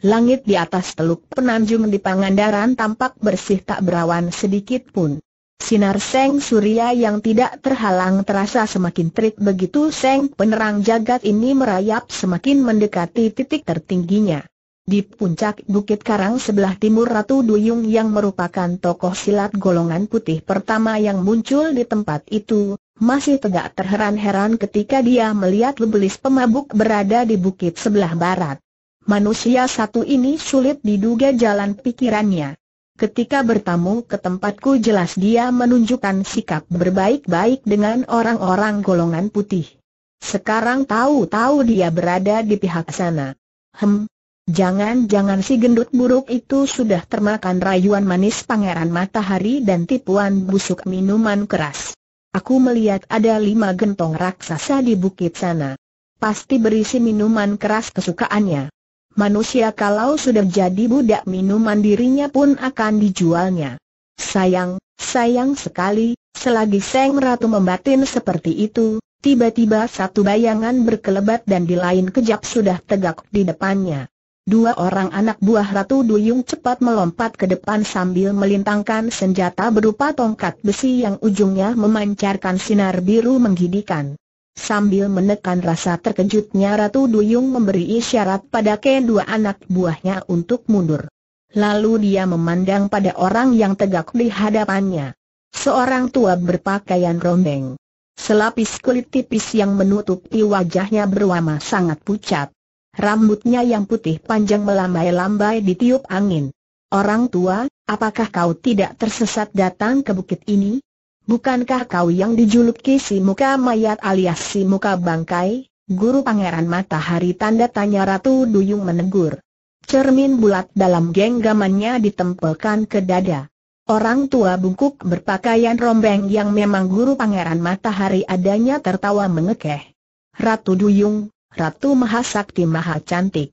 langit di atas teluk penanjung di Pangandaran tampak bersih tak berawan sedikit pun. Sinar Seng Surya yang tidak terhalang terasa semakin terik begitu Seng penerang jagat ini merayap semakin mendekati titik tertingginya. Di puncak Bukit Karang sebelah timur Ratu Duyung yang merupakan tokoh silat golongan putih pertama yang muncul di tempat itu, masih tegak terheran-heran ketika dia melihat lebelis pemabuk berada di bukit sebelah barat. Manusia satu ini sulit diduga jalan pikirannya. Ketika bertamu ke tempatku jelas dia menunjukkan sikap berbaik-baik dengan orang-orang golongan putih. Sekarang tahu-tahu dia berada di pihak sana. Hem, jangan-jangan si gendut buruk itu sudah termakan rayuan manis pangeran matahari dan tipuan busuk minuman keras. Aku melihat ada lima gentong raksasa di bukit sana. Pasti berisi minuman keras kesukaannya manusia kalau sudah jadi budak minuman dirinya pun akan dijualnya. Sayang, sayang sekali, selagi Seng Ratu membatin seperti itu, tiba-tiba satu bayangan berkelebat dan di lain kejap sudah tegak di depannya. Dua orang anak buah Ratu Duyung cepat melompat ke depan sambil melintangkan senjata berupa tongkat besi yang ujungnya memancarkan sinar biru menggidikan. Sambil menekan rasa terkejutnya Ratu Duyung memberi isyarat pada kedua anak buahnya untuk mundur. Lalu dia memandang pada orang yang tegak di hadapannya. Seorang tua berpakaian rombeng. Selapis kulit tipis yang menutupi wajahnya berwarna sangat pucat. Rambutnya yang putih panjang melambai-lambai ditiup angin. Orang tua, apakah kau tidak tersesat datang ke bukit ini? Bukankah kau yang dijuluki si muka mayat alias si muka bangkai? Guru Pangeran Matahari tanda tanya Ratu Duyung menegur. Cermin bulat dalam genggamannya ditempelkan ke dada. Orang tua bungkuk berpakaian rombeng yang memang guru Pangeran Matahari adanya tertawa mengekeh. Ratu Duyung, Ratu Mahasakti Maha Cantik.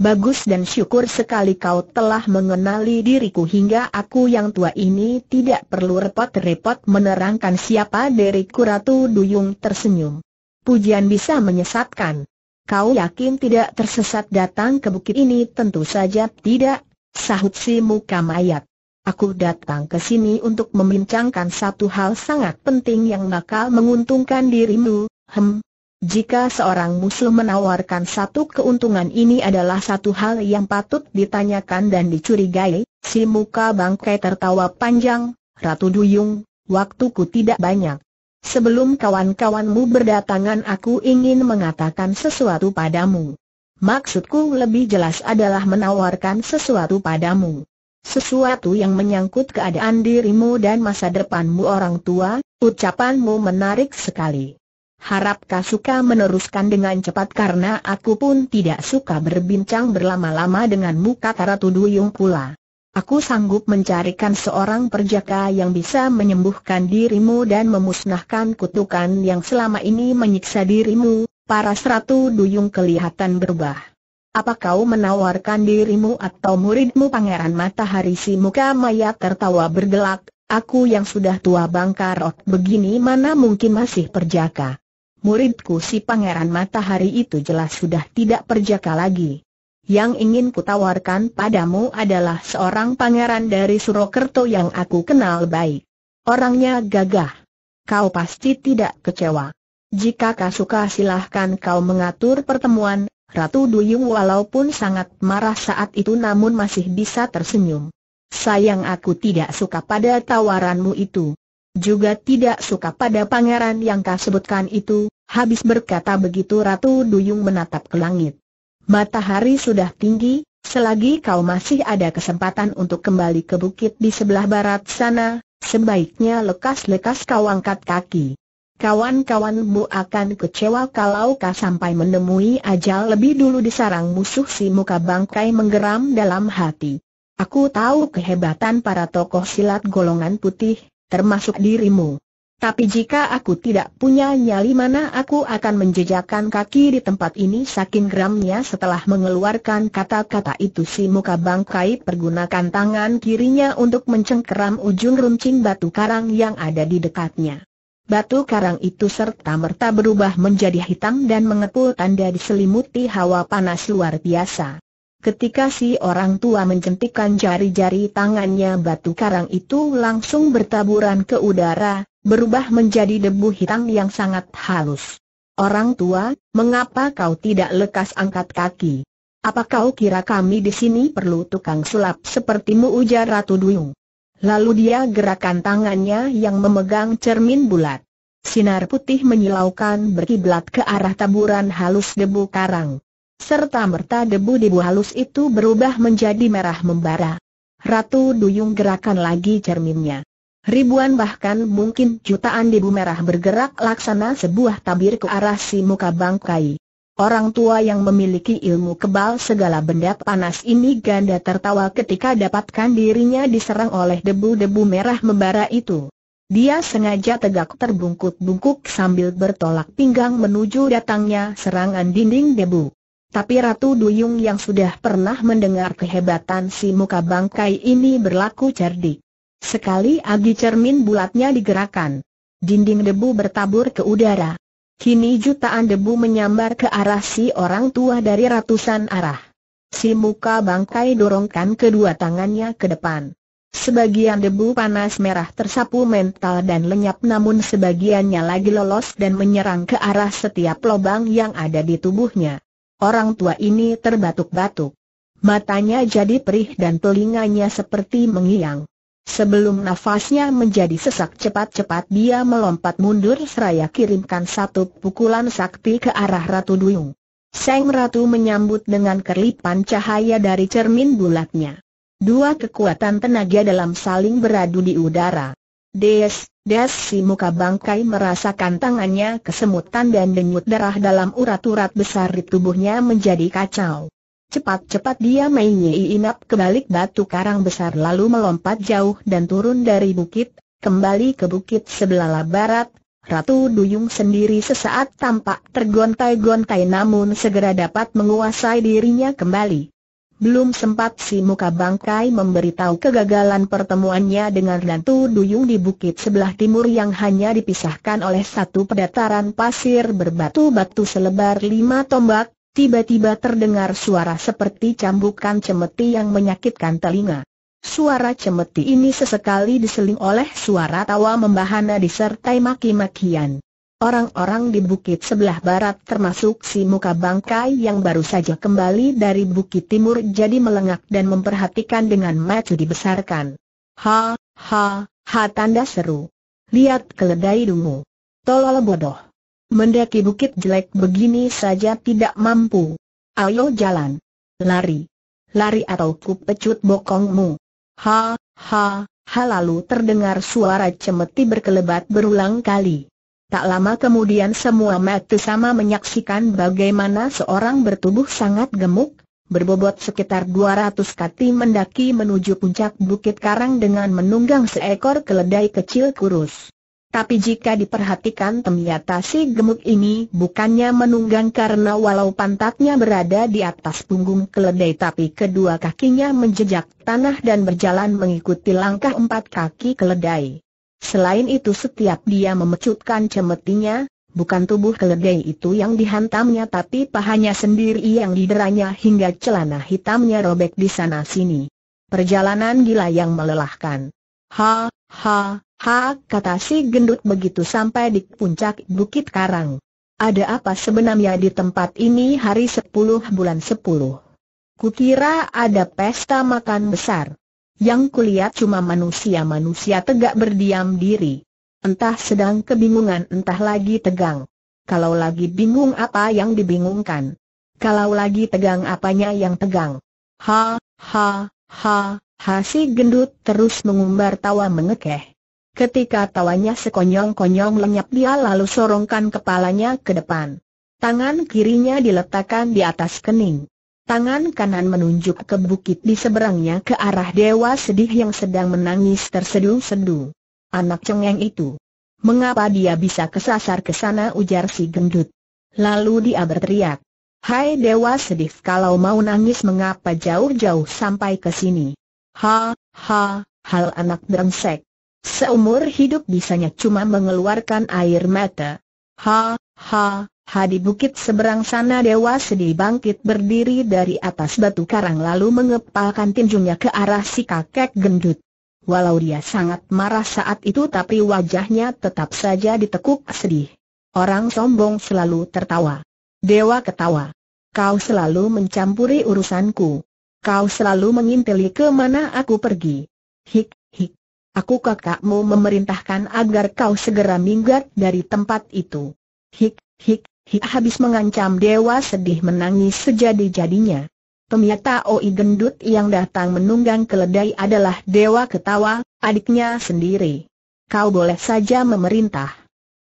Bagus dan syukur sekali kau telah mengenali diriku hingga aku yang tua ini tidak perlu repot-repot menerangkan siapa diriku Ratu Duyung tersenyum. Pujian bisa menyesatkan. Kau yakin tidak tersesat datang ke bukit ini? Tentu saja tidak, sahut si muka mayat. Aku datang ke sini untuk membincangkan satu hal sangat penting yang bakal menguntungkan dirimu. Hem, jika seorang Muslim menawarkan satu keuntungan ini adalah satu hal yang patut ditanyakan dan dicurigai, si muka bangkai tertawa panjang, Ratu Duyung, waktuku tidak banyak. Sebelum kawan-kawanmu berdatangan aku ingin mengatakan sesuatu padamu. Maksudku lebih jelas adalah menawarkan sesuatu padamu. Sesuatu yang menyangkut keadaan dirimu dan masa depanmu orang tua, ucapanmu menarik sekali. Harap kau suka meneruskan dengan cepat karena aku pun tidak suka berbincang berlama-lama dengan muka Ratu Duyung pula. Aku sanggup mencarikan seorang perjaka yang bisa menyembuhkan dirimu dan memusnahkan kutukan yang selama ini menyiksa dirimu, Para Ratu Duyung kelihatan berubah. Apa kau menawarkan dirimu atau muridmu Pangeran Matahari si muka mayat tertawa bergelak, aku yang sudah tua bangkarot begini mana mungkin masih perjaka muridku si Pangeran Matahari itu jelas sudah tidak perjaka lagi. Yang ingin kutawarkan padamu adalah seorang pangeran dari Surakerto yang aku kenal baik. Orangnya gagah. Kau pasti tidak kecewa. Jika kau suka silahkan kau mengatur pertemuan, Ratu Duyung walaupun sangat marah saat itu namun masih bisa tersenyum. Sayang aku tidak suka pada tawaranmu itu. Juga tidak suka pada pangeran yang kau sebutkan itu, habis berkata begitu Ratu Duyung menatap ke langit. Matahari sudah tinggi, selagi kau masih ada kesempatan untuk kembali ke bukit di sebelah barat sana, sebaiknya lekas-lekas kau angkat kaki. Kawan-kawanmu akan kecewa kalau kau sampai menemui ajal lebih dulu di sarang musuh si muka bangkai menggeram dalam hati. Aku tahu kehebatan para tokoh silat golongan putih, termasuk dirimu. Tapi jika aku tidak punya nyali mana aku akan menjejakkan kaki di tempat ini saking geramnya setelah mengeluarkan kata-kata itu si muka bangkai pergunakan tangan kirinya untuk mencengkeram ujung runcing batu karang yang ada di dekatnya. Batu karang itu serta merta berubah menjadi hitam dan mengepul tanda diselimuti hawa panas luar biasa. Ketika si orang tua mencentikkan jari-jari tangannya batu karang itu langsung bertaburan ke udara, berubah menjadi debu hitam yang sangat halus. Orang tua, mengapa kau tidak lekas angkat kaki? Apa kau kira kami di sini perlu tukang sulap sepertimu ujar Ratu Duyung? Lalu dia gerakan tangannya yang memegang cermin bulat. Sinar putih menyilaukan berkiblat ke arah taburan halus debu karang serta merta debu debu halus itu berubah menjadi merah membara. Ratu Duyung gerakan lagi cerminnya. Ribuan bahkan mungkin jutaan debu merah bergerak laksana sebuah tabir ke arah si muka bangkai. Orang tua yang memiliki ilmu kebal segala benda panas ini ganda tertawa ketika dapatkan dirinya diserang oleh debu-debu merah membara itu. Dia sengaja tegak terbungkuk-bungkuk sambil bertolak pinggang menuju datangnya serangan dinding debu. Tapi Ratu Duyung yang sudah pernah mendengar kehebatan si muka bangkai ini berlaku cerdik. Sekali agi cermin bulatnya digerakkan. Dinding debu bertabur ke udara. Kini jutaan debu menyambar ke arah si orang tua dari ratusan arah. Si muka bangkai dorongkan kedua tangannya ke depan. Sebagian debu panas merah tersapu mental dan lenyap namun sebagiannya lagi lolos dan menyerang ke arah setiap lubang yang ada di tubuhnya. Orang tua ini terbatuk-batuk. Matanya jadi perih dan telinganya seperti mengiang. Sebelum nafasnya menjadi sesak cepat-cepat dia melompat mundur seraya kirimkan satu pukulan sakti ke arah Ratu Duyung. Seng Ratu menyambut dengan kelipan cahaya dari cermin bulatnya. Dua kekuatan tenaga dalam saling beradu di udara. Des, des si muka bangkai merasakan tangannya kesemutan dan denyut darah dalam urat-urat besar di tubuhnya menjadi kacau. Cepat-cepat dia menyei inap ke balik batu karang besar lalu melompat jauh dan turun dari bukit, kembali ke bukit sebelah barat, Ratu Duyung sendiri sesaat tampak tergontai-gontai namun segera dapat menguasai dirinya kembali. Belum sempat si muka bangkai memberitahu kegagalan pertemuannya dengan Ratu Duyung di bukit sebelah timur yang hanya dipisahkan oleh satu pedataran pasir berbatu-batu selebar lima tombak, tiba-tiba terdengar suara seperti cambukan cemeti yang menyakitkan telinga. Suara cemeti ini sesekali diseling oleh suara tawa membahana disertai maki-makian. Orang-orang di bukit sebelah barat termasuk si muka bangkai yang baru saja kembali dari bukit timur jadi melengak dan memperhatikan dengan mata dibesarkan. Ha, ha, ha tanda seru. Lihat keledai dungu. Tolol bodoh. Mendaki bukit jelek begini saja tidak mampu. Ayo jalan. Lari. Lari atau ku pecut bokongmu. Ha, ha, ha lalu terdengar suara cemeti berkelebat berulang kali. Tak lama kemudian semua mata sama menyaksikan bagaimana seorang bertubuh sangat gemuk, berbobot sekitar 200 kati mendaki menuju puncak Bukit Karang dengan menunggang seekor keledai kecil kurus. Tapi jika diperhatikan ternyata si gemuk ini bukannya menunggang karena walau pantatnya berada di atas punggung keledai tapi kedua kakinya menjejak tanah dan berjalan mengikuti langkah empat kaki keledai. Selain itu setiap dia memecutkan cemetinya, bukan tubuh keledai itu yang dihantamnya tapi pahanya sendiri yang dideranya hingga celana hitamnya robek di sana-sini. Perjalanan gila yang melelahkan. Ha, ha, ha, kata si gendut begitu sampai di puncak Bukit Karang. Ada apa sebenarnya di tempat ini hari 10 bulan 10? Kukira ada pesta makan besar. Yang kulihat cuma manusia-manusia tegak berdiam diri. Entah sedang kebingungan entah lagi tegang. Kalau lagi bingung apa yang dibingungkan. Kalau lagi tegang apanya yang tegang. Ha, ha, ha, ha si gendut terus mengumbar tawa mengekeh. Ketika tawanya sekonyong-konyong lenyap dia lalu sorongkan kepalanya ke depan. Tangan kirinya diletakkan di atas kening. Tangan kanan menunjuk ke bukit di seberangnya ke arah dewa sedih yang sedang menangis terseduh-seduh. Anak cengeng itu. Mengapa dia bisa kesasar ke sana ujar si gendut. Lalu dia berteriak. Hai dewa sedih kalau mau nangis mengapa jauh-jauh sampai ke sini. Ha, ha, hal anak berengsek. Seumur hidup bisanya cuma mengeluarkan air mata. Ha, ha, Hadi bukit seberang sana dewa sedih bangkit berdiri dari atas batu karang lalu mengepalkan tinjunya ke arah si kakek gendut. Walau dia sangat marah saat itu tapi wajahnya tetap saja ditekuk sedih. Orang sombong selalu tertawa. Dewa ketawa. Kau selalu mencampuri urusanku. Kau selalu mengintili ke mana aku pergi. Hik, hik. Aku kakakmu memerintahkan agar kau segera minggat dari tempat itu. Hik, hik. Hi, habis mengancam dewa sedih menangis sejadi-jadinya. Pemiata Oi gendut yang datang menunggang keledai adalah dewa ketawa, adiknya sendiri. Kau boleh saja memerintah.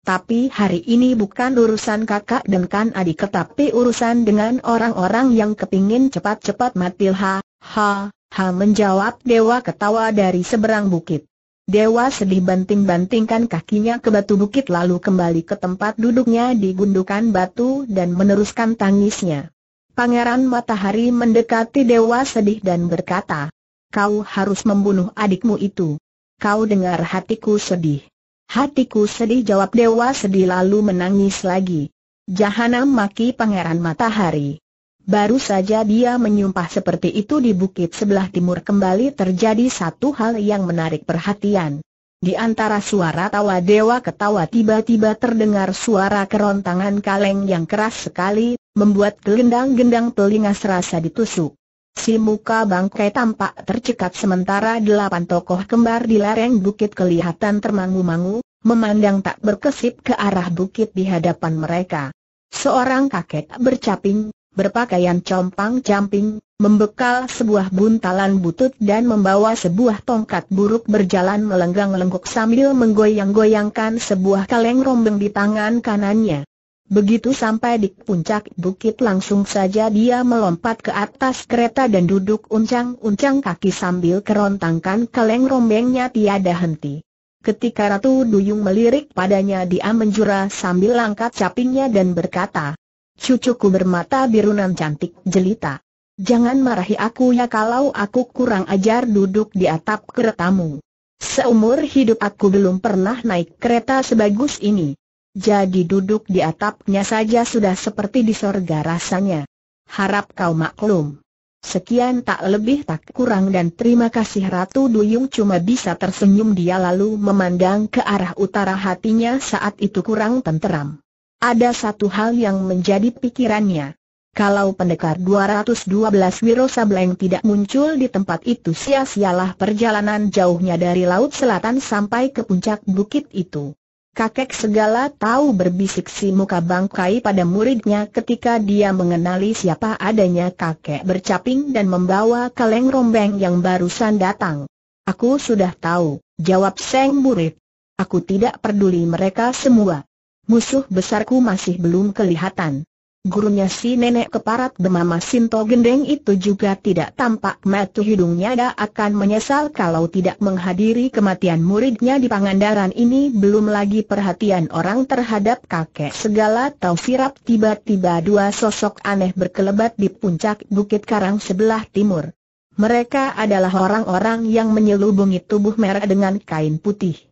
Tapi hari ini bukan urusan kakak dan kan adik tetapi urusan dengan orang-orang yang kepingin cepat-cepat mati ha, ha, ha menjawab dewa ketawa dari seberang bukit. Dewa sedih banting-bantingkan kakinya ke batu bukit lalu kembali ke tempat duduknya di gundukan batu dan meneruskan tangisnya. Pangeran Matahari mendekati Dewa sedih dan berkata, Kau harus membunuh adikmu itu. Kau dengar hatiku sedih. Hatiku sedih jawab Dewa sedih lalu menangis lagi. Jahanam maki Pangeran Matahari. Baru saja dia menyumpah seperti itu di bukit sebelah timur kembali terjadi satu hal yang menarik perhatian. Di antara suara tawa dewa ketawa tiba-tiba terdengar suara kerontangan kaleng yang keras sekali, membuat gelendang-gendang telinga serasa ditusuk. Si muka bangkai tampak tercekat sementara delapan tokoh kembar di lereng bukit kelihatan termangu-mangu, memandang tak berkesip ke arah bukit di hadapan mereka. Seorang kakek bercaping, berpakaian compang-camping, membekal sebuah buntalan butut dan membawa sebuah tongkat buruk berjalan melenggang lengkuk sambil menggoyang-goyangkan sebuah kaleng rombeng di tangan kanannya. Begitu sampai di puncak bukit langsung saja dia melompat ke atas kereta dan duduk uncang-uncang kaki sambil kerontangkan kaleng rombengnya tiada henti. Ketika Ratu Duyung melirik padanya dia menjura sambil langkat capingnya dan berkata, Cucuku bermata biru nan cantik jelita. Jangan marahi aku ya kalau aku kurang ajar duduk di atap keretamu. Seumur hidup aku belum pernah naik kereta sebagus ini. Jadi duduk di atapnya saja sudah seperti di sorga rasanya. Harap kau maklum. Sekian tak lebih tak kurang dan terima kasih Ratu Duyung cuma bisa tersenyum dia lalu memandang ke arah utara hatinya saat itu kurang tenteram. Ada satu hal yang menjadi pikirannya. Kalau pendekar 212 Wiro Sableng tidak muncul di tempat itu sia-sialah perjalanan jauhnya dari Laut Selatan sampai ke puncak bukit itu. Kakek segala tahu berbisik si muka bangkai pada muridnya ketika dia mengenali siapa adanya kakek bercaping dan membawa kaleng rombeng yang barusan datang. Aku sudah tahu, jawab sang murid. Aku tidak peduli mereka semua musuh besarku masih belum kelihatan. Gurunya si nenek keparat bernama Sinto Gendeng itu juga tidak tampak matu hidungnya ada akan menyesal kalau tidak menghadiri kematian muridnya di Pangandaran ini belum lagi perhatian orang terhadap kakek segala sirap tiba-tiba dua sosok aneh berkelebat di puncak Bukit Karang sebelah timur. Mereka adalah orang-orang yang menyelubungi tubuh merah dengan kain putih.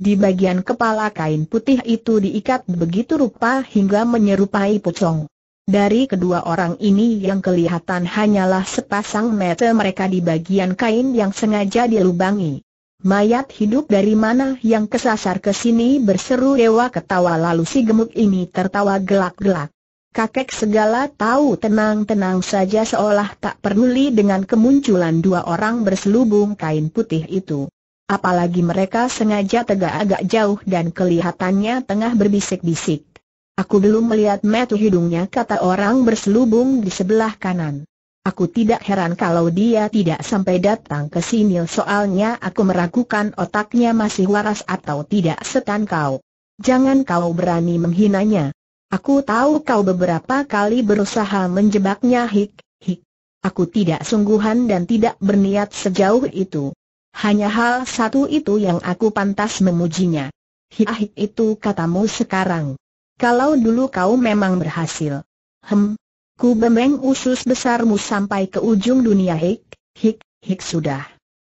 Di bagian kepala kain putih itu diikat begitu rupa hingga menyerupai pocong. Dari kedua orang ini yang kelihatan hanyalah sepasang mata mereka di bagian kain yang sengaja dilubangi. Mayat hidup dari mana yang kesasar ke sini berseru dewa ketawa lalu si gemuk ini tertawa gelak-gelak. Kakek segala tahu tenang-tenang saja seolah tak peduli dengan kemunculan dua orang berselubung kain putih itu. Apalagi mereka sengaja tegak agak jauh dan kelihatannya tengah berbisik-bisik. Aku belum melihat metu hidungnya kata orang berselubung di sebelah kanan. Aku tidak heran kalau dia tidak sampai datang ke sini soalnya aku meragukan otaknya masih waras atau tidak setan kau. Jangan kau berani menghinanya. Aku tahu kau beberapa kali berusaha menjebaknya hik, hik. Aku tidak sungguhan dan tidak berniat sejauh itu. Hanya hal satu itu yang aku pantas memujinya. Hiah itu katamu sekarang. Kalau dulu kau memang berhasil. Hem, ku bemeng usus besarmu sampai ke ujung dunia hik, hik, hik sudah.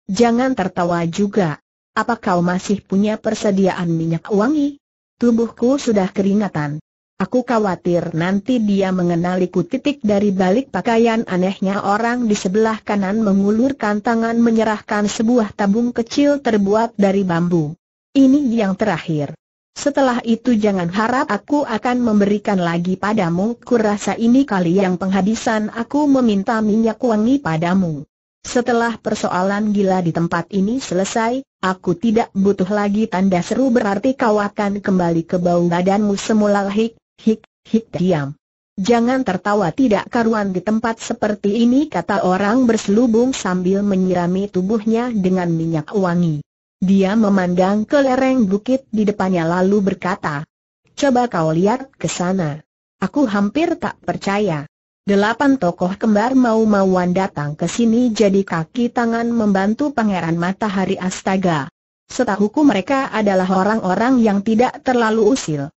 Jangan tertawa juga. Apa kau masih punya persediaan minyak wangi? Tubuhku sudah keringatan. Aku khawatir nanti dia mengenaliku titik dari balik pakaian anehnya orang di sebelah kanan mengulurkan tangan menyerahkan sebuah tabung kecil terbuat dari bambu. Ini yang terakhir. Setelah itu jangan harap aku akan memberikan lagi padamu kurasa ini kali yang penghabisan aku meminta minyak wangi padamu. Setelah persoalan gila di tempat ini selesai, aku tidak butuh lagi tanda seru berarti kau akan kembali ke bau badanmu semula lahik Hik, hik diam. Jangan tertawa tidak karuan di tempat seperti ini kata orang berselubung sambil menyirami tubuhnya dengan minyak wangi. Dia memandang ke lereng bukit di depannya lalu berkata, Coba kau lihat ke sana. Aku hampir tak percaya. Delapan tokoh kembar mau-mauan datang ke sini jadi kaki tangan membantu Pangeran Matahari Astaga. Setahuku mereka adalah orang-orang yang tidak terlalu usil.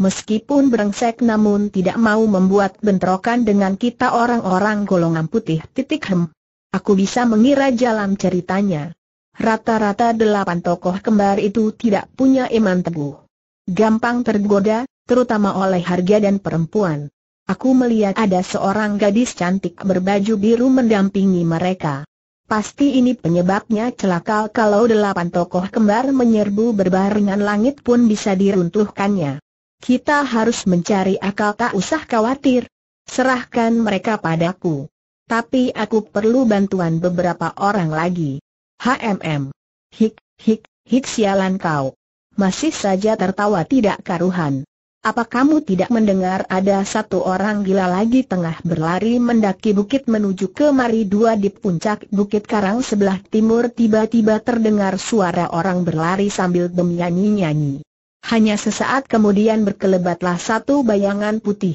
Meskipun berengsek, namun tidak mau membuat bentrokan dengan kita orang-orang golongan putih titik hem. Aku bisa mengira jalan ceritanya. Rata-rata delapan tokoh kembar itu tidak punya iman teguh. Gampang tergoda, terutama oleh harga dan perempuan. Aku melihat ada seorang gadis cantik berbaju biru mendampingi mereka. Pasti ini penyebabnya celaka kalau delapan tokoh kembar menyerbu berbarengan langit pun bisa diruntuhkannya. Kita harus mencari akal tak usah khawatir. Serahkan mereka padaku. Tapi aku perlu bantuan beberapa orang lagi. HMM. Hik, hik, hik sialan kau. Masih saja tertawa tidak karuhan. Apa kamu tidak mendengar ada satu orang gila lagi tengah berlari mendaki bukit menuju kemari dua di puncak bukit karang sebelah timur tiba-tiba terdengar suara orang berlari sambil bernyanyi-nyanyi. Hanya sesaat kemudian berkelebatlah satu bayangan putih.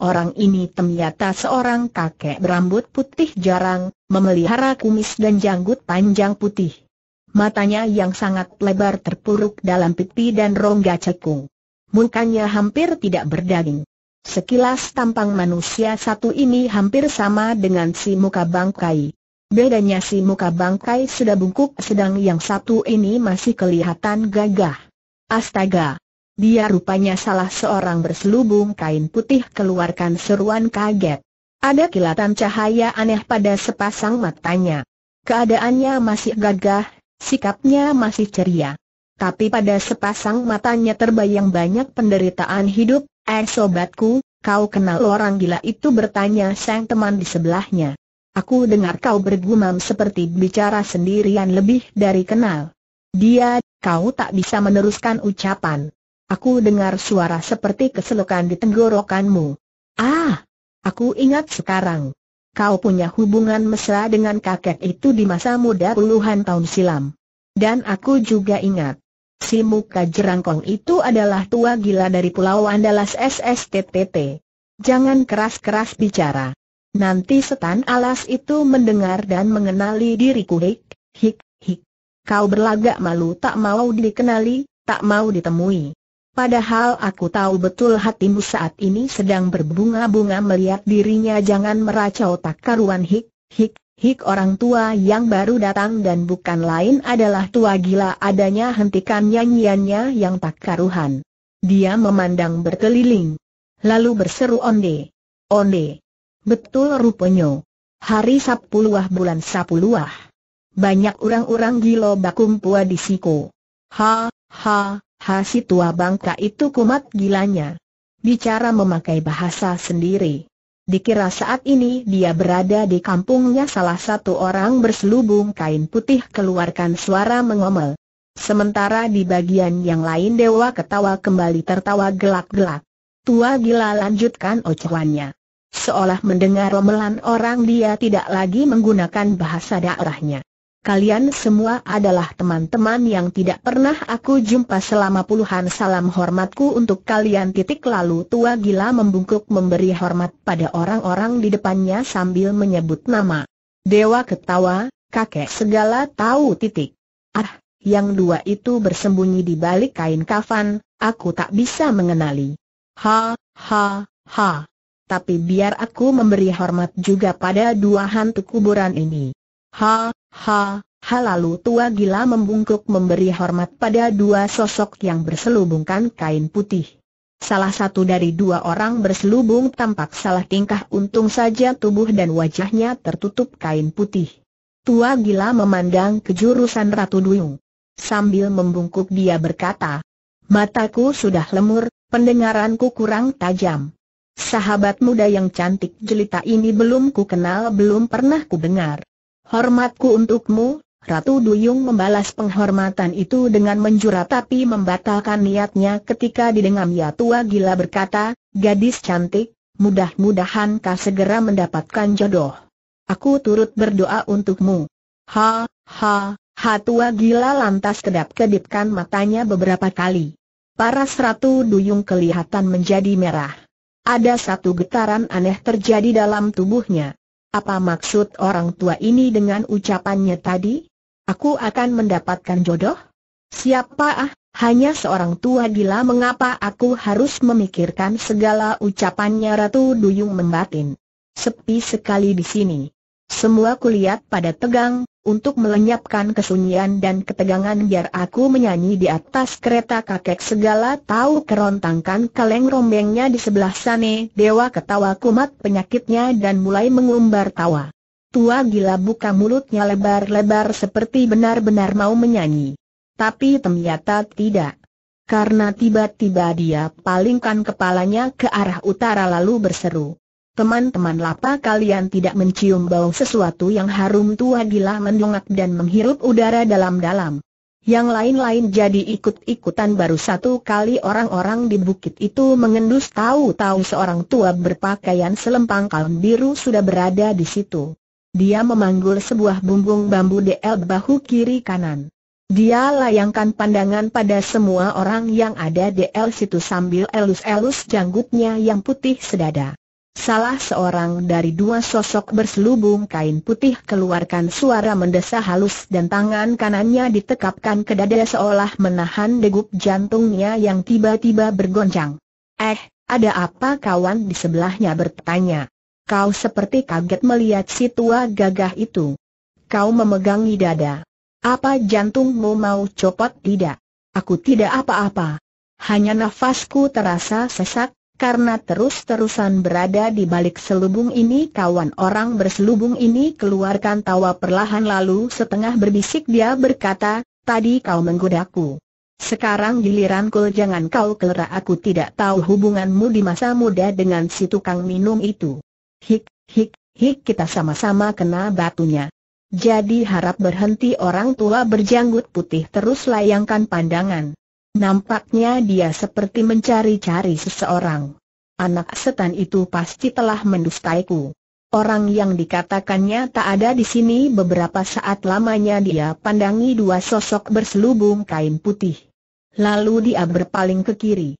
Orang ini ternyata seorang kakek berambut putih jarang, memelihara kumis dan janggut panjang putih. Matanya yang sangat lebar terpuruk dalam pipi dan rongga cekung. Mukanya hampir tidak berdaging. Sekilas tampang manusia satu ini hampir sama dengan si muka bangkai. Bedanya si muka bangkai sudah bungkuk sedang yang satu ini masih kelihatan gagah. Astaga! Dia rupanya salah seorang berselubung kain putih keluarkan seruan kaget. Ada kilatan cahaya aneh pada sepasang matanya. Keadaannya masih gagah, sikapnya masih ceria. Tapi pada sepasang matanya terbayang banyak penderitaan hidup, eh sobatku, kau kenal orang gila itu bertanya sang teman di sebelahnya. Aku dengar kau bergumam seperti bicara sendirian lebih dari kenal. Dia, kau tak bisa meneruskan ucapan. Aku dengar suara seperti keselukan di tenggorokanmu. Ah, aku ingat sekarang. Kau punya hubungan mesra dengan kakek itu di masa muda puluhan tahun silam. Dan aku juga ingat. Si muka jerangkong itu adalah tua gila dari Pulau Andalas SSTTT. Jangan keras-keras bicara. Nanti setan alas itu mendengar dan mengenali diriku hik, hik, kau berlagak malu tak mau dikenali, tak mau ditemui. Padahal aku tahu betul hatimu saat ini sedang berbunga-bunga melihat dirinya jangan meracau tak karuan hik, hik, hik orang tua yang baru datang dan bukan lain adalah tua gila adanya hentikan nyanyiannya yang tak karuhan. Dia memandang berkeliling. Lalu berseru onde. Onde. Betul rupanya. Hari Sapuluah bulan Sapuluah. Banyak orang-orang gila bakum pua di siku. Ha, ha, ha si tua bangka itu kumat gilanya. Bicara memakai bahasa sendiri. Dikira saat ini dia berada di kampungnya salah satu orang berselubung kain putih keluarkan suara mengomel. Sementara di bagian yang lain dewa ketawa kembali tertawa gelak-gelak. Tua gila lanjutkan ocehannya. Seolah mendengar omelan orang dia tidak lagi menggunakan bahasa daerahnya kalian semua adalah teman-teman yang tidak pernah aku jumpa selama puluhan salam hormatku untuk kalian titik lalu tua gila membungkuk memberi hormat pada orang-orang di depannya sambil menyebut nama. Dewa ketawa, kakek segala tahu titik. Ah, yang dua itu bersembunyi di balik kain kafan, aku tak bisa mengenali. Ha, ha, ha. Tapi biar aku memberi hormat juga pada dua hantu kuburan ini. Ha, Ha, ha lalu tua gila membungkuk memberi hormat pada dua sosok yang berselubungkan kain putih. Salah satu dari dua orang berselubung tampak salah tingkah untung saja tubuh dan wajahnya tertutup kain putih. Tua gila memandang ke jurusan Ratu Duyung. Sambil membungkuk dia berkata, Mataku sudah lemur, pendengaranku kurang tajam. Sahabat muda yang cantik jelita ini belum ku kenal belum pernah ku dengar. Hormatku untukmu, Ratu Duyung membalas penghormatan itu dengan menjura tapi membatalkan niatnya ketika didengam ya tua gila berkata, gadis cantik, mudah-mudahan kau segera mendapatkan jodoh. Aku turut berdoa untukmu. Ha, ha, ha tua gila lantas kedap-kedipkan matanya beberapa kali. Paras Ratu Duyung kelihatan menjadi merah. Ada satu getaran aneh terjadi dalam tubuhnya. Apa maksud orang tua ini dengan ucapannya tadi? Aku akan mendapatkan jodoh? Siapa ah? Hanya seorang tua gila mengapa aku harus memikirkan segala ucapannya Ratu Duyung membatin. Sepi sekali di sini. Semua kulihat pada tegang, untuk melenyapkan kesunyian dan ketegangan biar aku menyanyi di atas kereta kakek segala tahu kerontangkan kaleng rombengnya di sebelah sana Dewa ketawa kumat penyakitnya dan mulai mengumbar tawa Tua gila buka mulutnya lebar-lebar seperti benar-benar mau menyanyi Tapi ternyata tidak Karena tiba-tiba dia palingkan kepalanya ke arah utara lalu berseru Teman-teman lapa kalian tidak mencium bau sesuatu yang harum tua gila mendongak dan menghirup udara dalam-dalam. Yang lain-lain jadi ikut-ikutan baru satu kali orang-orang di bukit itu mengendus tahu-tahu seorang tua berpakaian selempang kalem biru sudah berada di situ. Dia memanggul sebuah bumbung bambu DL bahu kiri kanan. Dia layangkan pandangan pada semua orang yang ada DL situ sambil elus-elus janggutnya yang putih sedada. Salah seorang dari dua sosok berselubung kain putih keluarkan suara mendesah halus dan tangan kanannya ditekapkan ke dada seolah menahan degup jantungnya yang tiba-tiba bergoncang. Eh, ada apa kawan di sebelahnya bertanya. Kau seperti kaget melihat si tua gagah itu. Kau memegangi dada. Apa jantungmu mau copot tidak? Aku tidak apa-apa. Hanya nafasku terasa sesak, karena terus-terusan berada di balik selubung ini kawan orang berselubung ini keluarkan tawa perlahan lalu setengah berbisik dia berkata, tadi kau menggodaku. Sekarang giliran kul jangan kau kelera aku tidak tahu hubunganmu di masa muda dengan si tukang minum itu. Hik, hik, hik kita sama-sama kena batunya. Jadi harap berhenti orang tua berjanggut putih terus layangkan pandangan. Nampaknya dia seperti mencari-cari seseorang. Anak setan itu pasti telah mendustaiku. Orang yang dikatakannya tak ada di sini beberapa saat lamanya dia pandangi dua sosok berselubung kain putih. Lalu dia berpaling ke kiri.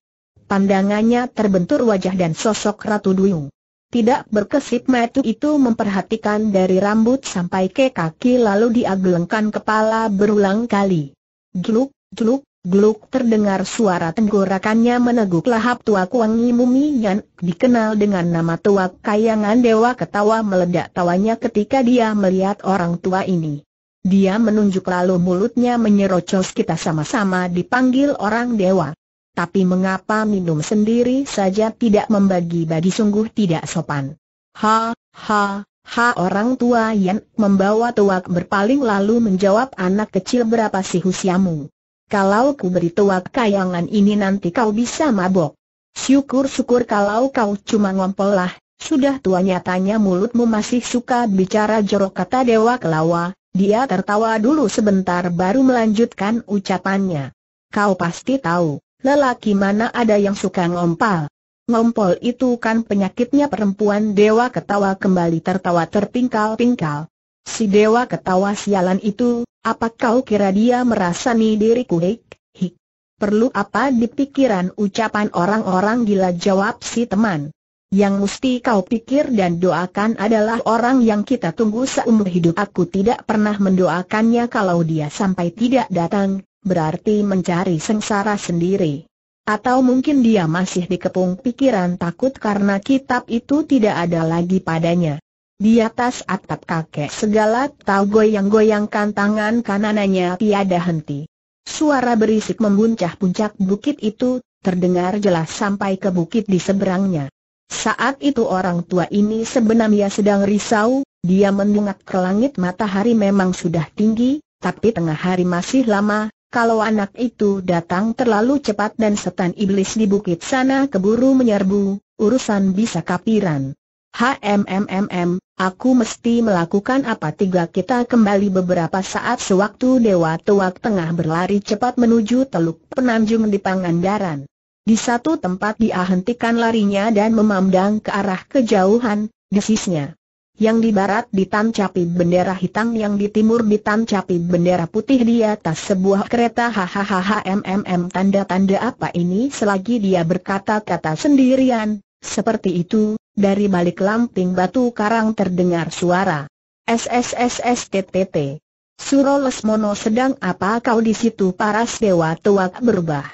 Pandangannya terbentur wajah dan sosok Ratu Duyung. Tidak berkesip metu itu memperhatikan dari rambut sampai ke kaki lalu dia gelengkan kepala berulang kali. Gluk, gluk, Gluk terdengar suara tenggorakannya meneguk lahap tua Kuang Mumi yang dikenal dengan nama tua kayangan dewa ketawa meledak tawanya ketika dia melihat orang tua ini. Dia menunjuk lalu mulutnya menyerocos kita sama-sama dipanggil orang dewa. Tapi mengapa minum sendiri saja tidak membagi-bagi sungguh tidak sopan. Ha, ha, ha orang tua yang membawa tuak berpaling lalu menjawab anak kecil berapa sih usiamu. Kalau ku beri tuak kayangan ini nanti kau bisa mabok. Syukur-syukur kalau kau cuma ngompol lah, sudah tua nyatanya mulutmu masih suka bicara jorok kata Dewa Kelawa, dia tertawa dulu sebentar baru melanjutkan ucapannya. Kau pasti tahu, lelaki mana ada yang suka ngompol. Ngompol itu kan penyakitnya perempuan Dewa Ketawa kembali tertawa terpingkal-pingkal. Si Dewa Ketawa sialan itu, apa kau kira dia merasani diriku hik, hik? Perlu apa di pikiran ucapan orang-orang gila jawab si teman? Yang mesti kau pikir dan doakan adalah orang yang kita tunggu seumur hidup Aku tidak pernah mendoakannya kalau dia sampai tidak datang, berarti mencari sengsara sendiri Atau mungkin dia masih dikepung pikiran takut karena kitab itu tidak ada lagi padanya di atas atap kakek segala tahu goyang-goyangkan tangan kanannya tiada henti. Suara berisik membuncah puncak bukit itu, terdengar jelas sampai ke bukit di seberangnya. Saat itu orang tua ini sebenarnya sedang risau, dia mendungak ke langit matahari memang sudah tinggi, tapi tengah hari masih lama, kalau anak itu datang terlalu cepat dan setan iblis di bukit sana keburu menyerbu, urusan bisa kapiran. HMMMM, aku mesti melakukan apa tiga kita kembali beberapa saat sewaktu Dewa Tuak tengah berlari cepat menuju teluk penanjung di Pangandaran. Di satu tempat dia hentikan larinya dan memandang ke arah kejauhan, desisnya. Yang di barat ditancapi bendera hitam yang di timur ditancapi bendera putih di atas sebuah kereta hahaha MMM tanda-tanda apa ini selagi dia berkata-kata sendirian, seperti itu, dari balik lamping batu karang terdengar suara. SSSSTTT. Suro Lesmono sedang apa kau di situ paras dewa tua berubah.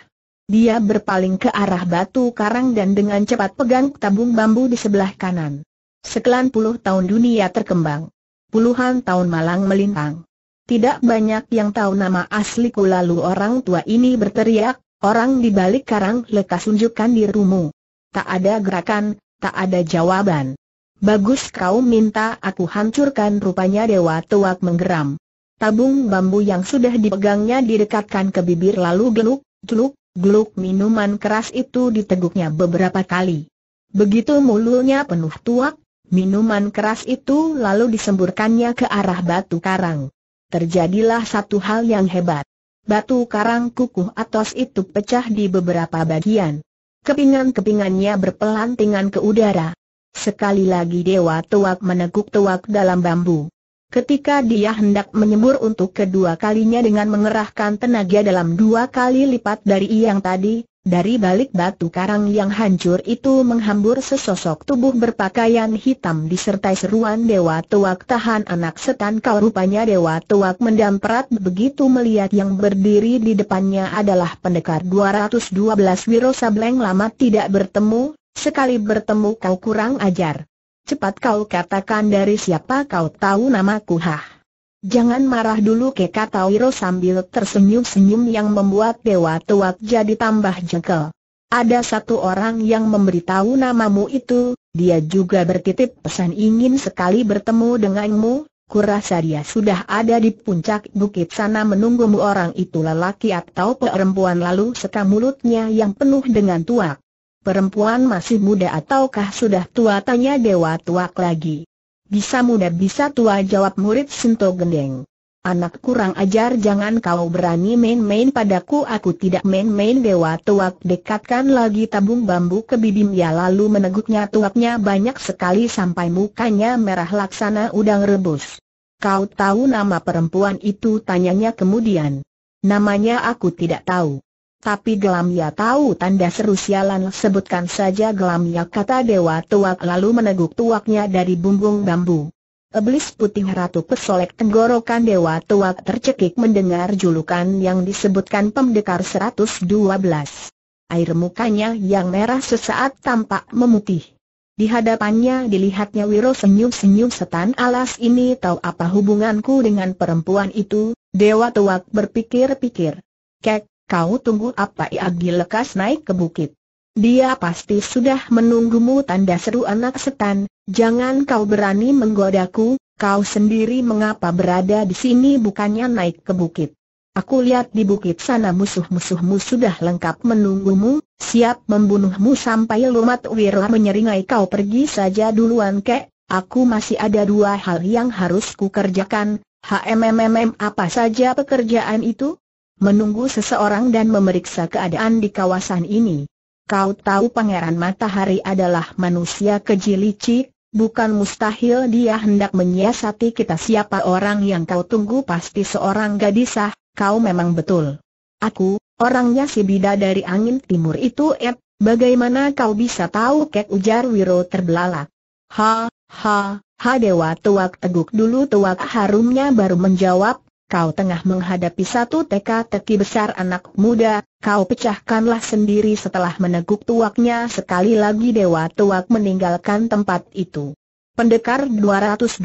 Dia berpaling ke arah batu karang dan dengan cepat pegang tabung bambu di sebelah kanan. Sekelan puluh tahun dunia terkembang. Puluhan tahun malang melintang. Tidak banyak yang tahu nama asliku lalu orang tua ini berteriak, orang di balik karang lekas unjukkan dirumu. Tak ada gerakan, tak ada jawaban. Bagus kau minta aku hancurkan rupanya Dewa Tuak menggeram. Tabung bambu yang sudah dipegangnya didekatkan ke bibir lalu geluk, geluk, geluk minuman keras itu diteguknya beberapa kali. Begitu mulutnya penuh tuak, minuman keras itu lalu disemburkannya ke arah batu karang. Terjadilah satu hal yang hebat. Batu karang kukuh atas itu pecah di beberapa bagian. Kepingan-kepingannya berpelantingan ke udara. Sekali lagi Dewa Tuak meneguk tuak dalam bambu. Ketika dia hendak menyembur untuk kedua kalinya dengan mengerahkan tenaga dalam dua kali lipat dari yang tadi, dari balik batu karang yang hancur itu menghambur sesosok tubuh berpakaian hitam disertai seruan Dewa Tuak tahan anak setan kau rupanya Dewa Tuak mendamprat begitu melihat yang berdiri di depannya adalah pendekar 212 Wiro Sableng lama tidak bertemu, sekali bertemu kau kurang ajar. Cepat kau katakan dari siapa kau tahu namaku hah. Jangan marah dulu ke kata Wiro sambil tersenyum-senyum yang membuat Dewa Tuak jadi tambah jengkel. Ada satu orang yang memberitahu namamu itu, dia juga bertitip pesan ingin sekali bertemu denganmu, kurasa dia sudah ada di puncak bukit sana menunggumu orang itu lelaki atau perempuan lalu seka mulutnya yang penuh dengan tuak. Perempuan masih muda ataukah sudah tua tanya Dewa Tuak lagi. Bisa muda bisa tua jawab murid Sinto Gendeng. Anak kurang ajar jangan kau berani main-main padaku aku tidak main-main dewa tuak dekatkan lagi tabung bambu ke bibim, ya lalu meneguknya tuaknya banyak sekali sampai mukanya merah laksana udang rebus. Kau tahu nama perempuan itu tanyanya kemudian. Namanya aku tidak tahu. Tapi Gelamia tahu tanda seru sialan sebutkan saja Gelamia kata Dewa Tuak lalu meneguk tuaknya dari bumbung bambu. Iblis putih ratu pesolek tenggorokan Dewa Tuak tercekik mendengar julukan yang disebutkan pemdekar 112. Air mukanya yang merah sesaat tampak memutih. Di hadapannya dilihatnya Wiro senyum-senyum setan alas ini tahu apa hubunganku dengan perempuan itu, Dewa Tuak berpikir-pikir. Kek, Kau tunggu apa Iagi lekas naik ke bukit. Dia pasti sudah menunggumu tanda seru anak setan, jangan kau berani menggodaku, kau sendiri mengapa berada di sini bukannya naik ke bukit. Aku lihat di bukit sana musuh-musuhmu sudah lengkap menunggumu, siap membunuhmu sampai lumat wira menyeringai kau pergi saja duluan kek, aku masih ada dua hal yang harus kukerjakan, HMMM apa saja pekerjaan itu? menunggu seseorang dan memeriksa keadaan di kawasan ini. Kau tahu Pangeran Matahari adalah manusia kecil licik, bukan mustahil dia hendak menyiasati kita siapa orang yang kau tunggu pasti seorang gadisah, kau memang betul. Aku, orangnya si bida dari angin timur itu Ed, eh, bagaimana kau bisa tahu kek ujar Wiro terbelalak. Ha, ha, ha Dewa Tuak teguk dulu Tuak harumnya baru menjawab, Kau tengah menghadapi satu teka-teki besar anak muda, kau pecahkanlah sendiri setelah meneguk tuaknya sekali lagi Dewa Tuak meninggalkan tempat itu. Pendekar 212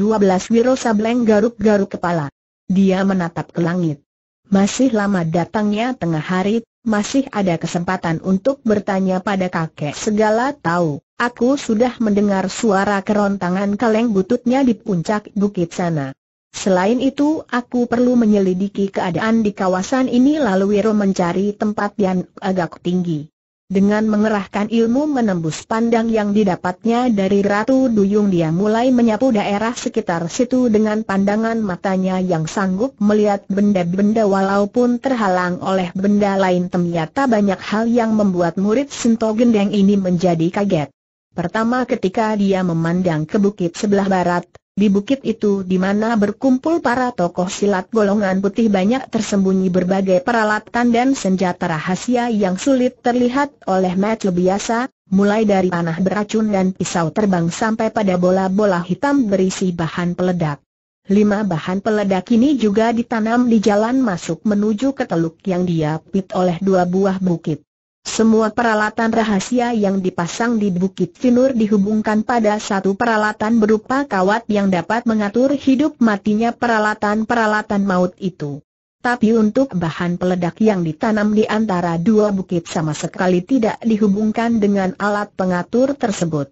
Wiro Sableng garuk-garuk kepala. Dia menatap ke langit. Masih lama datangnya tengah hari, masih ada kesempatan untuk bertanya pada kakek segala tahu. Aku sudah mendengar suara kerontangan kaleng bututnya di puncak bukit sana. Selain itu, aku perlu menyelidiki keadaan di kawasan ini lalu Wiro mencari tempat yang agak tinggi. Dengan mengerahkan ilmu menembus pandang yang didapatnya dari Ratu Duyung dia mulai menyapu daerah sekitar situ dengan pandangan matanya yang sanggup melihat benda-benda walaupun terhalang oleh benda lain ternyata banyak hal yang membuat murid Sinto Gendeng ini menjadi kaget. Pertama ketika dia memandang ke bukit sebelah barat, di bukit itu di mana berkumpul para tokoh silat golongan putih banyak tersembunyi berbagai peralatan dan senjata rahasia yang sulit terlihat oleh mata biasa, mulai dari panah beracun dan pisau terbang sampai pada bola-bola hitam berisi bahan peledak. Lima bahan peledak ini juga ditanam di jalan masuk menuju ke teluk yang diapit oleh dua buah bukit. Semua peralatan rahasia yang dipasang di Bukit Finur dihubungkan pada satu peralatan berupa kawat yang dapat mengatur hidup matinya peralatan-peralatan maut itu. Tapi untuk bahan peledak yang ditanam di antara dua bukit sama sekali tidak dihubungkan dengan alat pengatur tersebut.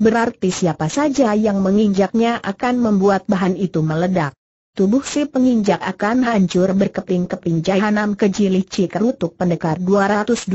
Berarti siapa saja yang menginjaknya akan membuat bahan itu meledak. Tubuh si penginjak akan hancur berkeping-keping jahanam lici kerutuk pendekar 212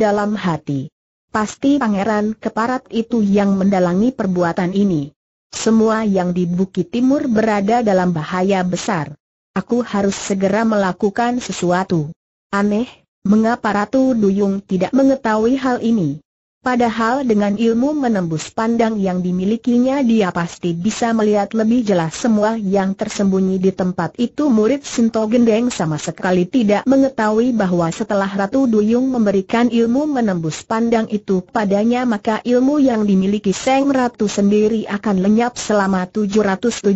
dalam hati. Pasti pangeran keparat itu yang mendalangi perbuatan ini. Semua yang di Bukit Timur berada dalam bahaya besar. Aku harus segera melakukan sesuatu. Aneh, mengapa Ratu Duyung tidak mengetahui hal ini? Padahal dengan ilmu menembus pandang yang dimilikinya dia pasti bisa melihat lebih jelas semua yang tersembunyi di tempat itu murid Sinto Gendeng sama sekali tidak mengetahui bahwa setelah Ratu Duyung memberikan ilmu menembus pandang itu padanya maka ilmu yang dimiliki Seng Ratu sendiri akan lenyap selama 777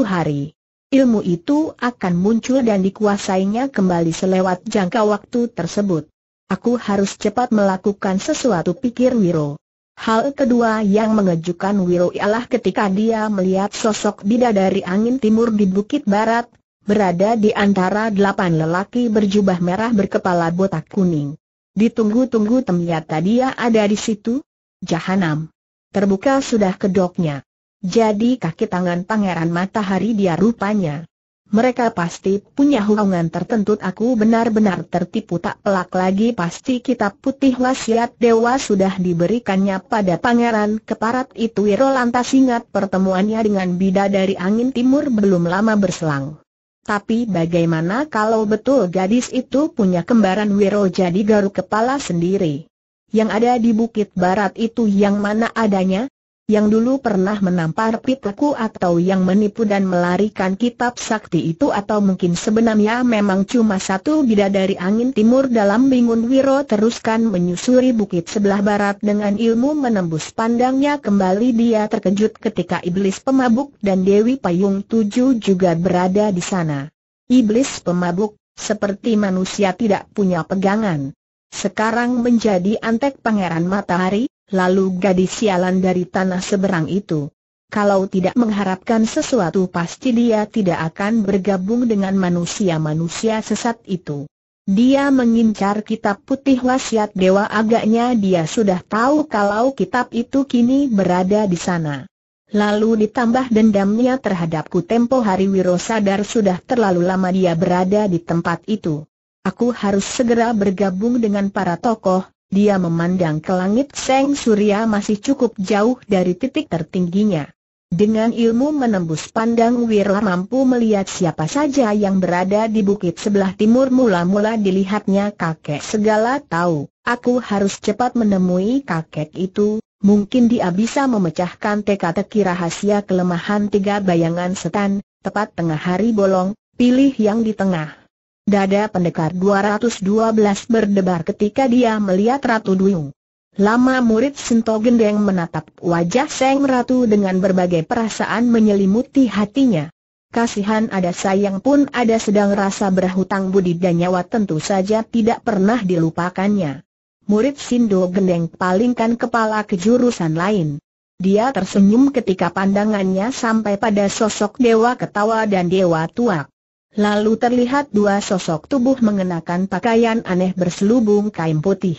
hari. Ilmu itu akan muncul dan dikuasainya kembali selewat jangka waktu tersebut. Aku harus cepat melakukan sesuatu pikir Wiro. Hal kedua yang mengejutkan Wiro ialah ketika dia melihat sosok bidadari angin timur di bukit barat, berada di antara delapan lelaki berjubah merah berkepala botak kuning. Ditunggu-tunggu ternyata dia ada di situ. Jahanam. Terbuka sudah kedoknya. Jadi kaki tangan pangeran matahari dia rupanya. Mereka pasti punya hubungan tertentu aku benar-benar tertipu tak pelak lagi pasti kitab putih wasiat dewa sudah diberikannya pada pangeran keparat itu Wiro lantas ingat pertemuannya dengan bida dari angin timur belum lama berselang. Tapi bagaimana kalau betul gadis itu punya kembaran Wiro jadi garu kepala sendiri? Yang ada di bukit barat itu yang mana adanya? yang dulu pernah menampar pitaku atau yang menipu dan melarikan kitab sakti itu atau mungkin sebenarnya memang cuma satu bidadari angin timur dalam bingun Wiro teruskan menyusuri bukit sebelah barat dengan ilmu menembus pandangnya kembali dia terkejut ketika iblis pemabuk dan Dewi Payung Tujuh juga berada di sana. Iblis pemabuk, seperti manusia tidak punya pegangan. Sekarang menjadi antek pangeran matahari, lalu gadis sialan dari tanah seberang itu. Kalau tidak mengharapkan sesuatu pasti dia tidak akan bergabung dengan manusia-manusia sesat itu. Dia mengincar kitab putih wasiat dewa agaknya dia sudah tahu kalau kitab itu kini berada di sana. Lalu ditambah dendamnya terhadapku tempo hari Wiro sadar sudah terlalu lama dia berada di tempat itu. Aku harus segera bergabung dengan para tokoh, dia memandang ke langit Seng Surya masih cukup jauh dari titik tertingginya. Dengan ilmu menembus pandang Wira mampu melihat siapa saja yang berada di bukit sebelah timur mula-mula dilihatnya kakek segala tahu, aku harus cepat menemui kakek itu, mungkin dia bisa memecahkan teka-teki rahasia kelemahan tiga bayangan setan, tepat tengah hari bolong, pilih yang di tengah. Dada pendekar 212 berdebar ketika dia melihat Ratu Duyung. Lama murid Sento Gendeng menatap wajah Seng Ratu dengan berbagai perasaan menyelimuti hatinya. Kasihan ada sayang pun ada sedang rasa berhutang budi dan nyawa tentu saja tidak pernah dilupakannya. Murid Sindo Gendeng palingkan kepala ke jurusan lain. Dia tersenyum ketika pandangannya sampai pada sosok dewa ketawa dan dewa tuak. Lalu terlihat dua sosok tubuh mengenakan pakaian aneh berselubung kain putih.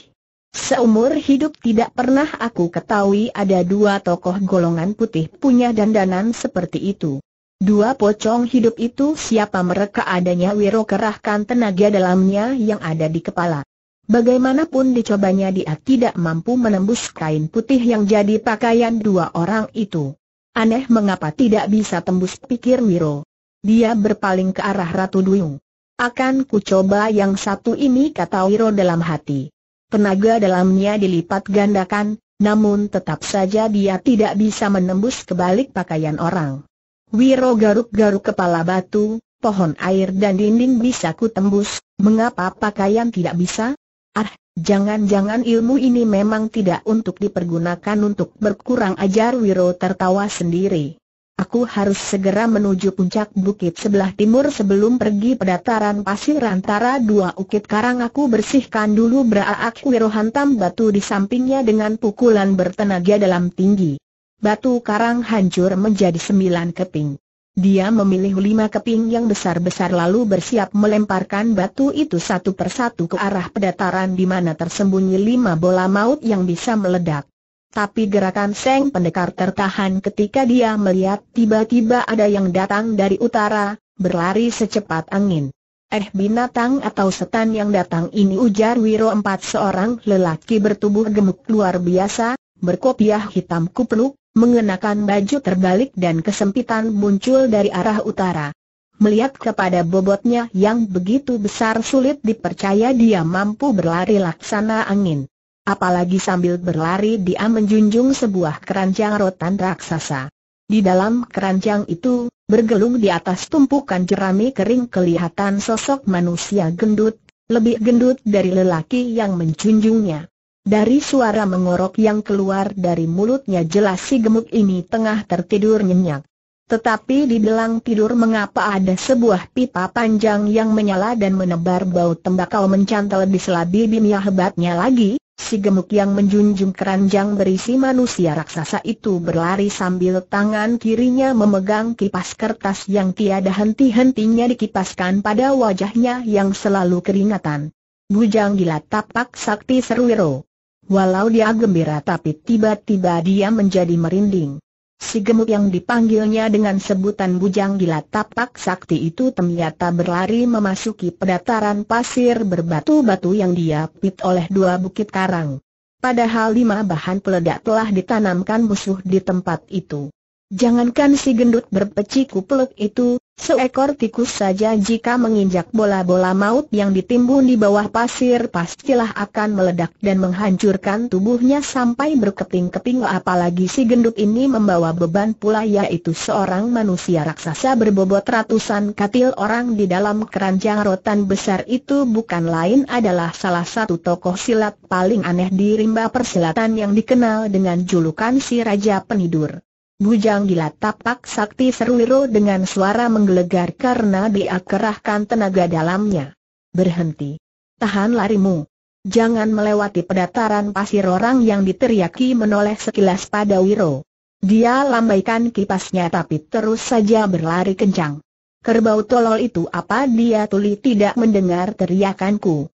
Seumur hidup tidak pernah aku ketahui ada dua tokoh golongan putih punya dandanan seperti itu. Dua pocong hidup itu siapa mereka adanya Wiro kerahkan tenaga dalamnya yang ada di kepala. Bagaimanapun dicobanya dia tidak mampu menembus kain putih yang jadi pakaian dua orang itu. Aneh mengapa tidak bisa tembus pikir Wiro. Dia berpaling ke arah Ratu Duyung. Akan ku coba yang satu ini kata Wiro dalam hati. Tenaga dalamnya dilipat gandakan, namun tetap saja dia tidak bisa menembus kebalik pakaian orang. Wiro garuk-garuk kepala batu, pohon air dan dinding bisa ku tembus, mengapa pakaian tidak bisa? Ah, jangan-jangan ilmu ini memang tidak untuk dipergunakan untuk berkurang ajar Wiro tertawa sendiri. Aku harus segera menuju puncak bukit sebelah timur sebelum pergi pedataran pasir antara dua ukit karang aku bersihkan dulu beraak Wiro hantam batu di sampingnya dengan pukulan bertenaga dalam tinggi. Batu karang hancur menjadi sembilan keping. Dia memilih lima keping yang besar-besar lalu bersiap melemparkan batu itu satu persatu ke arah pedataran di mana tersembunyi lima bola maut yang bisa meledak. Tapi gerakan Seng Pendekar tertahan ketika dia melihat tiba-tiba ada yang datang dari utara, berlari secepat angin. Eh binatang atau setan yang datang ini ujar Wiro empat seorang lelaki bertubuh gemuk luar biasa, berkopiah hitam kupluk, mengenakan baju terbalik dan kesempitan muncul dari arah utara. Melihat kepada bobotnya yang begitu besar sulit dipercaya dia mampu berlari laksana angin. Apalagi sambil berlari dia menjunjung sebuah keranjang rotan raksasa. Di dalam keranjang itu, bergelung di atas tumpukan jerami kering kelihatan sosok manusia gendut, lebih gendut dari lelaki yang menjunjungnya. Dari suara mengorok yang keluar dari mulutnya jelas si gemuk ini tengah tertidur nyenyak. Tetapi di belang tidur mengapa ada sebuah pipa panjang yang menyala dan menebar bau tembakau mencantel di sela bibirnya hebatnya lagi, Si gemuk yang menjunjung keranjang berisi manusia raksasa itu berlari sambil tangan kirinya memegang kipas kertas yang tiada henti-hentinya dikipaskan pada wajahnya yang selalu keringatan. Bujang gila tapak sakti seruiro. Walau dia gembira tapi tiba-tiba dia menjadi merinding. Si gemuk yang dipanggilnya dengan sebutan bujang gila tapak sakti itu ternyata berlari memasuki pedataran pasir berbatu-batu yang diapit oleh dua bukit karang. Padahal lima bahan peledak telah ditanamkan musuh di tempat itu. Jangankan si gendut berpeci kupluk itu, Seekor tikus saja jika menginjak bola-bola maut yang ditimbun di bawah pasir pastilah akan meledak dan menghancurkan tubuhnya sampai berkeping-keping apalagi si gendut ini membawa beban pula yaitu seorang manusia raksasa berbobot ratusan katil orang di dalam keranjang rotan besar itu bukan lain adalah salah satu tokoh silat paling aneh di rimba persilatan yang dikenal dengan julukan si Raja Penidur. Bujang gila tapak sakti seru dengan suara menggelegar karena dia kerahkan tenaga dalamnya. Berhenti. Tahan larimu. Jangan melewati pedataran pasir orang yang diteriaki menoleh sekilas pada Wiro. Dia lambaikan kipasnya tapi terus saja berlari kencang. Kerbau tolol itu apa dia tuli tidak mendengar teriakanku.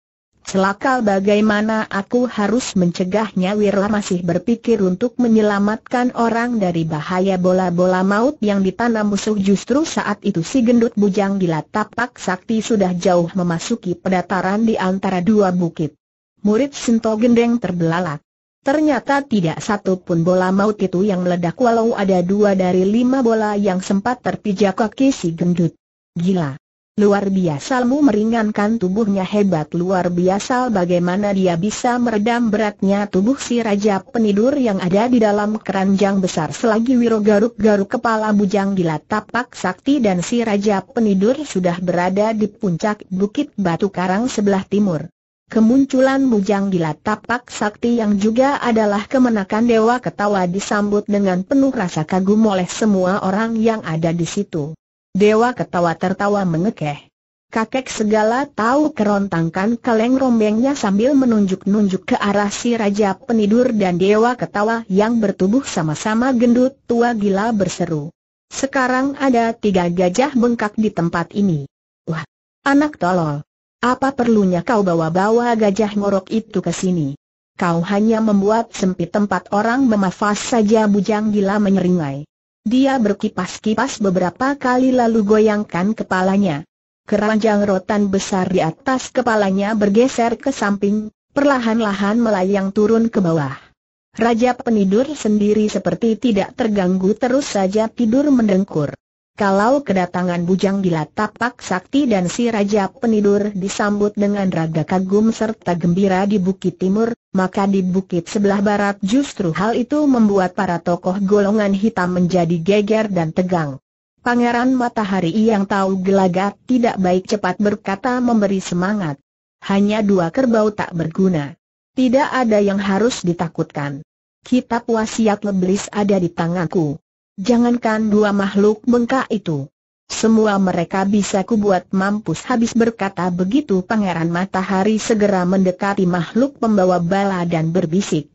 Celaka bagaimana aku harus mencegahnya Wirla masih berpikir untuk menyelamatkan orang dari bahaya bola-bola maut yang ditanam musuh justru saat itu si gendut bujang gila tapak sakti sudah jauh memasuki pedataran di antara dua bukit. Murid Sinto Gendeng terbelalak. Ternyata tidak satu pun bola maut itu yang meledak walau ada dua dari lima bola yang sempat terpijak kaki si gendut. Gila. Luar biasa! Mu meringankan tubuhnya hebat luar biasa bagaimana dia bisa meredam beratnya tubuh si Raja Penidur yang ada di dalam keranjang besar selagi Wiro garuk-garuk kepala bujang gila tapak sakti dan si Raja Penidur sudah berada di puncak Bukit Batu Karang sebelah timur. Kemunculan bujang gila tapak sakti yang juga adalah kemenakan dewa ketawa disambut dengan penuh rasa kagum oleh semua orang yang ada di situ. Dewa ketawa tertawa mengekeh. Kakek segala tahu kerontangkan kaleng rombengnya sambil menunjuk-nunjuk ke arah si Raja Penidur dan Dewa Ketawa yang bertubuh sama-sama gendut tua gila berseru. Sekarang ada tiga gajah bengkak di tempat ini. Wah, anak tolol. Apa perlunya kau bawa-bawa gajah ngorok itu ke sini? Kau hanya membuat sempit tempat orang memafas saja bujang gila menyeringai. Dia berkipas-kipas beberapa kali lalu goyangkan kepalanya. Keranjang rotan besar di atas kepalanya bergeser ke samping, perlahan-lahan melayang turun ke bawah. Raja penidur sendiri seperti tidak terganggu terus saja tidur mendengkur. Kalau kedatangan bujang gila tapak sakti dan si Raja Penidur disambut dengan raga kagum serta gembira di Bukit Timur, maka di Bukit sebelah barat justru hal itu membuat para tokoh golongan hitam menjadi geger dan tegang. Pangeran Matahari yang tahu gelagat tidak baik cepat berkata memberi semangat. Hanya dua kerbau tak berguna. Tidak ada yang harus ditakutkan. Kitab wasiat lebelis ada di tanganku. Jangankan dua makhluk bengkak itu. Semua mereka bisa kubuat mampus habis berkata begitu Pangeran Matahari segera mendekati makhluk pembawa bala dan berbisik.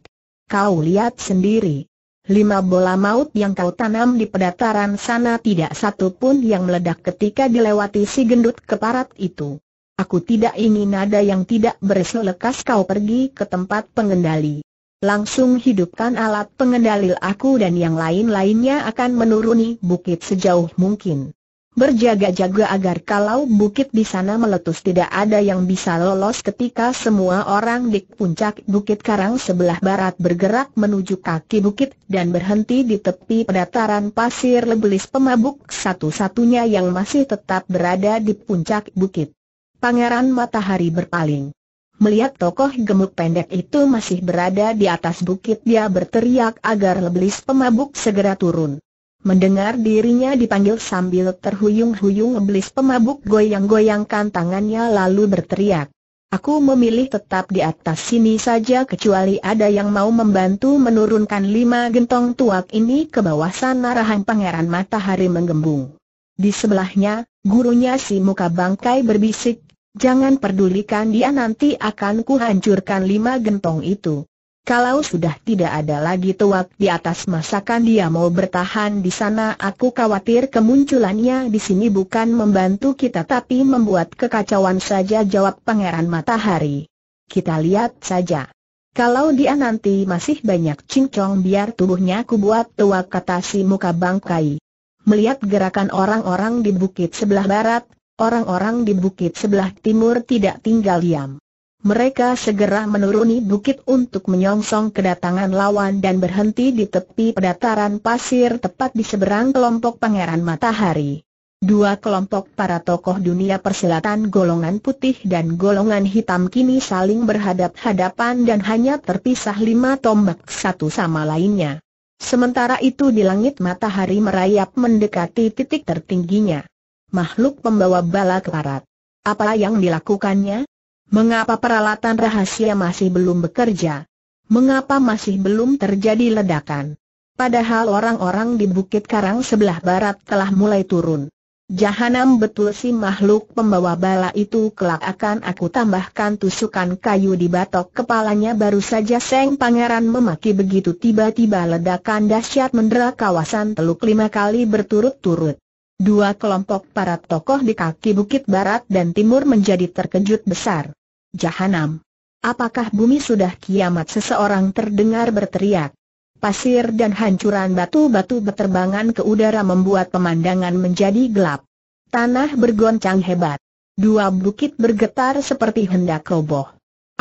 Kau lihat sendiri. Lima bola maut yang kau tanam di pedataran sana tidak satu pun yang meledak ketika dilewati si gendut keparat itu. Aku tidak ingin ada yang tidak berselekas kau pergi ke tempat pengendali. Langsung hidupkan alat pengendali aku dan yang lain-lainnya akan menuruni bukit sejauh mungkin. Berjaga-jaga agar kalau bukit di sana meletus tidak ada yang bisa lolos ketika semua orang di puncak Bukit Karang sebelah barat bergerak menuju kaki bukit dan berhenti di tepi pedataran pasir lebelis pemabuk satu-satunya yang masih tetap berada di puncak bukit. Pangeran Matahari berpaling. Melihat tokoh gemuk pendek itu masih berada di atas bukit dia berteriak agar leblis pemabuk segera turun. Mendengar dirinya dipanggil sambil terhuyung-huyung leblis pemabuk goyang-goyangkan tangannya lalu berteriak. Aku memilih tetap di atas sini saja kecuali ada yang mau membantu menurunkan lima gentong tuak ini ke bawah sana rahang pangeran matahari menggembung. Di sebelahnya, gurunya si muka bangkai berbisik, Jangan pedulikan dia nanti akan kuhancurkan lima gentong itu. Kalau sudah tidak ada lagi tuak di atas masakan dia mau bertahan di sana aku khawatir kemunculannya di sini bukan membantu kita tapi membuat kekacauan saja jawab Pangeran Matahari. Kita lihat saja. Kalau dia nanti masih banyak cincong biar tubuhnya kubuat tuak kata si muka bangkai. Melihat gerakan orang-orang di bukit sebelah barat, orang-orang di bukit sebelah timur tidak tinggal diam. Mereka segera menuruni bukit untuk menyongsong kedatangan lawan dan berhenti di tepi pedataran pasir tepat di seberang kelompok Pangeran Matahari. Dua kelompok para tokoh dunia persilatan golongan putih dan golongan hitam kini saling berhadap-hadapan dan hanya terpisah lima tombak satu sama lainnya. Sementara itu di langit matahari merayap mendekati titik tertingginya makhluk pembawa bala ke barat. Apa yang dilakukannya? Mengapa peralatan rahasia masih belum bekerja? Mengapa masih belum terjadi ledakan? Padahal orang-orang di Bukit Karang sebelah barat telah mulai turun. Jahanam betul si makhluk pembawa bala itu kelak akan aku tambahkan tusukan kayu di batok kepalanya baru saja Seng Pangeran memaki begitu tiba-tiba ledakan dahsyat mendera kawasan teluk lima kali berturut-turut. Dua kelompok para tokoh di kaki bukit barat dan timur menjadi terkejut besar. Jahanam. Apakah bumi sudah kiamat seseorang terdengar berteriak? Pasir dan hancuran batu-batu berterbangan ke udara membuat pemandangan menjadi gelap. Tanah bergoncang hebat. Dua bukit bergetar seperti hendak roboh.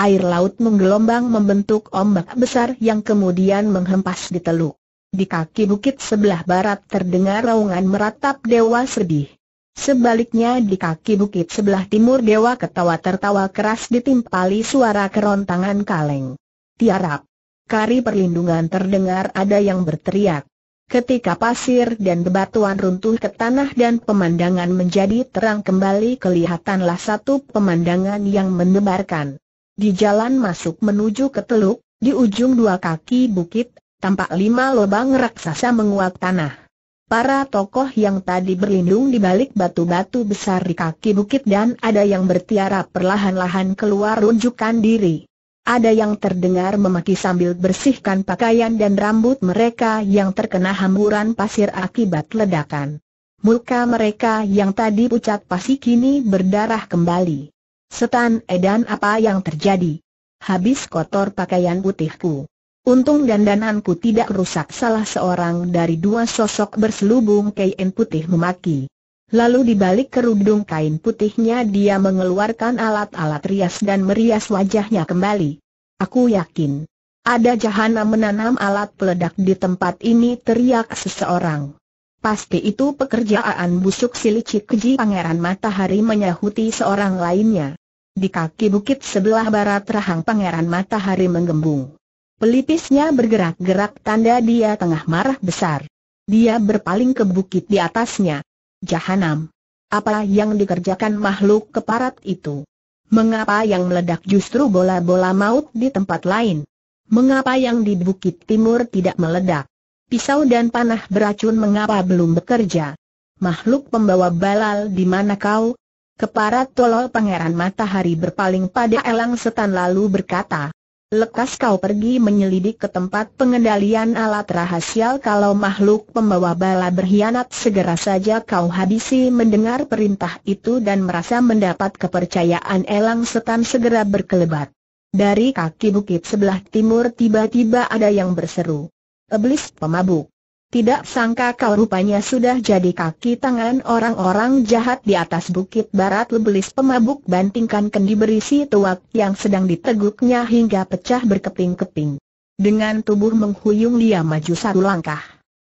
Air laut menggelombang membentuk ombak besar yang kemudian menghempas di teluk. Di kaki bukit sebelah barat terdengar raungan meratap dewa sedih. Sebaliknya di kaki bukit sebelah timur dewa ketawa tertawa keras ditimpali suara kerontangan kaleng. Tiarap. Kari perlindungan terdengar ada yang berteriak. Ketika pasir dan bebatuan runtuh ke tanah dan pemandangan menjadi terang kembali kelihatanlah satu pemandangan yang menebarkan. Di jalan masuk menuju ke teluk, di ujung dua kaki bukit tampak lima lubang raksasa menguat tanah. Para tokoh yang tadi berlindung di balik batu-batu besar di kaki bukit dan ada yang bertiara perlahan-lahan keluar runjukan diri. Ada yang terdengar memaki sambil bersihkan pakaian dan rambut mereka yang terkena hamburan pasir akibat ledakan. Muka mereka yang tadi pucat pasi kini berdarah kembali. Setan edan apa yang terjadi? Habis kotor pakaian putihku. Untung dandananku tidak rusak salah seorang dari dua sosok berselubung kain putih memaki. Lalu dibalik kerudung kain putihnya dia mengeluarkan alat-alat rias dan merias wajahnya kembali. Aku yakin. Ada jahana menanam alat peledak di tempat ini teriak seseorang. Pasti itu pekerjaan busuk si licik keji pangeran matahari menyahuti seorang lainnya. Di kaki bukit sebelah barat rahang pangeran matahari menggembung. Pelipisnya bergerak-gerak tanda dia tengah marah besar. Dia berpaling ke bukit di atasnya. Jahanam. Apa yang dikerjakan makhluk keparat itu? Mengapa yang meledak justru bola-bola maut di tempat lain? Mengapa yang di bukit timur tidak meledak? Pisau dan panah beracun mengapa belum bekerja? Makhluk pembawa balal di mana kau? Keparat tolol pangeran matahari berpaling pada elang setan lalu berkata, Lekas kau pergi menyelidik ke tempat pengendalian alat rahasia kalau makhluk pembawa bala berkhianat segera saja kau habisi mendengar perintah itu dan merasa mendapat kepercayaan elang setan segera berkelebat. Dari kaki bukit sebelah timur tiba-tiba ada yang berseru. Iblis pemabuk. Tidak sangka kau rupanya sudah jadi kaki tangan orang-orang jahat di atas bukit barat lebelis pemabuk bantingkan kendi berisi tuak yang sedang diteguknya hingga pecah berkeping-keping. Dengan tubuh menghuyung dia maju satu langkah.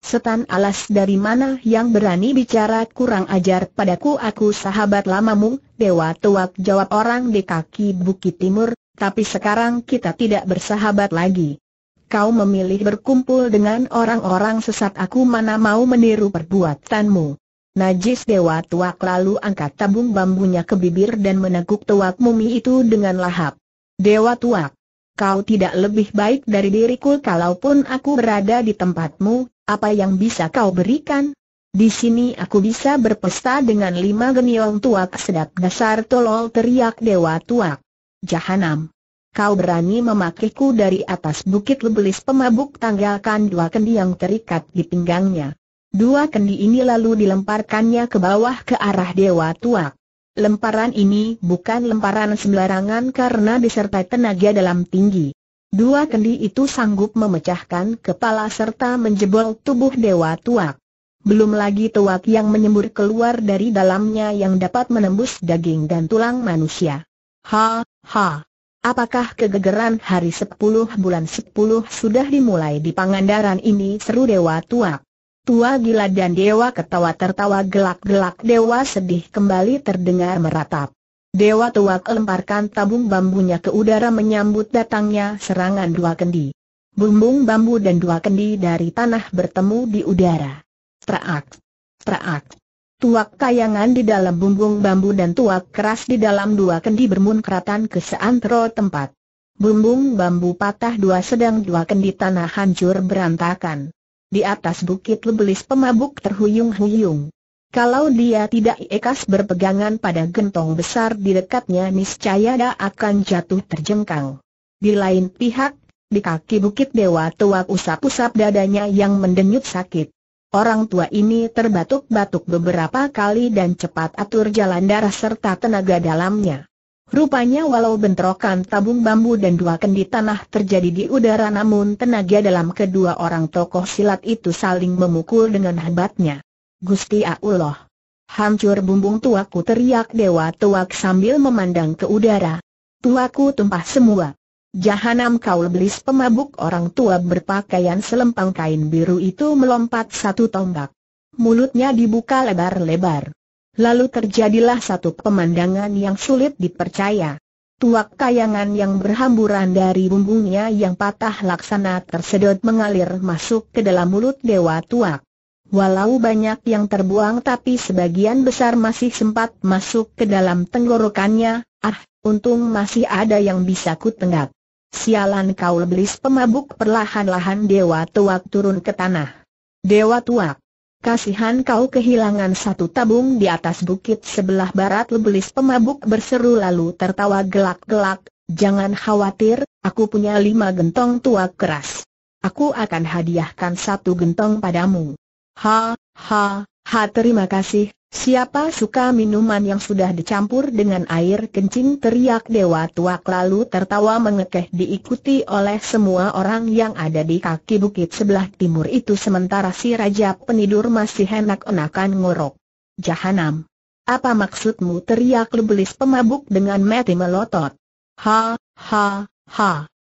Setan alas dari mana yang berani bicara kurang ajar padaku aku sahabat lamamu, dewa tuak jawab orang di kaki bukit timur, tapi sekarang kita tidak bersahabat lagi kau memilih berkumpul dengan orang-orang sesat aku mana mau meniru perbuatanmu. Najis Dewa Tuak lalu angkat tabung bambunya ke bibir dan meneguk tuak mumi itu dengan lahap. Dewa Tuak, kau tidak lebih baik dari diriku kalaupun aku berada di tempatmu, apa yang bisa kau berikan? Di sini aku bisa berpesta dengan lima geniong tuak sedap dasar tolol teriak Dewa Tuak. Jahanam kau berani memakiku dari atas bukit lebelis pemabuk tanggalkan dua kendi yang terikat di pinggangnya. Dua kendi ini lalu dilemparkannya ke bawah ke arah Dewa tua. Lemparan ini bukan lemparan sembarangan karena disertai tenaga dalam tinggi. Dua kendi itu sanggup memecahkan kepala serta menjebol tubuh Dewa tua. Belum lagi tuak yang menyembur keluar dari dalamnya yang dapat menembus daging dan tulang manusia. Ha, ha. Apakah kegegeran hari sepuluh bulan sepuluh sudah dimulai di Pangandaran ini seru Dewa Tua. Tua gila dan Dewa ketawa tertawa gelak-gelak Dewa sedih kembali terdengar meratap. Dewa Tua lemparkan tabung bambunya ke udara menyambut datangnya serangan dua kendi. Bumbung bambu dan dua kendi dari tanah bertemu di udara. Traak! Traak! tuak kayangan di dalam bumbung bambu dan tuak keras di dalam dua kendi bermunkratan ke seantero tempat. Bumbung bambu patah dua sedang dua kendi tanah hancur berantakan. Di atas bukit lebelis pemabuk terhuyung-huyung. Kalau dia tidak ikas berpegangan pada gentong besar di dekatnya niscaya dia akan jatuh terjengkang. Di lain pihak, di kaki bukit dewa tuak usap-usap dadanya yang mendenyut sakit. Orang tua ini terbatuk-batuk beberapa kali dan cepat atur jalan darah serta tenaga dalamnya. Rupanya walau bentrokan tabung bambu dan dua kendi tanah terjadi di udara namun tenaga dalam kedua orang tokoh silat itu saling memukul dengan hebatnya. Gusti Allah. Hancur bumbung tuaku teriak dewa tuak sambil memandang ke udara. Tuaku tumpah semua. Jahanam kau iblis pemabuk orang tua berpakaian selempang kain biru itu melompat satu tombak. Mulutnya dibuka lebar-lebar. Lalu terjadilah satu pemandangan yang sulit dipercaya. Tuak kayangan yang berhamburan dari bumbungnya yang patah laksana tersedot mengalir masuk ke dalam mulut Dewa Tuak. Walau banyak yang terbuang tapi sebagian besar masih sempat masuk ke dalam tenggorokannya, ah, untung masih ada yang bisa kutenggak. Sialan kau leblis pemabuk perlahan-lahan Dewa Tuak turun ke tanah. Dewa Tuak. Kasihan kau kehilangan satu tabung di atas bukit sebelah barat leblis pemabuk berseru lalu tertawa gelak-gelak, jangan khawatir, aku punya lima gentong tua keras. Aku akan hadiahkan satu gentong padamu. Ha, ha, ha terima kasih, Siapa suka minuman yang sudah dicampur dengan air kencing teriak dewa tuak lalu tertawa mengekeh diikuti oleh semua orang yang ada di kaki bukit sebelah timur itu sementara si Raja Penidur masih enak-enakan ngorok. Jahanam. Apa maksudmu teriak lebelis pemabuk dengan mati melotot? Ha, ha, ha.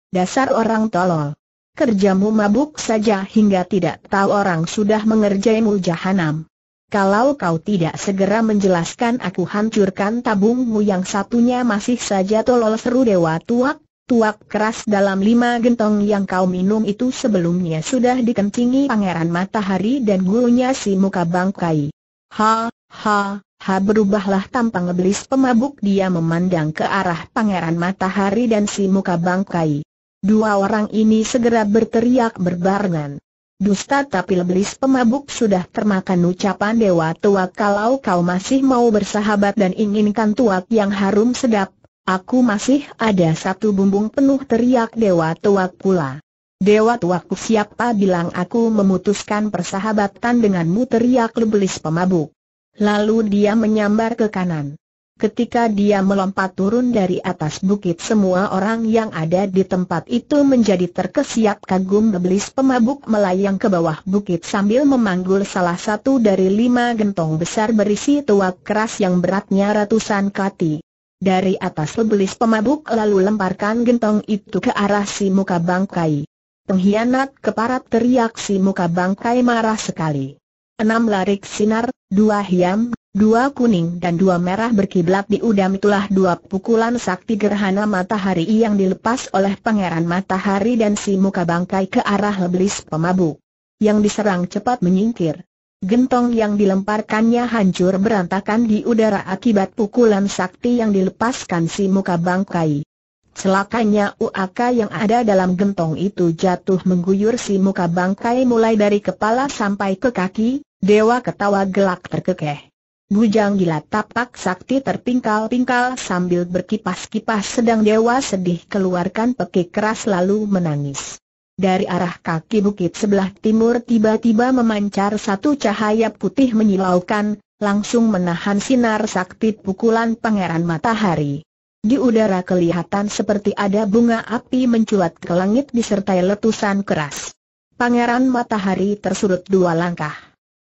Dasar orang tolol. Kerjamu mabuk saja hingga tidak tahu orang sudah mengerjaimu jahanam. Kalau kau tidak segera menjelaskan aku hancurkan tabungmu yang satunya masih saja tolol seru dewa tuak, tuak keras dalam lima gentong yang kau minum itu sebelumnya sudah dikencingi pangeran matahari dan gurunya si muka bangkai. Ha, ha, ha berubahlah tampang ngeblis pemabuk dia memandang ke arah pangeran matahari dan si muka bangkai. Dua orang ini segera berteriak berbarengan. Dusta tapi leblis pemabuk sudah termakan ucapan dewa tua kalau kau masih mau bersahabat dan inginkan tuak yang harum sedap, aku masih ada satu bumbung penuh teriak dewa tuak pula. Dewa tuakku siapa bilang aku memutuskan persahabatan denganmu teriak leblis pemabuk. Lalu dia menyambar ke kanan. Ketika dia melompat turun dari atas bukit semua orang yang ada di tempat itu menjadi terkesiap kagum beblis pemabuk melayang ke bawah bukit sambil memanggul salah satu dari lima gentong besar berisi tuak keras yang beratnya ratusan kati. Dari atas beblis pemabuk lalu lemparkan gentong itu ke arah si muka bangkai. Pengkhianat keparat teriak si muka bangkai marah sekali. Enam larik sinar, dua hiam Dua kuning dan dua merah berkiblat di udam itulah dua pukulan sakti gerhana matahari yang dilepas oleh pangeran matahari dan si muka bangkai ke arah leblis pemabuk. Yang diserang cepat menyingkir. Gentong yang dilemparkannya hancur berantakan di udara akibat pukulan sakti yang dilepaskan si muka bangkai. Celakanya uaka yang ada dalam gentong itu jatuh mengguyur si muka bangkai mulai dari kepala sampai ke kaki, dewa ketawa gelak terkekeh. Bujang gila tapak sakti terpingkal-pingkal sambil berkipas-kipas sedang dewa sedih keluarkan peki keras lalu menangis. Dari arah kaki bukit sebelah timur tiba-tiba memancar satu cahaya putih menyilaukan, langsung menahan sinar sakti pukulan pangeran matahari. Di udara kelihatan seperti ada bunga api mencuat ke langit disertai letusan keras. Pangeran matahari tersurut dua langkah.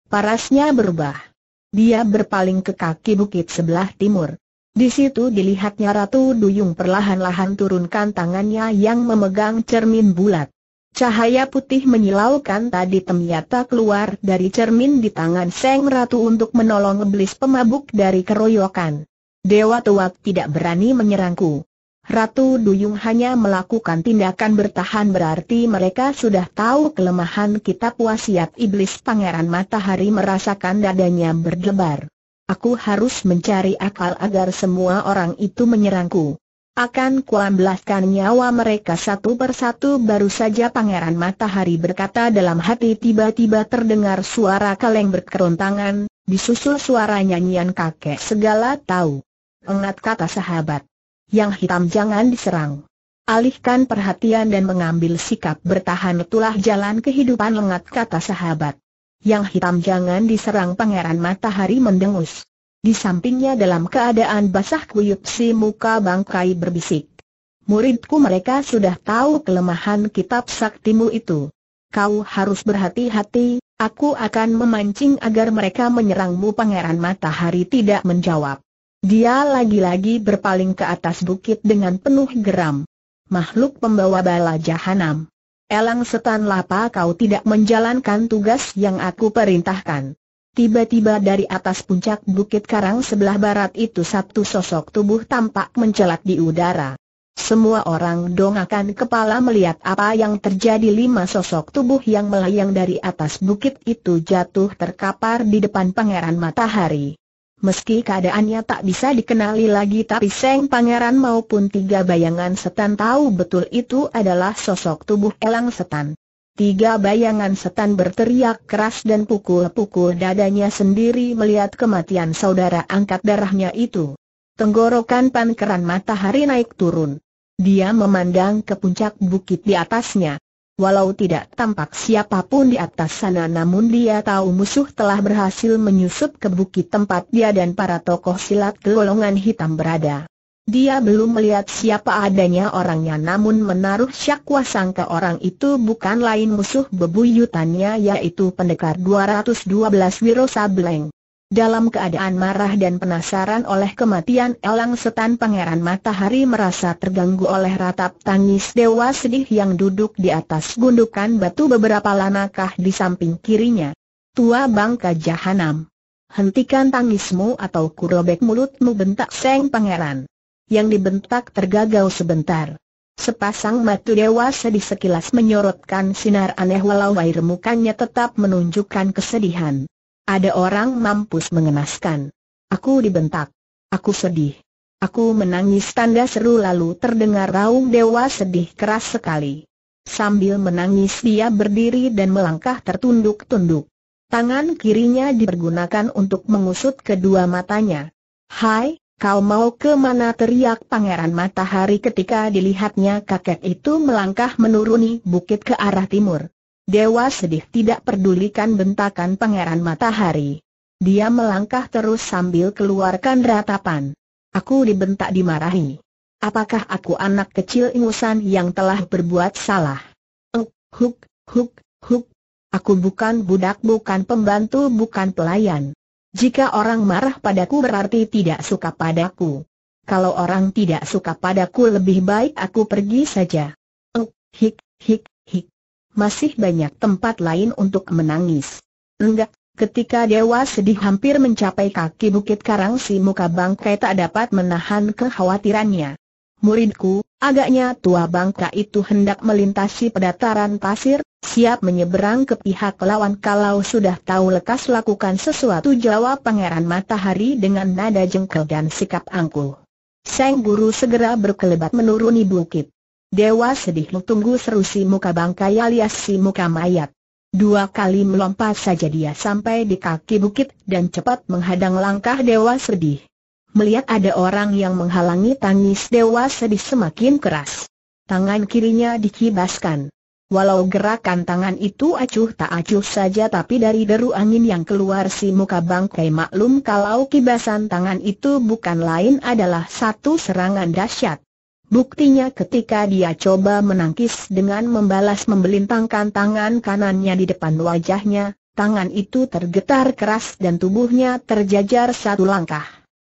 Parasnya berubah dia berpaling ke kaki bukit sebelah timur. Di situ dilihatnya Ratu Duyung perlahan-lahan turunkan tangannya yang memegang cermin bulat. Cahaya putih menyilaukan tadi ternyata keluar dari cermin di tangan Seng Ratu untuk menolong iblis pemabuk dari keroyokan. Dewa Tuak tidak berani menyerangku. Ratu Duyung hanya melakukan tindakan bertahan berarti mereka sudah tahu kelemahan kitab wasiat iblis Pangeran Matahari merasakan dadanya berdebar. Aku harus mencari akal agar semua orang itu menyerangku. Akan kuamblaskan nyawa mereka satu persatu baru saja Pangeran Matahari berkata dalam hati tiba-tiba terdengar suara kaleng berkerontangan, disusul suara nyanyian kakek segala tahu. Engat kata sahabat yang hitam jangan diserang. Alihkan perhatian dan mengambil sikap bertahan itulah jalan kehidupan lengat kata sahabat. Yang hitam jangan diserang pangeran matahari mendengus. Di sampingnya dalam keadaan basah kuyup si muka bangkai berbisik. Muridku mereka sudah tahu kelemahan kitab saktimu itu. Kau harus berhati-hati, aku akan memancing agar mereka menyerangmu Pangeran Matahari tidak menjawab. Dia lagi-lagi berpaling ke atas bukit dengan penuh geram. Makhluk pembawa bala jahanam. Elang setan lapa kau tidak menjalankan tugas yang aku perintahkan. Tiba-tiba dari atas puncak bukit karang sebelah barat itu satu sosok tubuh tampak mencelat di udara. Semua orang dongakan kepala melihat apa yang terjadi lima sosok tubuh yang melayang dari atas bukit itu jatuh terkapar di depan pangeran matahari. Meski keadaannya tak bisa dikenali lagi tapi Seng Pangeran maupun tiga bayangan setan tahu betul itu adalah sosok tubuh elang setan. Tiga bayangan setan berteriak keras dan pukul-pukul dadanya sendiri melihat kematian saudara angkat darahnya itu. Tenggorokan pankeran matahari naik turun. Dia memandang ke puncak bukit di atasnya. Walau tidak tampak siapapun di atas sana namun dia tahu musuh telah berhasil menyusup ke bukit tempat dia dan para tokoh silat golongan hitam berada. Dia belum melihat siapa adanya orangnya namun menaruh syakwa sangka orang itu bukan lain musuh bebuyutannya yaitu pendekar 212 Wiro Sableng. Dalam keadaan marah dan penasaran oleh kematian Elang Setan Pangeran Matahari merasa terganggu oleh ratap tangis dewa sedih yang duduk di atas gundukan batu beberapa langkah di samping kirinya. Tua bangka jahanam. Hentikan tangismu atau kurobek mulutmu bentak Seng Pangeran. Yang dibentak tergagau sebentar. Sepasang mata dewa sedih sekilas menyorotkan sinar aneh walau air mukanya tetap menunjukkan kesedihan. Ada orang mampus mengenaskan. Aku dibentak. Aku sedih. Aku menangis tanda seru lalu terdengar raung dewa sedih keras sekali. Sambil menangis dia berdiri dan melangkah tertunduk-tunduk. Tangan kirinya dipergunakan untuk mengusut kedua matanya. Hai, kau mau ke mana teriak pangeran matahari ketika dilihatnya kakek itu melangkah menuruni bukit ke arah timur. Dewa sedih tidak pedulikan bentakan Pangeran Matahari. Dia melangkah terus sambil keluarkan ratapan. Aku dibentak dimarahi. Apakah aku anak kecil ingusan yang telah berbuat salah? Huk, huk, huk, huk. Aku bukan budak, bukan pembantu, bukan pelayan. Jika orang marah padaku berarti tidak suka padaku. Kalau orang tidak suka padaku lebih baik aku pergi saja. Huk, hik, hik, hik masih banyak tempat lain untuk menangis. Enggak, ketika dewa sedih hampir mencapai kaki bukit karang si muka bangkai tak dapat menahan kekhawatirannya. Muridku, agaknya tua bangka itu hendak melintasi pedataran pasir, siap menyeberang ke pihak lawan kalau sudah tahu lekas lakukan sesuatu jawab Pangeran Matahari dengan nada jengkel dan sikap angkuh. Sang guru segera berkelebat menuruni bukit. Dewa sedih lu tunggu seru si muka bangkai alias si muka mayat. Dua kali melompat saja dia sampai di kaki bukit dan cepat menghadang langkah dewa sedih. Melihat ada orang yang menghalangi tangis dewa sedih semakin keras. Tangan kirinya dikibaskan. Walau gerakan tangan itu acuh tak acuh saja tapi dari deru angin yang keluar si muka bangkai maklum kalau kibasan tangan itu bukan lain adalah satu serangan dahsyat. Buktinya ketika dia coba menangkis dengan membalas membelintangkan tangan kanannya di depan wajahnya, tangan itu tergetar keras dan tubuhnya terjajar satu langkah.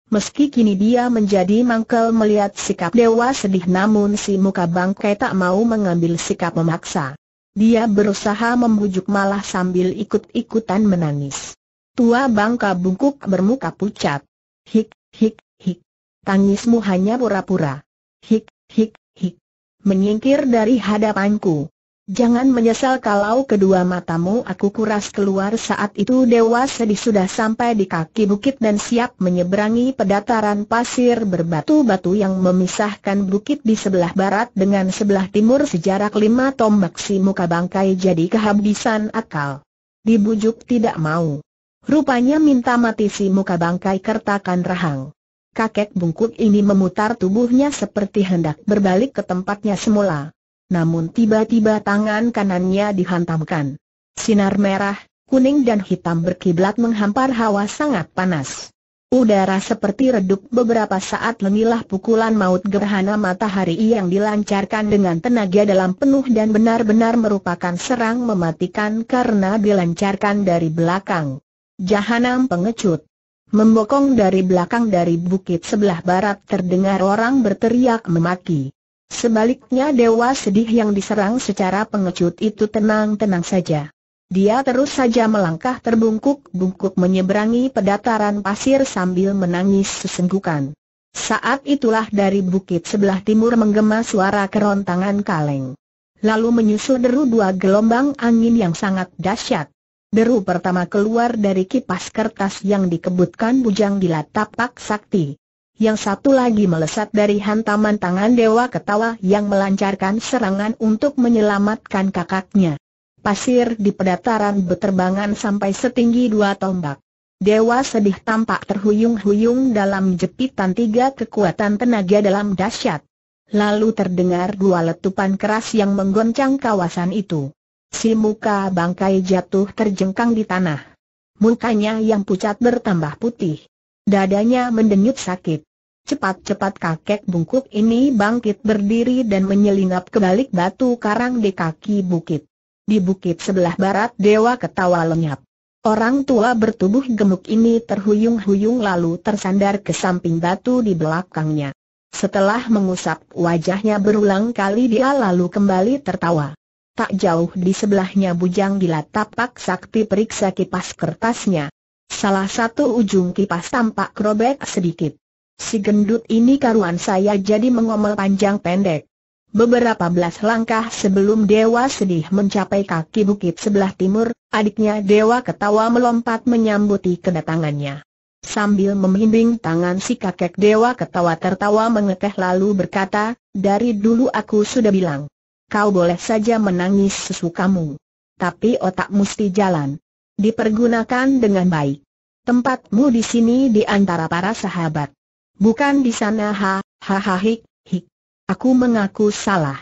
Meski kini dia menjadi mangkel melihat sikap dewa sedih namun si muka bangkai tak mau mengambil sikap memaksa. Dia berusaha membujuk malah sambil ikut-ikutan menangis. Tua bangka bungkuk bermuka pucat. Hik, hik, hik. Tangismu hanya pura-pura. Hik, hik, hik. Menyingkir dari hadapanku. Jangan menyesal kalau kedua matamu aku kuras keluar saat itu Dewa Sedih sudah sampai di kaki bukit dan siap menyeberangi pedataran pasir berbatu-batu yang memisahkan bukit di sebelah barat dengan sebelah timur sejarak lima tombak si muka bangkai jadi kehabisan akal. Dibujuk tidak mau. Rupanya minta mati si muka bangkai kertakan rahang kakek bungkuk ini memutar tubuhnya seperti hendak berbalik ke tempatnya semula. Namun tiba-tiba tangan kanannya dihantamkan. Sinar merah, kuning dan hitam berkiblat menghampar hawa sangat panas. Udara seperti redup beberapa saat lenilah pukulan maut gerhana matahari yang dilancarkan dengan tenaga dalam penuh dan benar-benar merupakan serang mematikan karena dilancarkan dari belakang. Jahanam pengecut. Membokong dari belakang dari bukit sebelah barat terdengar orang berteriak memaki. Sebaliknya dewa sedih yang diserang secara pengecut itu tenang-tenang saja. Dia terus saja melangkah terbungkuk-bungkuk menyeberangi pedataran pasir sambil menangis sesenggukan. Saat itulah dari bukit sebelah timur menggema suara kerontangan kaleng. Lalu menyusul deru dua gelombang angin yang sangat dahsyat. Deru pertama keluar dari kipas kertas yang dikebutkan bujang Gila tapak sakti. Yang satu lagi melesat dari hantaman tangan Dewa Ketawa yang melancarkan serangan untuk menyelamatkan kakaknya. Pasir di pedataran berterbangan sampai setinggi dua tombak. Dewa sedih tampak terhuyung-huyung dalam jepitan tiga kekuatan tenaga dalam dahsyat. Lalu terdengar dua letupan keras yang menggoncang kawasan itu. Si muka bangkai jatuh terjengkang di tanah. Mukanya yang pucat bertambah putih. Dadanya mendenyut sakit. Cepat-cepat kakek bungkuk ini bangkit berdiri dan menyelinap ke balik batu karang di kaki bukit. Di bukit sebelah barat dewa ketawa lenyap. Orang tua bertubuh gemuk ini terhuyung-huyung lalu tersandar ke samping batu di belakangnya. Setelah mengusap wajahnya berulang kali dia lalu kembali tertawa. Tak jauh di sebelahnya bujang gila tapak sakti periksa kipas kertasnya. Salah satu ujung kipas tampak robek sedikit. Si gendut ini karuan saya jadi mengomel panjang pendek. Beberapa belas langkah sebelum Dewa sedih mencapai kaki bukit sebelah timur, adiknya Dewa ketawa melompat menyambuti kedatangannya. Sambil membimbing tangan si kakek Dewa ketawa tertawa mengekeh lalu berkata, dari dulu aku sudah bilang, kau boleh saja menangis sesukamu. Tapi otak mesti jalan. Dipergunakan dengan baik. Tempatmu di sini di antara para sahabat. Bukan di sana ha, ha ha hik, hik. Aku mengaku salah.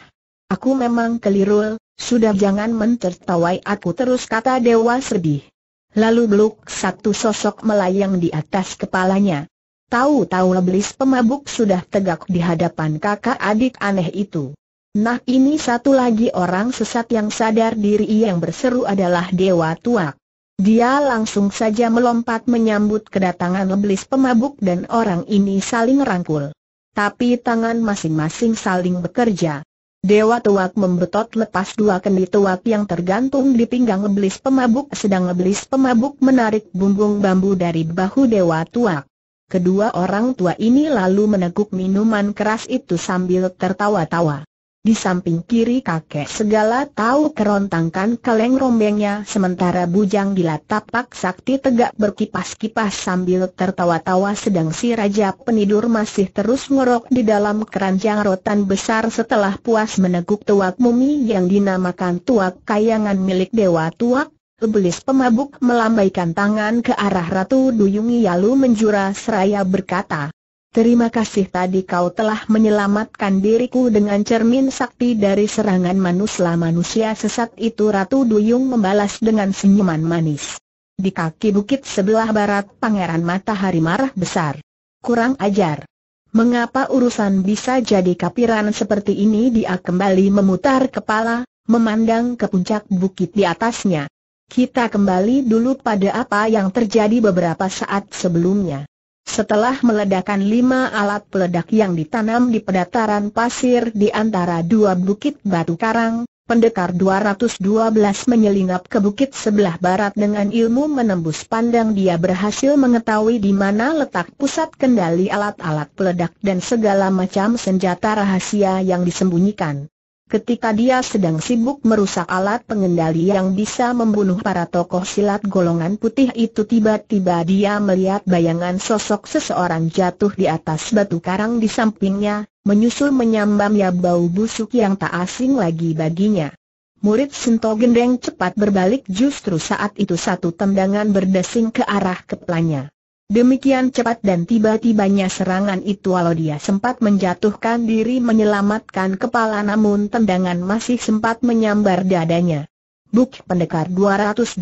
Aku memang keliru, sudah jangan mentertawai aku terus kata Dewa Sedih. Lalu beluk satu sosok melayang di atas kepalanya. Tahu-tahu leblis pemabuk sudah tegak di hadapan kakak adik aneh itu. Nah ini satu lagi orang sesat yang sadar diri yang berseru adalah Dewa tua. Dia langsung saja melompat menyambut kedatangan leblis pemabuk dan orang ini saling rangkul. Tapi tangan masing-masing saling bekerja. Dewa Tuak membetot lepas dua kendi tuak yang tergantung di pinggang leblis pemabuk sedang leblis pemabuk menarik bumbung bambu dari bahu Dewa Tuak. Kedua orang tua ini lalu meneguk minuman keras itu sambil tertawa-tawa. Di samping kiri kakek segala tahu kerontangkan kaleng rombengnya sementara bujang gila tapak sakti tegak berkipas-kipas sambil tertawa-tawa sedang si Raja Penidur masih terus ngorok di dalam keranjang rotan besar setelah puas meneguk tuak mumi yang dinamakan tuak kayangan milik Dewa Tuak. Iblis pemabuk melambaikan tangan ke arah Ratu Duyung Yalu menjura seraya berkata, Terima kasih tadi kau telah menyelamatkan diriku dengan cermin sakti dari serangan manusia-manusia sesat itu Ratu Duyung membalas dengan senyuman manis. Di kaki bukit sebelah barat Pangeran Matahari marah besar. Kurang ajar. Mengapa urusan bisa jadi kapiran seperti ini dia kembali memutar kepala, memandang ke puncak bukit di atasnya. Kita kembali dulu pada apa yang terjadi beberapa saat sebelumnya. Setelah meledakan lima alat peledak yang ditanam di pedataran pasir di antara dua bukit batu karang, Pendekar 212 menyelinap ke bukit sebelah barat dengan ilmu menembus pandang dia berhasil mengetahui di mana letak pusat kendali alat-alat peledak dan segala macam senjata rahasia yang disembunyikan. Ketika dia sedang sibuk merusak alat pengendali yang bisa membunuh para tokoh silat golongan putih itu tiba-tiba dia melihat bayangan sosok seseorang jatuh di atas batu karang di sampingnya, menyusul menyambamnya bau busuk yang tak asing lagi baginya. Murid Sinto Gendeng cepat berbalik justru saat itu satu tendangan berdesing ke arah kepalanya. Demikian cepat dan tiba-tibanya serangan itu walau dia sempat menjatuhkan diri menyelamatkan kepala namun tendangan masih sempat menyambar dadanya. Buk pendekar 212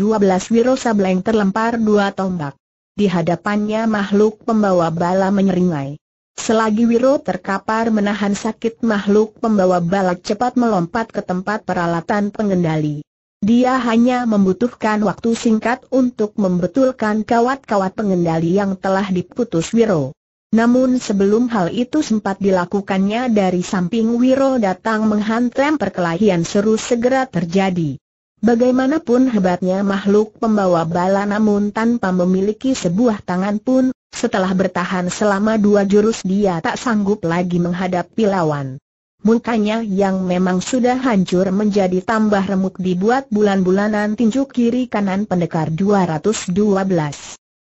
Wiro Sableng terlempar dua tombak. Di hadapannya makhluk pembawa bala menyeringai. Selagi Wiro terkapar menahan sakit makhluk pembawa bala cepat melompat ke tempat peralatan pengendali. Dia hanya membutuhkan waktu singkat untuk membetulkan kawat-kawat pengendali yang telah diputus Wiro. Namun sebelum hal itu sempat dilakukannya dari samping Wiro datang menghantam perkelahian seru segera terjadi. Bagaimanapun hebatnya makhluk pembawa bala namun tanpa memiliki sebuah tangan pun, setelah bertahan selama dua jurus dia tak sanggup lagi menghadapi lawan. Mukanya yang memang sudah hancur menjadi tambah remuk dibuat bulan-bulanan tinju kiri kanan pendekar 212.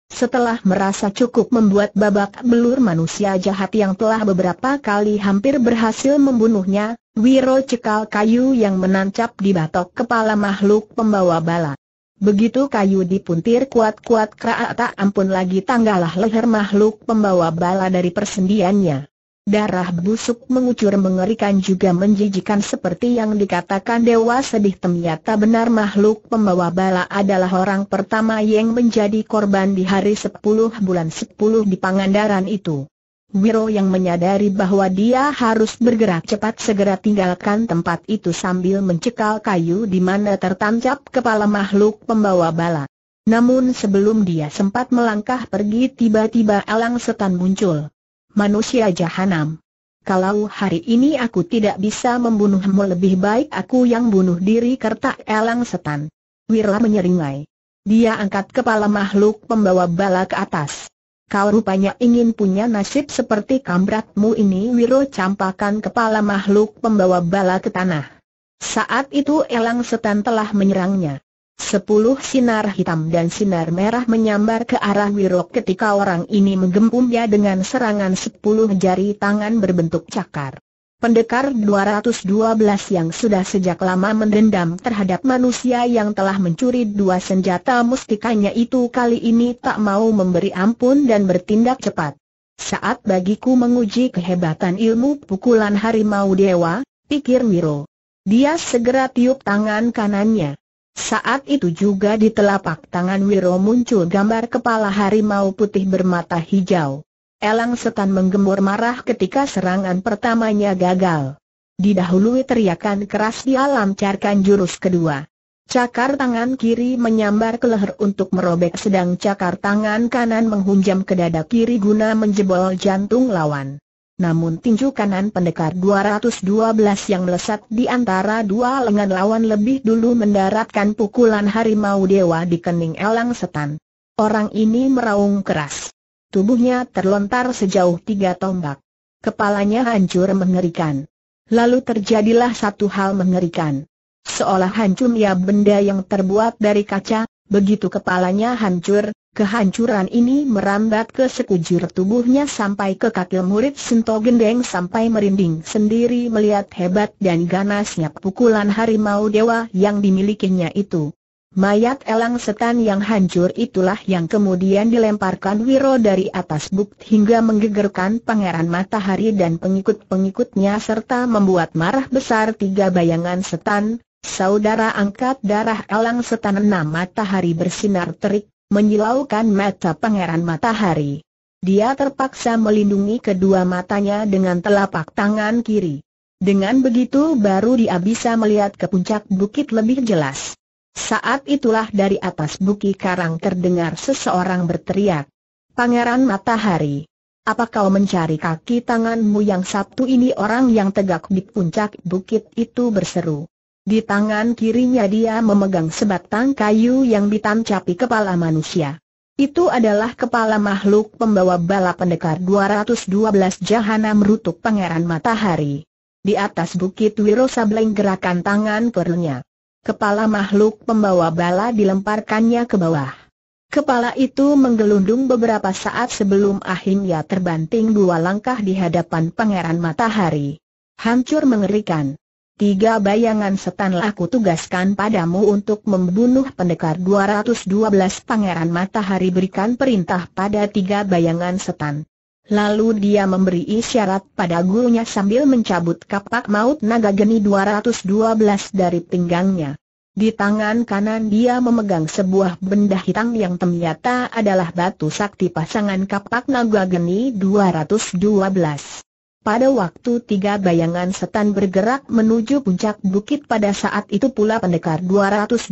Setelah merasa cukup membuat babak belur manusia jahat yang telah beberapa kali hampir berhasil membunuhnya, Wiro cekal kayu yang menancap di batok kepala makhluk pembawa bala. Begitu kayu dipuntir kuat-kuat kera tak ampun lagi tanggalah leher makhluk pembawa bala dari persendiannya. Darah busuk mengucur mengerikan juga menjijikan seperti yang dikatakan Dewa Sedih ternyata benar makhluk pembawa bala adalah orang pertama yang menjadi korban di hari 10 bulan 10 di Pangandaran itu. Wiro yang menyadari bahwa dia harus bergerak cepat segera tinggalkan tempat itu sambil mencekal kayu di mana tertancap kepala makhluk pembawa bala. Namun sebelum dia sempat melangkah pergi tiba-tiba alang Setan muncul manusia jahanam. Kalau hari ini aku tidak bisa membunuhmu lebih baik aku yang bunuh diri kertak elang setan. Wirla menyeringai. Dia angkat kepala makhluk pembawa bala ke atas. Kau rupanya ingin punya nasib seperti kambratmu ini Wiro campakan kepala makhluk pembawa bala ke tanah. Saat itu elang setan telah menyerangnya. Sepuluh sinar hitam dan sinar merah menyambar ke arah Wirok ketika orang ini menggempumnya dengan serangan sepuluh jari tangan berbentuk cakar. Pendekar 212 yang sudah sejak lama mendendam terhadap manusia yang telah mencuri dua senjata mustikanya itu kali ini tak mau memberi ampun dan bertindak cepat. Saat bagiku menguji kehebatan ilmu pukulan harimau dewa, pikir Wiro. Dia segera tiup tangan kanannya. Saat itu juga di telapak tangan Wiro muncul gambar kepala harimau putih bermata hijau. Elang setan menggembor marah ketika serangan pertamanya gagal. Didahului teriakan keras di alam carkan jurus kedua. Cakar tangan kiri menyambar ke leher untuk merobek sedang cakar tangan kanan menghunjam ke dada kiri guna menjebol jantung lawan. Namun tinju kanan pendekar 212 yang melesat di antara dua lengan lawan lebih dulu mendaratkan pukulan harimau dewa di kening Elang Setan. Orang ini meraung keras. Tubuhnya terlontar sejauh tiga tombak. Kepalanya hancur mengerikan. Lalu terjadilah satu hal mengerikan. Seolah hancur ya benda yang terbuat dari kaca, begitu kepalanya hancur, Kehancuran ini merambat ke sekujur tubuhnya sampai ke kaki murid Sento Gendeng sampai merinding sendiri melihat hebat dan ganasnya pukulan harimau dewa yang dimilikinya itu. Mayat elang setan yang hancur itulah yang kemudian dilemparkan Wiro dari atas bukit hingga menggegerkan pangeran matahari dan pengikut-pengikutnya serta membuat marah besar tiga bayangan setan, saudara angkat darah elang setan enam matahari bersinar terik menyilaukan mata pangeran matahari. Dia terpaksa melindungi kedua matanya dengan telapak tangan kiri. Dengan begitu baru dia bisa melihat ke puncak bukit lebih jelas. Saat itulah dari atas bukit karang terdengar seseorang berteriak. Pangeran Matahari, apa kau mencari kaki tanganmu yang Sabtu ini orang yang tegak di puncak bukit itu berseru. Di tangan kirinya dia memegang sebatang kayu yang ditancapi kepala manusia. Itu adalah kepala makhluk pembawa bala pendekar 212 Jahana merutuk pangeran matahari. Di atas bukit Wiro Sableng gerakan tangan perlunya. Kepala makhluk pembawa bala dilemparkannya ke bawah. Kepala itu menggelundung beberapa saat sebelum akhirnya terbanting dua langkah di hadapan pangeran matahari. Hancur mengerikan. Tiga bayangan setanlah aku tugaskan padamu untuk membunuh pendekar 212 Pangeran Matahari berikan perintah pada tiga bayangan setan. Lalu dia memberi isyarat pada gurunya sambil mencabut kapak maut naga geni 212 dari pinggangnya. Di tangan kanan dia memegang sebuah benda hitam yang ternyata adalah batu sakti pasangan kapak naga geni 212. Pada waktu tiga bayangan setan bergerak menuju puncak bukit pada saat itu pula pendekar 212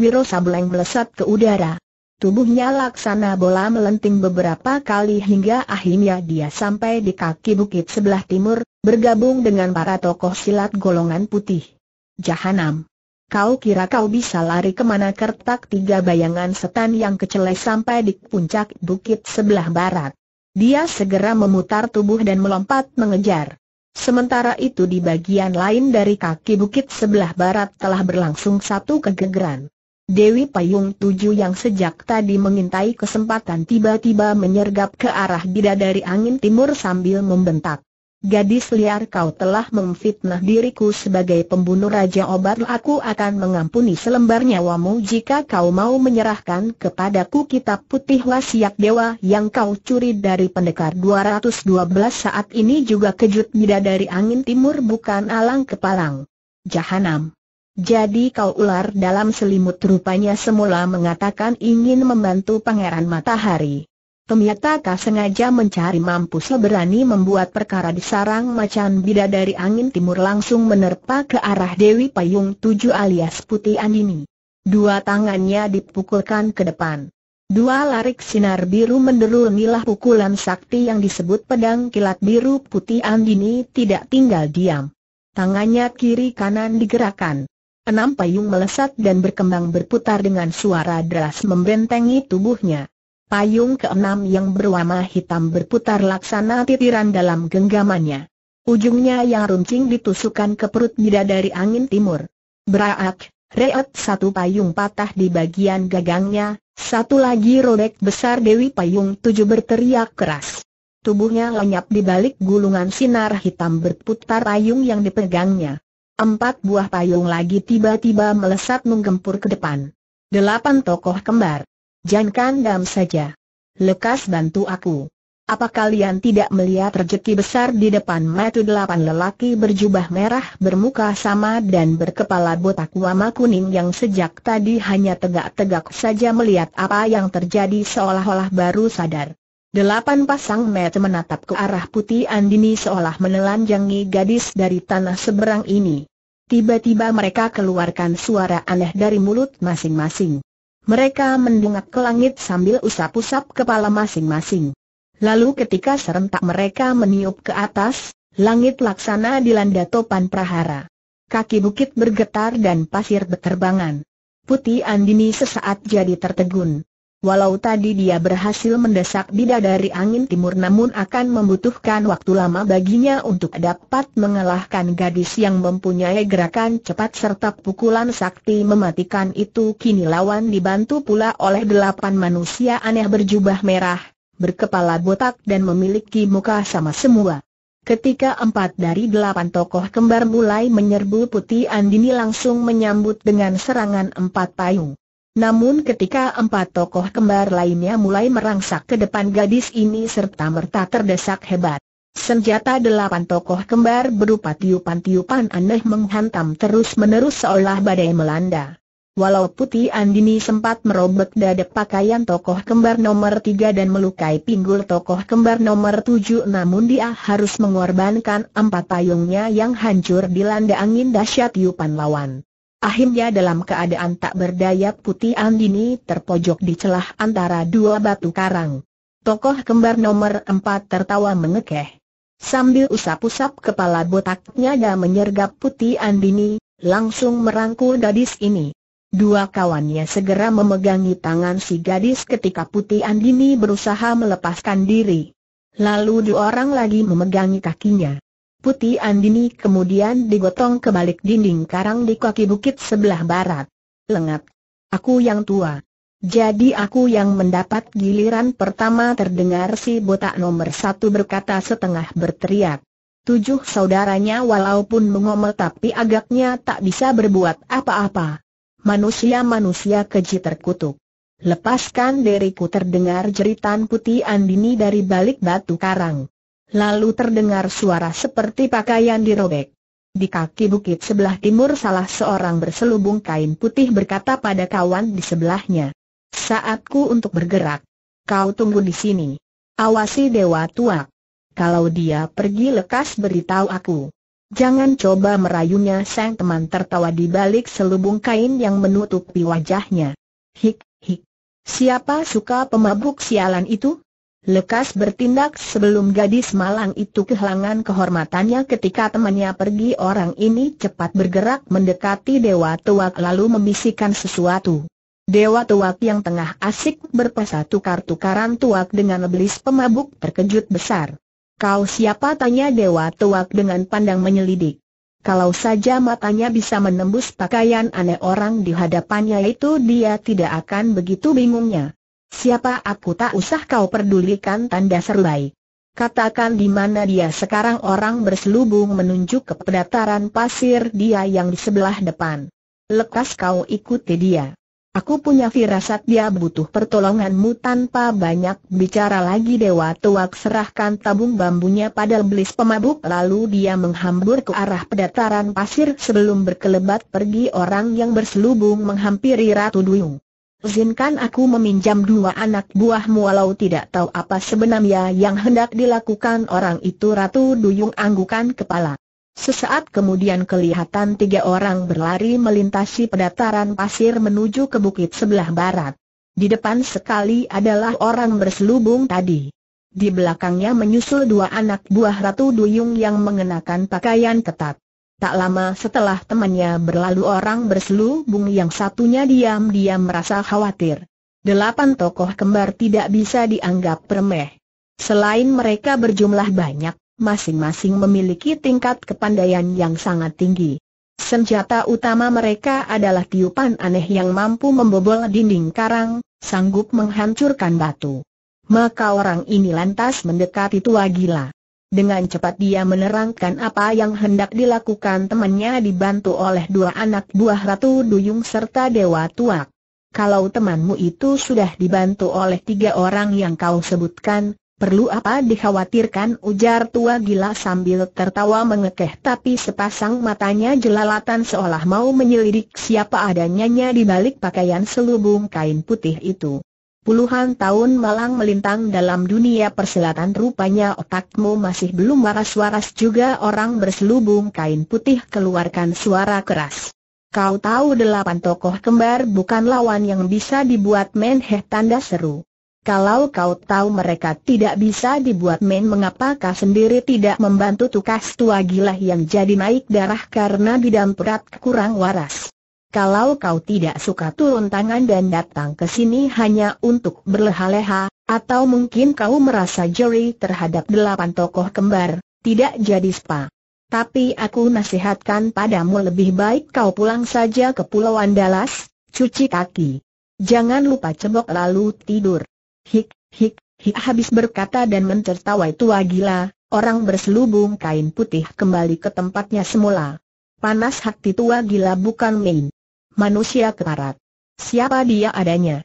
Wiro Sableng melesat ke udara. Tubuhnya laksana bola melenting beberapa kali hingga akhirnya dia sampai di kaki bukit sebelah timur, bergabung dengan para tokoh silat golongan putih. Jahanam. Kau kira kau bisa lari kemana kertak tiga bayangan setan yang kecelai sampai di puncak bukit sebelah barat. Dia segera memutar tubuh dan melompat mengejar. Sementara itu di bagian lain dari kaki bukit sebelah barat telah berlangsung satu kegegeran. Dewi Payung Tujuh yang sejak tadi mengintai kesempatan tiba-tiba menyergap ke arah bidadari angin timur sambil membentak. Gadis liar kau telah memfitnah diriku sebagai pembunuh Raja Obat Aku akan mengampuni selembar nyawamu jika kau mau menyerahkan kepadaku kitab putih wasiat dewa yang kau curi dari pendekar 212 saat ini juga kejut dari angin timur bukan alang kepalang. Jahanam. Jadi kau ular dalam selimut rupanya semula mengatakan ingin membantu Pangeran Matahari. Ternyata kau sengaja mencari mampu seberani membuat perkara di sarang macan bida dari angin timur langsung menerpa ke arah Dewi Payung Tujuh alias Putih Andini. Dua tangannya dipukulkan ke depan. Dua larik sinar biru nilah pukulan sakti yang disebut pedang kilat biru putih Andini tidak tinggal diam. Tangannya kiri kanan digerakkan. Enam payung melesat dan berkembang berputar dengan suara deras membentengi tubuhnya. Payung keenam yang berwarna hitam berputar laksana titiran dalam genggamannya. Ujungnya yang runcing ditusukkan ke perut dari angin timur. Berak, reot satu payung patah di bagian gagangnya, satu lagi robek besar Dewi Payung tujuh berteriak keras. Tubuhnya lenyap di balik gulungan sinar hitam berputar payung yang dipegangnya. Empat buah payung lagi tiba-tiba melesat menggempur ke depan. Delapan tokoh kembar. Jangan dam saja. Lekas bantu aku. Apa kalian tidak melihat rezeki besar di depan mata delapan lelaki berjubah merah bermuka sama dan berkepala botak wama kuning yang sejak tadi hanya tegak-tegak saja melihat apa yang terjadi seolah-olah baru sadar. Delapan pasang mata menatap ke arah putih Andini seolah menelanjangi gadis dari tanah seberang ini. Tiba-tiba mereka keluarkan suara aneh dari mulut masing-masing mereka mendengar ke langit sambil usap-usap kepala masing-masing. Lalu ketika serentak mereka meniup ke atas, langit laksana dilanda topan prahara. Kaki bukit bergetar dan pasir berterbangan. Putih Andini sesaat jadi tertegun. Walau tadi dia berhasil mendesak bidadari angin timur namun akan membutuhkan waktu lama baginya untuk dapat mengalahkan gadis yang mempunyai gerakan cepat serta pukulan sakti mematikan itu kini lawan dibantu pula oleh delapan manusia aneh berjubah merah, berkepala botak dan memiliki muka sama semua. Ketika empat dari delapan tokoh kembar mulai menyerbu putih Andini langsung menyambut dengan serangan empat payung. Namun ketika empat tokoh kembar lainnya mulai merangsak ke depan gadis ini serta merta terdesak hebat. Senjata delapan tokoh kembar berupa tiupan-tiupan aneh menghantam terus-menerus seolah badai melanda. Walau Putih Andini sempat merobek dada pakaian tokoh kembar nomor tiga dan melukai pinggul tokoh kembar nomor tujuh namun dia harus mengorbankan empat payungnya yang hancur dilanda angin dahsyat tiupan lawan. Akhirnya dalam keadaan tak berdaya putih Andini terpojok di celah antara dua batu karang. Tokoh kembar nomor empat tertawa mengekeh. Sambil usap-usap kepala botaknya dia menyergap putih Andini, langsung merangkul gadis ini. Dua kawannya segera memegangi tangan si gadis ketika putih Andini berusaha melepaskan diri. Lalu dua orang lagi memegangi kakinya. Putih Andini kemudian digotong ke balik dinding karang di kaki bukit sebelah barat. Lengat. Aku yang tua. Jadi aku yang mendapat giliran pertama terdengar si botak nomor satu berkata setengah berteriak. Tujuh saudaranya walaupun mengomel tapi agaknya tak bisa berbuat apa-apa. Manusia-manusia keji terkutuk. Lepaskan diriku terdengar jeritan putih Andini dari balik batu karang. Lalu terdengar suara seperti pakaian dirobek. Di kaki bukit sebelah timur salah seorang berselubung kain putih berkata pada kawan di sebelahnya. Saatku untuk bergerak. Kau tunggu di sini. Awasi Dewa tua. Kalau dia pergi lekas beritahu aku. Jangan coba merayunya sang teman tertawa di balik selubung kain yang menutupi wajahnya. Hik, hik. Siapa suka pemabuk sialan itu? Lekas bertindak sebelum gadis malang itu kehilangan kehormatannya ketika temannya pergi orang ini cepat bergerak mendekati Dewa Tuak lalu membisikkan sesuatu. Dewa Tuak yang tengah asik berpesa tukar-tukaran tuak dengan iblis pemabuk terkejut besar. Kau siapa tanya Dewa Tuak dengan pandang menyelidik. Kalau saja matanya bisa menembus pakaian aneh orang di hadapannya itu dia tidak akan begitu bingungnya. Siapa aku tak usah kau pedulikan tanda seru Katakan di mana dia sekarang orang berselubung menunjuk ke pedataran pasir dia yang di sebelah depan. Lekas kau ikuti dia. Aku punya firasat dia butuh pertolonganmu tanpa banyak bicara lagi Dewa Tuak serahkan tabung bambunya pada belis pemabuk lalu dia menghambur ke arah pedataran pasir sebelum berkelebat pergi orang yang berselubung menghampiri Ratu Duyung. Izinkan aku meminjam dua anak buahmu walau tidak tahu apa sebenarnya yang hendak dilakukan orang itu Ratu Duyung anggukan kepala. Sesaat kemudian kelihatan tiga orang berlari melintasi pedataran pasir menuju ke bukit sebelah barat. Di depan sekali adalah orang berselubung tadi. Di belakangnya menyusul dua anak buah Ratu Duyung yang mengenakan pakaian ketat. Tak lama setelah temannya berlalu orang berselubung yang satunya diam-diam merasa khawatir. Delapan tokoh kembar tidak bisa dianggap remeh. Selain mereka berjumlah banyak, masing-masing memiliki tingkat kepandaian yang sangat tinggi. Senjata utama mereka adalah tiupan aneh yang mampu membobol dinding karang, sanggup menghancurkan batu. Maka orang ini lantas mendekati tua gila. Dengan cepat dia menerangkan apa yang hendak dilakukan temannya dibantu oleh dua anak buah Ratu Duyung serta Dewa Tuak. Kalau temanmu itu sudah dibantu oleh tiga orang yang kau sebutkan, perlu apa dikhawatirkan ujar tua gila sambil tertawa mengekeh tapi sepasang matanya jelalatan seolah mau menyelidik siapa adanya di balik pakaian selubung kain putih itu. Puluhan tahun malang melintang dalam dunia perselatan rupanya otakmu masih belum waras-waras juga orang berselubung kain putih keluarkan suara keras. Kau tahu delapan tokoh kembar bukan lawan yang bisa dibuat men heh tanda seru. Kalau kau tahu mereka tidak bisa dibuat men mengapakah sendiri tidak membantu tukas tua gila yang jadi naik darah karena bidang perat kurang waras kalau kau tidak suka turun tangan dan datang ke sini hanya untuk berleha-leha, atau mungkin kau merasa jeri terhadap delapan tokoh kembar, tidak jadi spa. Tapi aku nasihatkan padamu lebih baik kau pulang saja ke Pulau Andalas, cuci kaki. Jangan lupa cebok lalu tidur. Hik, hik, hik habis berkata dan mencertawai tua gila, orang berselubung kain putih kembali ke tempatnya semula. Panas hati tua gila bukan main manusia keparat. Siapa dia adanya?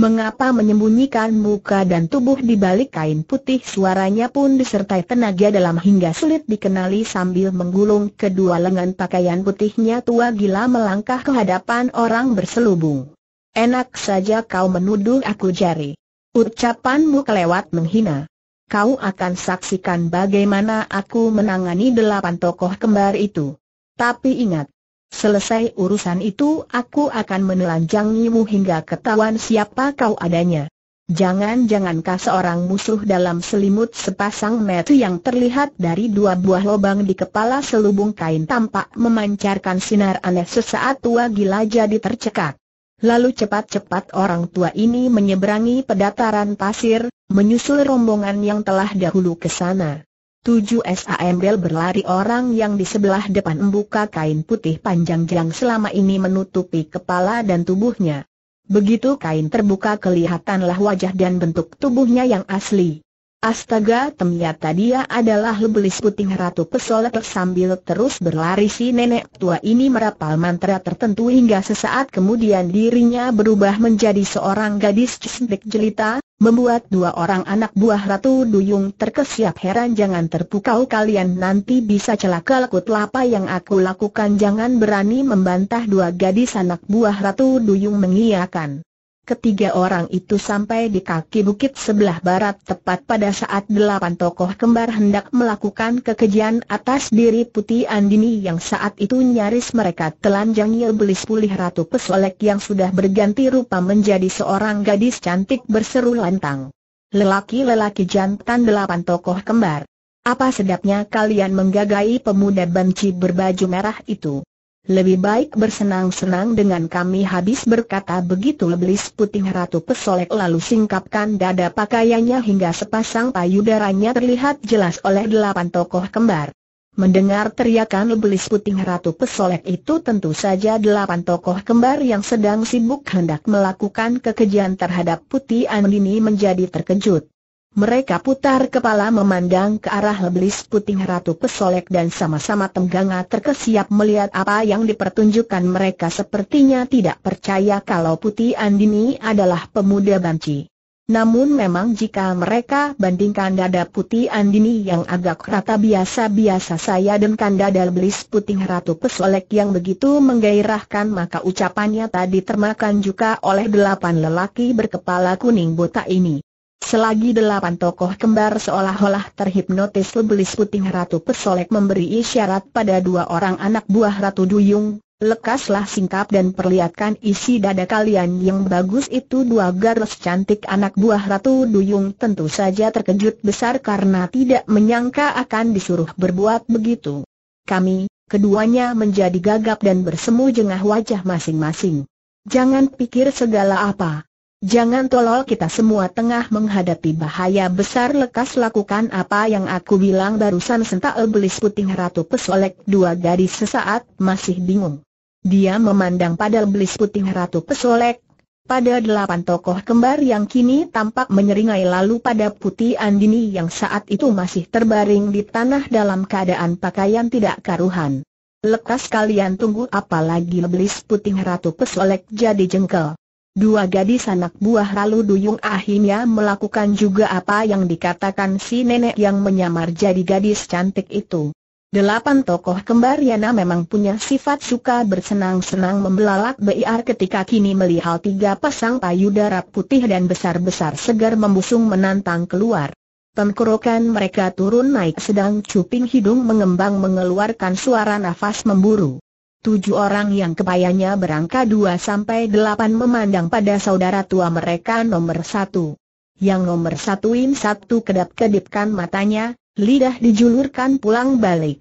Mengapa menyembunyikan muka dan tubuh di balik kain putih suaranya pun disertai tenaga dalam hingga sulit dikenali sambil menggulung kedua lengan pakaian putihnya tua gila melangkah ke hadapan orang berselubung. Enak saja kau menuduh aku jari. Ucapanmu kelewat menghina. Kau akan saksikan bagaimana aku menangani delapan tokoh kembar itu. Tapi ingat, Selesai urusan itu aku akan menelanjangimu hingga ketahuan siapa kau adanya. Jangan-jangan seorang musuh dalam selimut sepasang metu yang terlihat dari dua buah lubang di kepala selubung kain tampak memancarkan sinar aneh sesaat tua gila jadi tercekat. Lalu cepat-cepat orang tua ini menyeberangi pedataran pasir, menyusul rombongan yang telah dahulu ke sana. Tujuh SAMBL berlari orang yang di sebelah depan membuka kain putih panjang yang selama ini menutupi kepala dan tubuhnya. Begitu kain terbuka kelihatanlah wajah dan bentuk tubuhnya yang asli. Astaga ternyata dia adalah lebelis putih Ratu Pesolet sambil terus berlari si nenek tua ini merapal mantra tertentu hingga sesaat kemudian dirinya berubah menjadi seorang gadis cisbek jelita, membuat dua orang anak buah Ratu Duyung terkesiap heran jangan terpukau kalian nanti bisa celaka lekut lapa yang aku lakukan jangan berani membantah dua gadis anak buah Ratu Duyung mengiakan. Ketiga orang itu sampai di kaki bukit sebelah barat tepat pada saat delapan tokoh kembar hendak melakukan kekejian atas diri Putih Andini yang saat itu nyaris mereka telanjang belis pulih Ratu Pesolek yang sudah berganti rupa menjadi seorang gadis cantik berseru lantang. Lelaki-lelaki jantan delapan tokoh kembar. Apa sedapnya kalian menggagai pemuda banci berbaju merah itu? Lebih baik bersenang-senang dengan kami habis berkata begitu Leblis putih Ratu Pesolek lalu singkapkan dada pakaiannya hingga sepasang payudaranya terlihat jelas oleh delapan tokoh kembar. Mendengar teriakan Leblis Puting Ratu Pesolek itu tentu saja delapan tokoh kembar yang sedang sibuk hendak melakukan kekejian terhadap Putih Andini menjadi terkejut. Mereka putar kepala memandang ke arah leblis putih Ratu Pesolek dan sama-sama tengganga terkesiap melihat apa yang dipertunjukkan mereka sepertinya tidak percaya kalau Putih Andini adalah pemuda banci. Namun memang jika mereka bandingkan dada Putih Andini yang agak rata biasa-biasa saya dengan dada leblis putih Ratu Pesolek yang begitu menggairahkan maka ucapannya tadi termakan juga oleh delapan lelaki berkepala kuning botak ini. Selagi delapan tokoh kembar seolah-olah terhipnotis lebelis putih Ratu Pesolek memberi isyarat pada dua orang anak buah Ratu Duyung, lekaslah singkap dan perlihatkan isi dada kalian yang bagus itu dua garis cantik anak buah Ratu Duyung tentu saja terkejut besar karena tidak menyangka akan disuruh berbuat begitu. Kami, keduanya menjadi gagap dan bersemu jengah wajah masing-masing. Jangan pikir segala apa. Jangan tolol kita semua tengah menghadapi bahaya besar lekas lakukan apa yang aku bilang barusan sentak iblis putih ratu pesolek dua gadis sesaat masih bingung. Dia memandang pada belis putih ratu pesolek, pada delapan tokoh kembar yang kini tampak menyeringai lalu pada putih Andini yang saat itu masih terbaring di tanah dalam keadaan pakaian tidak karuhan. Lekas kalian tunggu apalagi belis putih ratu pesolek jadi jengkel. Dua gadis anak buah Lalu Duyung akhirnya melakukan juga apa yang dikatakan si nenek yang menyamar jadi gadis cantik itu. Delapan tokoh kembar Yana memang punya sifat suka bersenang-senang membelalak biar ketika kini melihat tiga pasang payudara putih dan besar-besar segar membusung menantang keluar. Tenggorokan mereka turun naik sedang cuping hidung mengembang mengeluarkan suara nafas memburu. Tujuh orang yang kebayanya berangka dua sampai delapan memandang pada saudara tua mereka nomor satu. Yang nomor satuin satu kedap-kedipkan matanya, lidah dijulurkan pulang balik.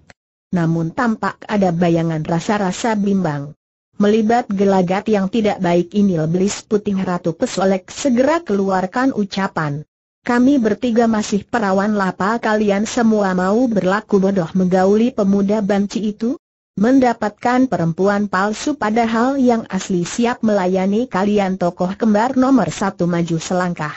Namun tampak ada bayangan rasa-rasa bimbang. Melibat gelagat yang tidak baik ini leblis Putih Ratu Pesolek segera keluarkan ucapan. Kami bertiga masih perawan lapa kalian semua mau berlaku bodoh menggauli pemuda banci itu? Mendapatkan perempuan palsu padahal yang asli siap melayani kalian tokoh kembar nomor satu maju selangkah.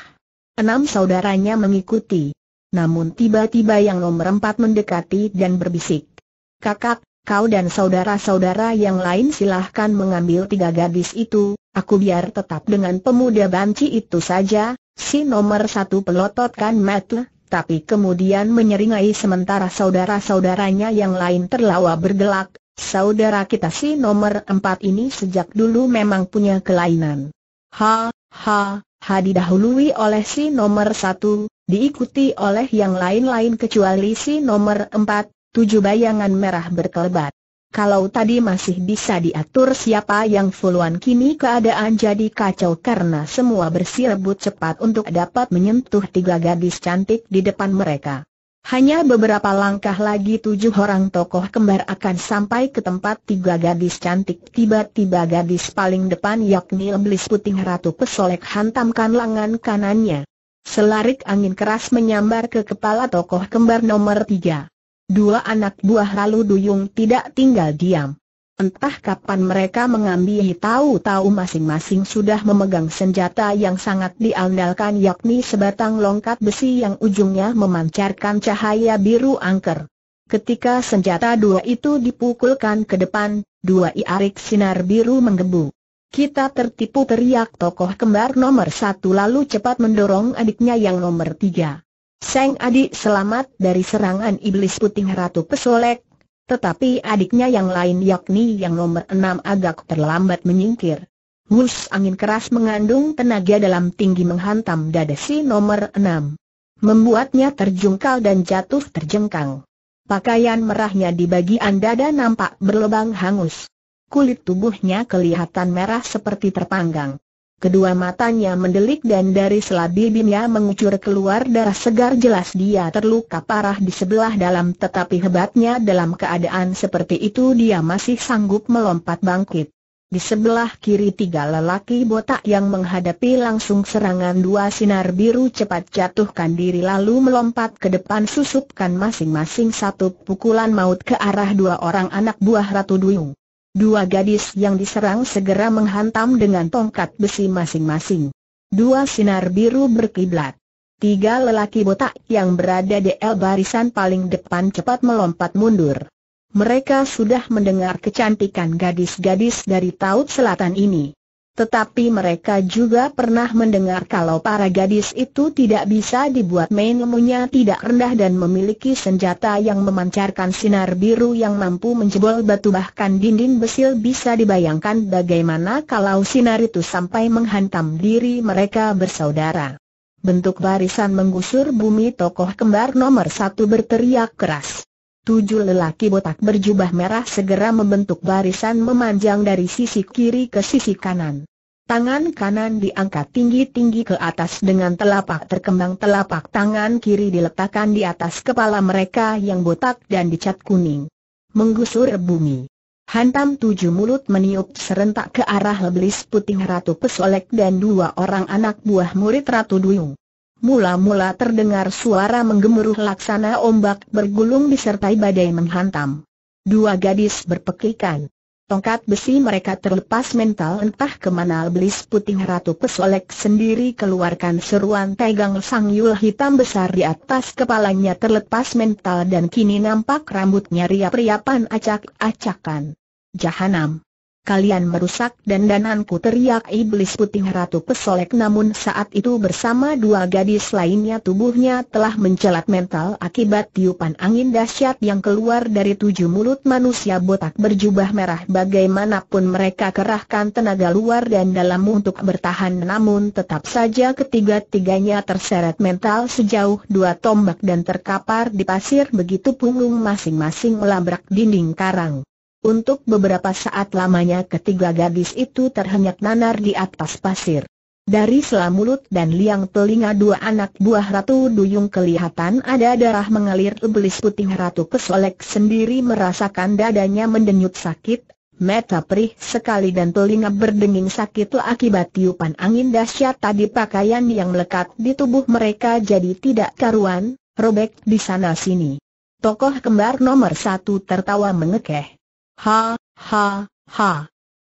Enam saudaranya mengikuti. Namun tiba-tiba yang nomor empat mendekati dan berbisik. Kakak, kau dan saudara-saudara yang lain silahkan mengambil tiga gadis itu, aku biar tetap dengan pemuda banci itu saja, si nomor satu pelototkan metle, tapi kemudian menyeringai sementara saudara-saudaranya yang lain terlawa bergelak, Saudara kita si nomor empat ini sejak dulu memang punya kelainan. Ha, ha, ha didahului oleh si nomor satu, diikuti oleh yang lain-lain kecuali si nomor empat, tujuh bayangan merah berkelebat. Kalau tadi masih bisa diatur siapa yang fuluan kini keadaan jadi kacau karena semua bersirebut cepat untuk dapat menyentuh tiga gadis cantik di depan mereka. Hanya beberapa langkah lagi tujuh orang tokoh kembar akan sampai ke tempat tiga gadis cantik Tiba-tiba gadis paling depan yakni Iblis Puting Ratu Pesolek hantamkan lengan kanannya Selarik angin keras menyambar ke kepala tokoh kembar nomor tiga Dua anak buah lalu duyung tidak tinggal diam Entah kapan mereka mengambil tahu-tahu masing-masing sudah memegang senjata yang sangat diandalkan yakni sebatang longkat besi yang ujungnya memancarkan cahaya biru angker. Ketika senjata dua itu dipukulkan ke depan, dua iarik sinar biru menggebu. Kita tertipu teriak tokoh kembar nomor satu lalu cepat mendorong adiknya yang nomor tiga. Seng adik selamat dari serangan iblis putih Ratu Pesolek, tetapi adiknya yang lain yakni yang nomor enam agak terlambat menyingkir. Mus angin keras mengandung tenaga dalam tinggi menghantam dada si nomor enam. Membuatnya terjungkal dan jatuh terjengkang. Pakaian merahnya di bagian dada nampak berlebang hangus. Kulit tubuhnya kelihatan merah seperti terpanggang. Kedua matanya mendelik dan dari bibirnya mengucur keluar darah segar jelas dia terluka parah di sebelah dalam tetapi hebatnya dalam keadaan seperti itu dia masih sanggup melompat bangkit. Di sebelah kiri tiga lelaki botak yang menghadapi langsung serangan dua sinar biru cepat jatuhkan diri lalu melompat ke depan susupkan masing-masing satu pukulan maut ke arah dua orang anak buah Ratu Duyung. Dua gadis yang diserang segera menghantam dengan tongkat besi masing-masing. Dua sinar biru berkiblat. Tiga lelaki botak yang berada di el barisan paling depan cepat melompat mundur. Mereka sudah mendengar kecantikan gadis-gadis dari Taut Selatan ini. Tetapi mereka juga pernah mendengar kalau para gadis itu tidak bisa dibuat main lemunya tidak rendah dan memiliki senjata yang memancarkan sinar biru yang mampu menjebol batu bahkan dinding besil bisa dibayangkan bagaimana kalau sinar itu sampai menghantam diri mereka bersaudara. Bentuk barisan menggusur bumi tokoh kembar nomor satu berteriak keras. Tujuh lelaki botak berjubah merah segera membentuk barisan memanjang dari sisi kiri ke sisi kanan. Tangan kanan diangkat tinggi-tinggi ke atas dengan telapak terkembang telapak tangan kiri diletakkan di atas kepala mereka yang botak dan dicat kuning. Menggusur bumi. Hantam tujuh mulut meniup serentak ke arah leblis putih Ratu Pesolek dan dua orang anak buah murid Ratu Duyung mula-mula terdengar suara menggemuruh laksana ombak bergulung disertai badai menghantam. Dua gadis berpekikan. Tongkat besi mereka terlepas mental entah kemana belis putih ratu pesolek sendiri keluarkan seruan tegang sang yul hitam besar di atas kepalanya terlepas mental dan kini nampak rambutnya riap-riapan acak-acakan. Jahanam kalian merusak dan dandananku teriak iblis putih Ratu Pesolek namun saat itu bersama dua gadis lainnya tubuhnya telah mencelat mental akibat tiupan angin dahsyat yang keluar dari tujuh mulut manusia botak berjubah merah bagaimanapun mereka kerahkan tenaga luar dan dalam untuk bertahan namun tetap saja ketiga-tiganya terseret mental sejauh dua tombak dan terkapar di pasir begitu punggung masing-masing melabrak dinding karang. Untuk beberapa saat lamanya ketiga gadis itu terhenyak nanar di atas pasir. Dari selamulut mulut dan liang telinga dua anak buah Ratu Duyung kelihatan ada darah mengalir Iblis putih Ratu Kesolek sendiri merasakan dadanya mendenyut sakit, mata perih sekali dan telinga berdenging sakit akibat tiupan angin dahsyat tadi pakaian yang melekat di tubuh mereka jadi tidak karuan, robek di sana sini. Tokoh kembar nomor satu tertawa mengekeh. Ha, ha, ha.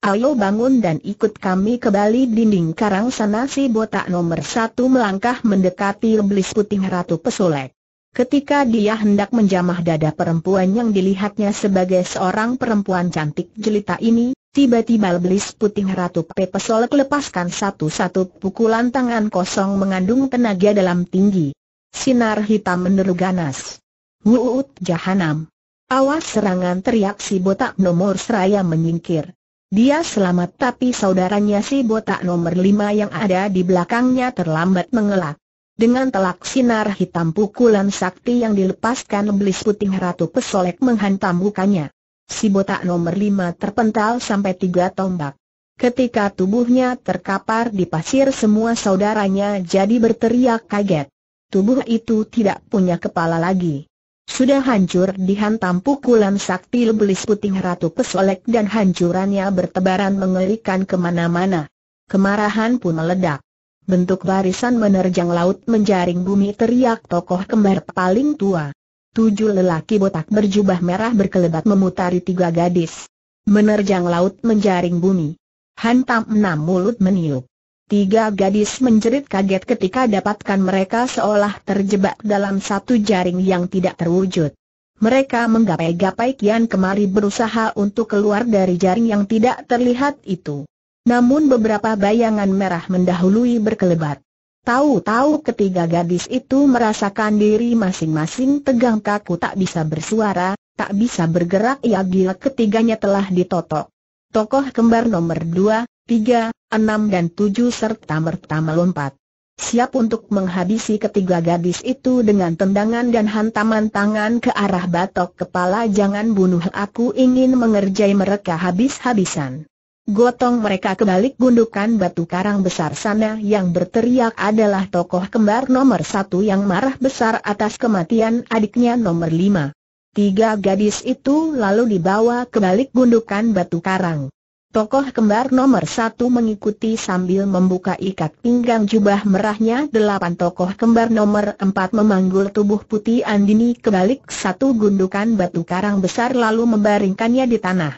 Ayo bangun dan ikut kami ke Bali dinding karang sana si botak nomor satu melangkah mendekati iblis putih Ratu Pesolek. Ketika dia hendak menjamah dada perempuan yang dilihatnya sebagai seorang perempuan cantik jelita ini, tiba-tiba iblis putih Ratu Pesolek lepaskan satu-satu pukulan tangan kosong mengandung tenaga dalam tinggi. Sinar hitam meneru ganas. Wuut jahanam. Awas serangan teriak si botak nomor seraya menyingkir. Dia selamat tapi saudaranya si botak nomor lima yang ada di belakangnya terlambat mengelak. Dengan telak sinar hitam pukulan sakti yang dilepaskan belis putih Ratu Pesolek menghantam mukanya. Si botak nomor lima terpental sampai tiga tombak. Ketika tubuhnya terkapar di pasir semua saudaranya jadi berteriak kaget. Tubuh itu tidak punya kepala lagi sudah hancur dihantam pukulan sakti lebelis putih Ratu Pesolek dan hancurannya bertebaran mengerikan kemana-mana. Kemarahan pun meledak. Bentuk barisan menerjang laut menjaring bumi teriak tokoh kembar paling tua. Tujuh lelaki botak berjubah merah berkelebat memutari tiga gadis. Menerjang laut menjaring bumi. Hantam enam mulut meniup. Tiga gadis menjerit kaget ketika dapatkan mereka seolah terjebak dalam satu jaring yang tidak terwujud. Mereka menggapai-gapai kian kemari berusaha untuk keluar dari jaring yang tidak terlihat itu. Namun beberapa bayangan merah mendahului berkelebat. Tahu-tahu ketiga gadis itu merasakan diri masing-masing tegang kaku tak bisa bersuara, tak bisa bergerak ya gila ketiganya telah ditotok. Tokoh kembar nomor 2, 3, enam dan tujuh serta merta melompat. Siap untuk menghabisi ketiga gadis itu dengan tendangan dan hantaman tangan ke arah batok kepala jangan bunuh aku ingin mengerjai mereka habis-habisan. Gotong mereka ke gundukan batu karang besar sana yang berteriak adalah tokoh kembar nomor satu yang marah besar atas kematian adiknya nomor lima. Tiga gadis itu lalu dibawa ke balik gundukan batu karang. Tokoh kembar nomor satu mengikuti sambil membuka ikat pinggang jubah merahnya Delapan tokoh kembar nomor empat memanggul tubuh putih Andini kebalik satu gundukan batu karang besar lalu membaringkannya di tanah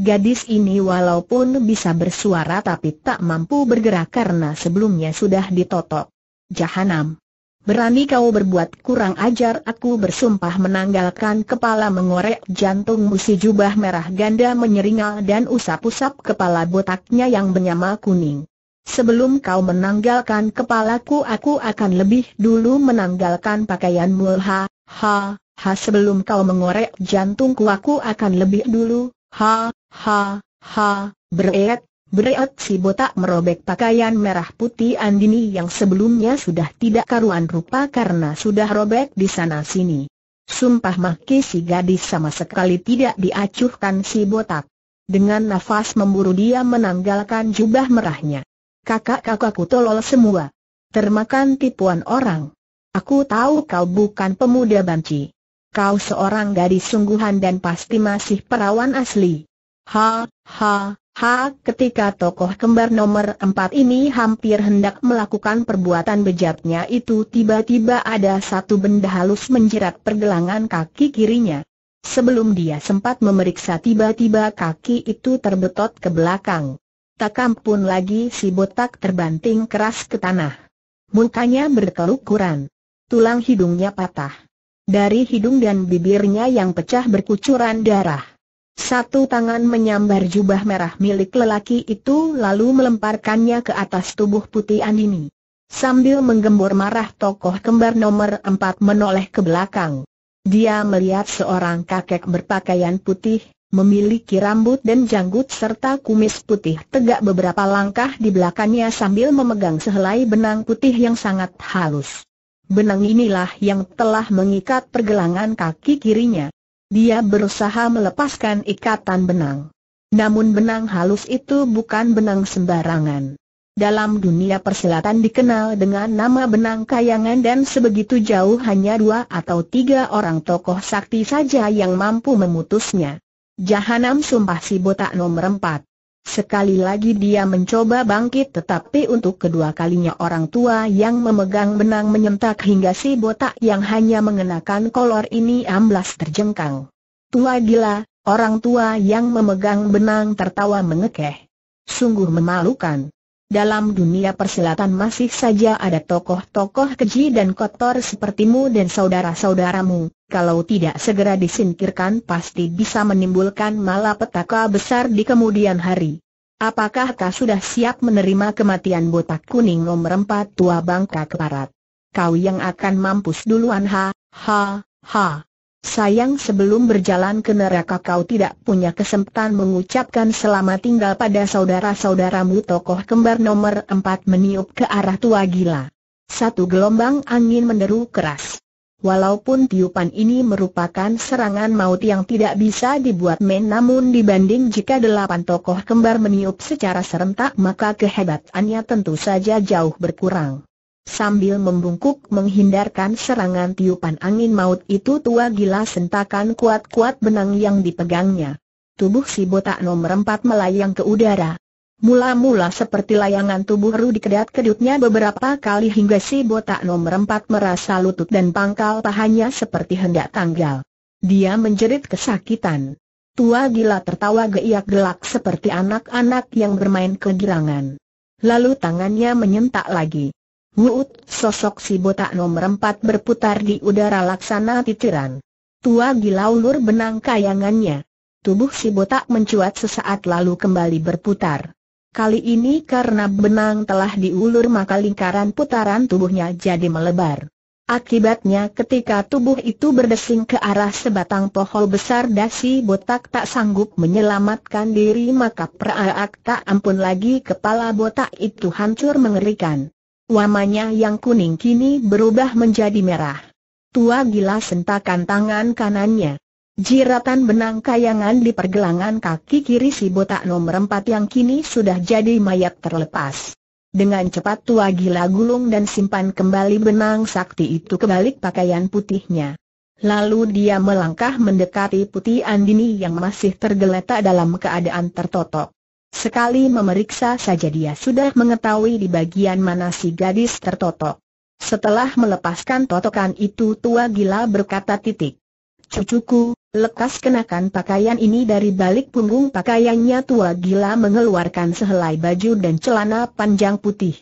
Gadis ini walaupun bisa bersuara tapi tak mampu bergerak karena sebelumnya sudah ditotok Jahanam Berani kau berbuat kurang ajar aku bersumpah menanggalkan kepala mengorek jantung musi jubah merah ganda menyeringal dan usap-usap kepala botaknya yang bernyama kuning. Sebelum kau menanggalkan kepalaku aku akan lebih dulu menanggalkan pakaianmu ha, ha, ha sebelum kau mengorek jantungku aku akan lebih dulu, ha, ha, ha, Beret. Bereot si botak merobek pakaian merah putih Andini yang sebelumnya sudah tidak karuan rupa karena sudah robek di sana-sini. Sumpah maki si gadis sama sekali tidak diacuhkan si botak. Dengan nafas memburu dia menanggalkan jubah merahnya. Kakak-kakakku tolol semua. Termakan tipuan orang. Aku tahu kau bukan pemuda banci. Kau seorang gadis sungguhan dan pasti masih perawan asli. Ha, ha, Ha, ketika tokoh kembar nomor empat ini hampir hendak melakukan perbuatan bejatnya itu tiba-tiba ada satu benda halus menjerat pergelangan kaki kirinya. Sebelum dia sempat memeriksa tiba-tiba kaki itu terbetot ke belakang. Takam pun lagi si botak terbanting keras ke tanah. Mukanya berkelukuran. Tulang hidungnya patah. Dari hidung dan bibirnya yang pecah berkucuran darah. Satu tangan menyambar jubah merah milik lelaki itu lalu melemparkannya ke atas tubuh putih Andini. Sambil menggembur marah tokoh kembar nomor empat menoleh ke belakang. Dia melihat seorang kakek berpakaian putih, memiliki rambut dan janggut serta kumis putih tegak beberapa langkah di belakangnya sambil memegang sehelai benang putih yang sangat halus. Benang inilah yang telah mengikat pergelangan kaki kirinya. Dia berusaha melepaskan ikatan benang. Namun benang halus itu bukan benang sembarangan. Dalam dunia persilatan dikenal dengan nama benang kayangan dan sebegitu jauh hanya dua atau tiga orang tokoh sakti saja yang mampu memutusnya. Jahanam Sumpah Si Botak nomor 4 Sekali lagi dia mencoba bangkit tetapi untuk kedua kalinya orang tua yang memegang benang menyentak hingga si botak yang hanya mengenakan kolor ini amblas terjengkang. Tua gila, orang tua yang memegang benang tertawa mengekeh. Sungguh memalukan dalam dunia persilatan masih saja ada tokoh-tokoh keji dan kotor sepertimu dan saudara-saudaramu, kalau tidak segera disingkirkan pasti bisa menimbulkan malapetaka besar di kemudian hari. Apakah kau sudah siap menerima kematian botak kuning nomor 4 tua bangka keparat? Kau yang akan mampus duluan ha, ha, ha. Sayang sebelum berjalan ke neraka kau tidak punya kesempatan mengucapkan selamat tinggal pada saudara-saudaramu tokoh kembar nomor empat meniup ke arah tua gila. Satu gelombang angin menderu keras. Walaupun tiupan ini merupakan serangan maut yang tidak bisa dibuat main namun dibanding jika delapan tokoh kembar meniup secara serentak maka kehebatannya tentu saja jauh berkurang. Sambil membungkuk menghindarkan serangan tiupan angin maut itu tua gila sentakan kuat-kuat benang yang dipegangnya. Tubuh si botak nomor empat melayang ke udara. Mula-mula seperti layangan tubuh di kedat-kedutnya beberapa kali hingga si botak nomor empat merasa lutut dan pangkal pahanya seperti hendak tanggal. Dia menjerit kesakitan. Tua gila tertawa geiak-gelak seperti anak-anak yang bermain kegirangan. Lalu tangannya menyentak lagi. Wuut, sosok si botak nomor empat berputar di udara laksana titiran. Tua gila ulur benang kayangannya. Tubuh si botak mencuat sesaat lalu kembali berputar. Kali ini karena benang telah diulur maka lingkaran putaran tubuhnya jadi melebar. Akibatnya ketika tubuh itu berdesing ke arah sebatang pohon besar dasi botak tak sanggup menyelamatkan diri maka peraak tak ampun lagi kepala botak itu hancur mengerikan. Wamanya yang kuning kini berubah menjadi merah. Tua gila sentakan tangan kanannya. Jiratan benang kayangan di pergelangan kaki kiri si botak nomor empat yang kini sudah jadi mayat terlepas. Dengan cepat tua gila gulung dan simpan kembali benang sakti itu ke balik pakaian putihnya. Lalu dia melangkah mendekati putih Andini yang masih tergeletak dalam keadaan tertotok. Sekali memeriksa saja dia sudah mengetahui di bagian mana si gadis tertotok. Setelah melepaskan totokan itu tua gila berkata titik. Cucuku, lekas kenakan pakaian ini dari balik punggung pakaiannya tua gila mengeluarkan sehelai baju dan celana panjang putih.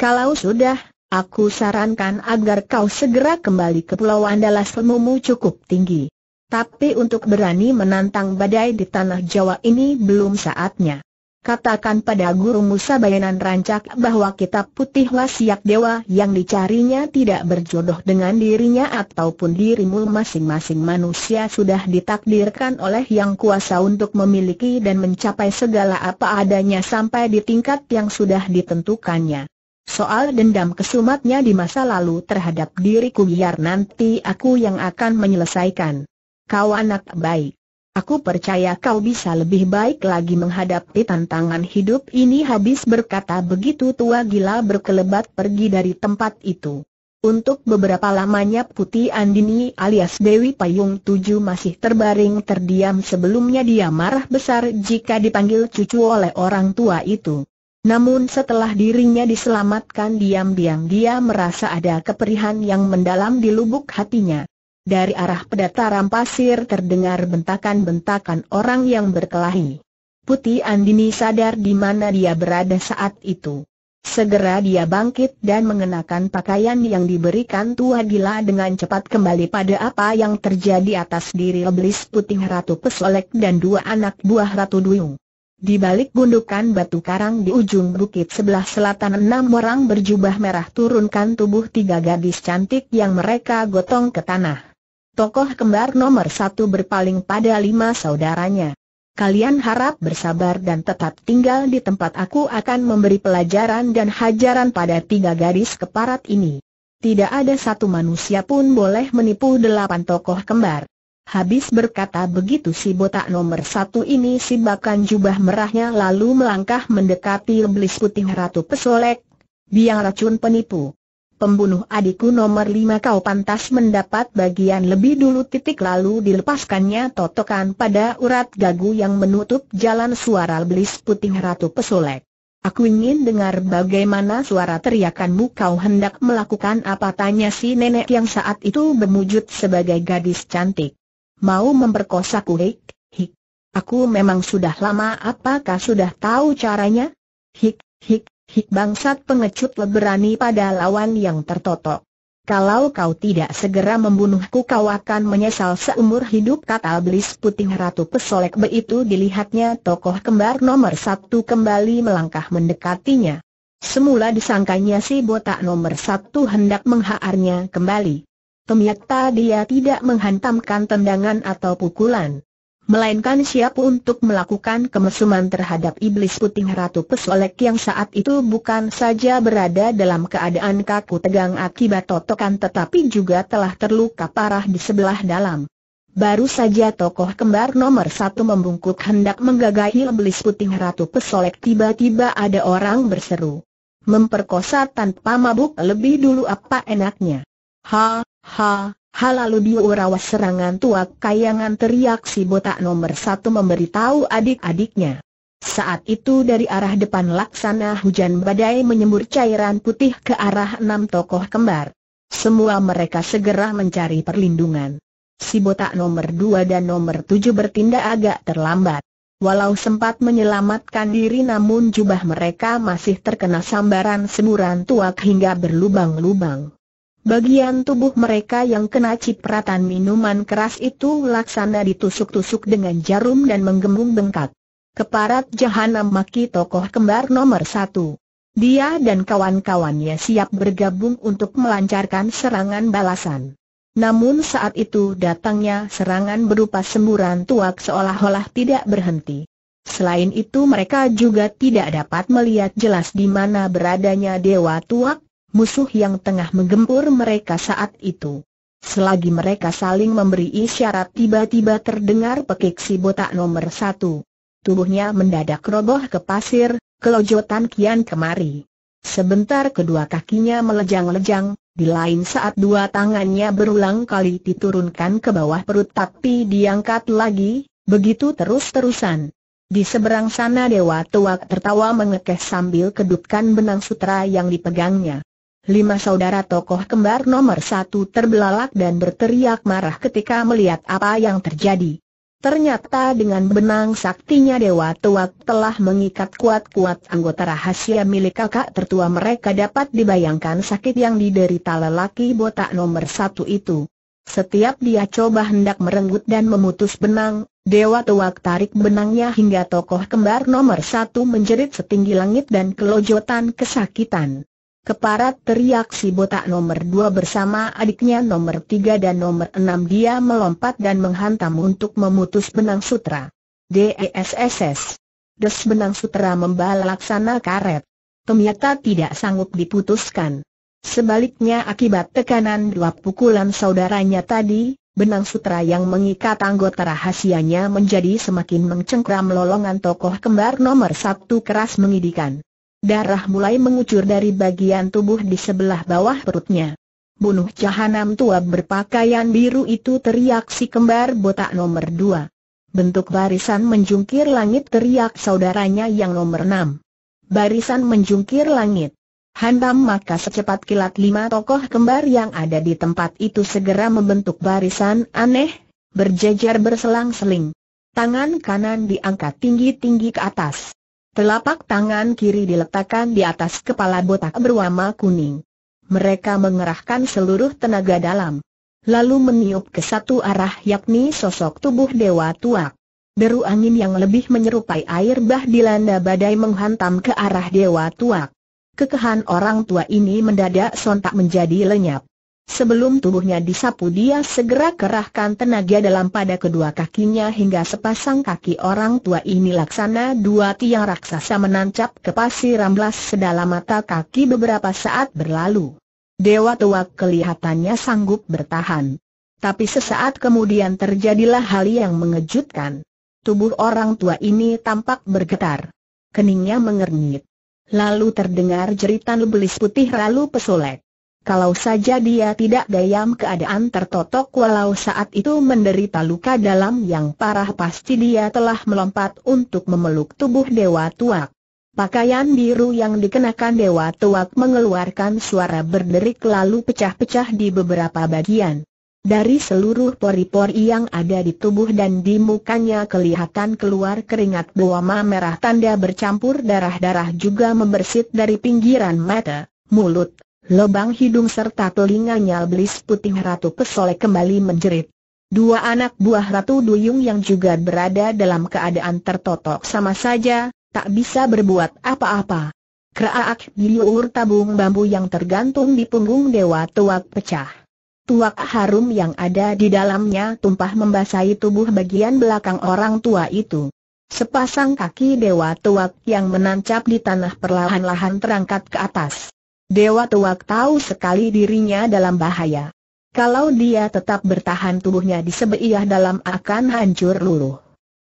Kalau sudah, aku sarankan agar kau segera kembali ke pulau Andalas ilmumu cukup tinggi. Tapi untuk berani menantang badai di tanah Jawa ini belum saatnya. Katakan pada Guru Musa Bayanan Rancak bahwa kitab putih wasiat dewa yang dicarinya tidak berjodoh dengan dirinya ataupun dirimu masing-masing manusia sudah ditakdirkan oleh yang kuasa untuk memiliki dan mencapai segala apa adanya sampai di tingkat yang sudah ditentukannya. Soal dendam kesumatnya di masa lalu terhadap diriku biar nanti aku yang akan menyelesaikan. Kau anak baik. Aku percaya kau bisa lebih baik lagi menghadapi tantangan hidup ini habis berkata begitu tua gila berkelebat pergi dari tempat itu. Untuk beberapa lamanya Putih Andini alias Dewi Payung Tujuh masih terbaring terdiam sebelumnya dia marah besar jika dipanggil cucu oleh orang tua itu. Namun setelah dirinya diselamatkan diam-diam dia merasa ada keperihan yang mendalam di lubuk hatinya. Dari arah pedataran pasir terdengar bentakan-bentakan orang yang berkelahi. Putih Andini sadar di mana dia berada saat itu. Segera dia bangkit dan mengenakan pakaian yang diberikan tua gila dengan cepat kembali pada apa yang terjadi atas diri Leblis Putih Ratu Pesolek dan dua anak buah Ratu Duyung. Di balik gundukan batu karang di ujung bukit sebelah selatan enam orang berjubah merah turunkan tubuh tiga gadis cantik yang mereka gotong ke tanah tokoh kembar nomor satu berpaling pada lima saudaranya. Kalian harap bersabar dan tetap tinggal di tempat aku akan memberi pelajaran dan hajaran pada tiga gadis keparat ini. Tidak ada satu manusia pun boleh menipu delapan tokoh kembar. Habis berkata begitu si botak nomor satu ini sibakan jubah merahnya lalu melangkah mendekati iblis putih Ratu Pesolek, biang racun penipu pembunuh adikku nomor lima kau pantas mendapat bagian lebih dulu titik lalu dilepaskannya totokan pada urat gagu yang menutup jalan suara belis putih Ratu Pesolek. Aku ingin dengar bagaimana suara teriakanmu kau hendak melakukan apa tanya si nenek yang saat itu bermujud sebagai gadis cantik. Mau memperkosa hik, hik. Aku memang sudah lama apakah sudah tahu caranya? Hik, hik, Hik bangsat pengecut leberani pada lawan yang tertotok. Kalau kau tidak segera membunuhku kau akan menyesal seumur hidup kata Blis putih Ratu Pesolek itu. dilihatnya tokoh kembar nomor satu kembali melangkah mendekatinya. Semula disangkanya si botak nomor satu hendak menghaarnya kembali. Ternyata dia tidak menghantamkan tendangan atau pukulan melainkan siap untuk melakukan kemesuman terhadap iblis puting Ratu Pesolek yang saat itu bukan saja berada dalam keadaan kaku tegang akibat totokan tetapi juga telah terluka parah di sebelah dalam. Baru saja tokoh kembar nomor satu membungkuk hendak menggagahi iblis puting Ratu Pesolek tiba-tiba ada orang berseru. Memperkosa tanpa mabuk lebih dulu apa enaknya. Ha, ha, Halalu diurawas serangan tua kayangan teriak si botak nomor satu memberitahu adik-adiknya. Saat itu dari arah depan laksana hujan badai menyembur cairan putih ke arah enam tokoh kembar. Semua mereka segera mencari perlindungan. Si botak nomor dua dan nomor tujuh bertindak agak terlambat. Walau sempat menyelamatkan diri namun jubah mereka masih terkena sambaran semburan tuak hingga berlubang-lubang. Bagian tubuh mereka yang kena cipratan minuman keras itu laksana ditusuk-tusuk dengan jarum dan menggembung bengkak. Keparat Jahanam Maki tokoh kembar nomor satu. Dia dan kawan-kawannya siap bergabung untuk melancarkan serangan balasan. Namun saat itu datangnya serangan berupa semburan tuak seolah-olah tidak berhenti. Selain itu mereka juga tidak dapat melihat jelas di mana beradanya Dewa Tuak, musuh yang tengah menggempur mereka saat itu. Selagi mereka saling memberi isyarat tiba-tiba terdengar pekik si botak nomor satu. Tubuhnya mendadak roboh ke pasir, kelojotan kian kemari. Sebentar kedua kakinya melejang-lejang, di lain saat dua tangannya berulang kali diturunkan ke bawah perut tapi diangkat lagi, begitu terus-terusan. Di seberang sana Dewa tua tertawa mengekeh sambil kedutkan benang sutra yang dipegangnya lima saudara tokoh kembar nomor satu terbelalak dan berteriak marah ketika melihat apa yang terjadi. Ternyata dengan benang saktinya Dewa Tuak telah mengikat kuat-kuat anggota rahasia milik kakak tertua mereka dapat dibayangkan sakit yang diderita lelaki botak nomor satu itu. Setiap dia coba hendak merenggut dan memutus benang, Dewa Tuak tarik benangnya hingga tokoh kembar nomor satu menjerit setinggi langit dan kelojotan kesakitan. Keparat teriak si botak nomor dua bersama adiknya nomor tiga dan nomor enam dia melompat dan menghantam untuk memutus benang sutra. DESSS. Des benang sutra membalak sana karet. Ternyata tidak sanggup diputuskan. Sebaliknya akibat tekanan dua pukulan saudaranya tadi, benang sutra yang mengikat anggota rahasianya menjadi semakin mencengkram lolongan tokoh kembar nomor satu keras mengidikan. Darah mulai mengucur dari bagian tubuh di sebelah bawah perutnya. Bunuh jahanam tua berpakaian biru itu teriak si kembar botak nomor dua. Bentuk barisan menjungkir langit teriak saudaranya yang nomor enam. Barisan menjungkir langit. Hantam maka secepat kilat lima tokoh kembar yang ada di tempat itu segera membentuk barisan aneh, berjejer berselang-seling. Tangan kanan diangkat tinggi-tinggi ke atas. Telapak tangan kiri diletakkan di atas kepala botak berwarna kuning. Mereka mengerahkan seluruh tenaga dalam. Lalu meniup ke satu arah yakni sosok tubuh Dewa tua. Deru angin yang lebih menyerupai air bah dilanda badai menghantam ke arah Dewa tua. Kekehan orang tua ini mendadak sontak menjadi lenyap. Sebelum tubuhnya disapu dia segera kerahkan tenaga dalam pada kedua kakinya hingga sepasang kaki orang tua ini laksana dua tiang raksasa menancap ke pasir amblas sedalam mata kaki beberapa saat berlalu. Dewa tua kelihatannya sanggup bertahan. Tapi sesaat kemudian terjadilah hal yang mengejutkan. Tubuh orang tua ini tampak bergetar. Keningnya mengernyit. Lalu terdengar jeritan belis putih lalu pesolek. Kalau saja dia tidak dayam keadaan tertotok walau saat itu menderita luka dalam yang parah pasti dia telah melompat untuk memeluk tubuh Dewa Tuak. Pakaian biru yang dikenakan Dewa Tuak mengeluarkan suara berderik lalu pecah-pecah di beberapa bagian. Dari seluruh pori-pori yang ada di tubuh dan di mukanya kelihatan keluar keringat berwarna merah tanda bercampur darah-darah juga membersit dari pinggiran mata, mulut, Lobang hidung serta telinganya belis putih Ratu Pesolek kembali menjerit. Dua anak buah Ratu Duyung yang juga berada dalam keadaan tertotok sama saja, tak bisa berbuat apa-apa. Keraak diur tabung bambu yang tergantung di punggung Dewa Tuak pecah. Tuak harum yang ada di dalamnya tumpah membasahi tubuh bagian belakang orang tua itu. Sepasang kaki Dewa Tuak yang menancap di tanah perlahan-lahan terangkat ke atas. Dewa Tuak tahu sekali dirinya dalam bahaya. Kalau dia tetap bertahan tubuhnya di sebeiah dalam akan hancur luluh.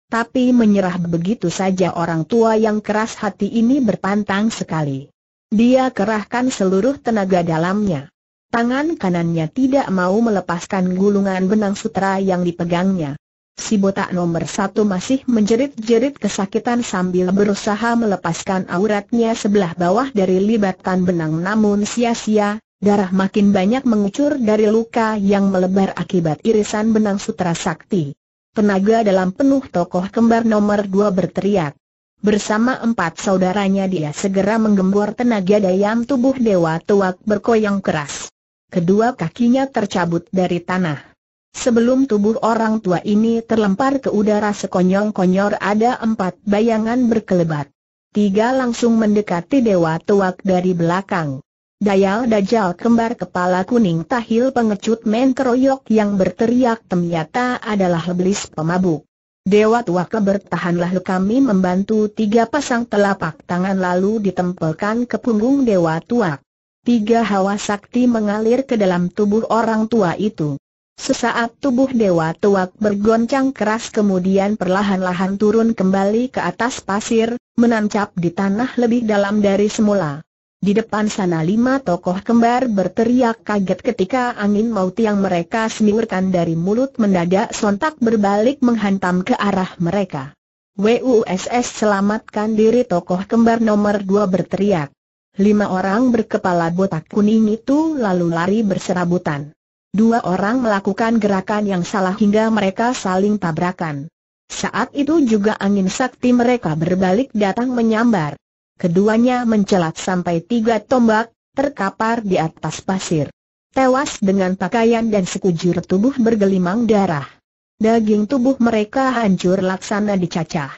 Tapi menyerah begitu saja orang tua yang keras hati ini berpantang sekali. Dia kerahkan seluruh tenaga dalamnya. Tangan kanannya tidak mau melepaskan gulungan benang sutra yang dipegangnya. Si botak nomor satu masih menjerit-jerit kesakitan sambil berusaha melepaskan auratnya sebelah bawah dari libatan benang namun sia-sia, darah makin banyak mengucur dari luka yang melebar akibat irisan benang sutra sakti. Tenaga dalam penuh tokoh kembar nomor dua berteriak. Bersama empat saudaranya dia segera menggembor tenaga dayam tubuh Dewa Tuak berkoyang keras. Kedua kakinya tercabut dari tanah. Sebelum tubuh orang tua ini terlempar ke udara sekonyong-konyor ada empat bayangan berkelebat. Tiga langsung mendekati Dewa Tuak dari belakang. Dayal Dajjal kembar kepala kuning tahil pengecut men keroyok yang berteriak ternyata adalah iblis pemabuk. Dewa Tuak bertahanlah kami membantu tiga pasang telapak tangan lalu ditempelkan ke punggung Dewa Tuak. Tiga hawa sakti mengalir ke dalam tubuh orang tua itu. Sesaat tubuh Dewa Tuak bergoncang keras kemudian perlahan-lahan turun kembali ke atas pasir, menancap di tanah lebih dalam dari semula. Di depan sana lima tokoh kembar berteriak kaget ketika angin maut yang mereka semiurkan dari mulut mendadak sontak berbalik menghantam ke arah mereka. WUSS selamatkan diri tokoh kembar nomor dua berteriak. Lima orang berkepala botak kuning itu lalu lari berserabutan. Dua orang melakukan gerakan yang salah hingga mereka saling tabrakan. Saat itu juga angin sakti mereka berbalik datang menyambar. Keduanya mencelat sampai tiga tombak, terkapar di atas pasir. Tewas dengan pakaian dan sekujur tubuh bergelimang darah. Daging tubuh mereka hancur laksana dicacah.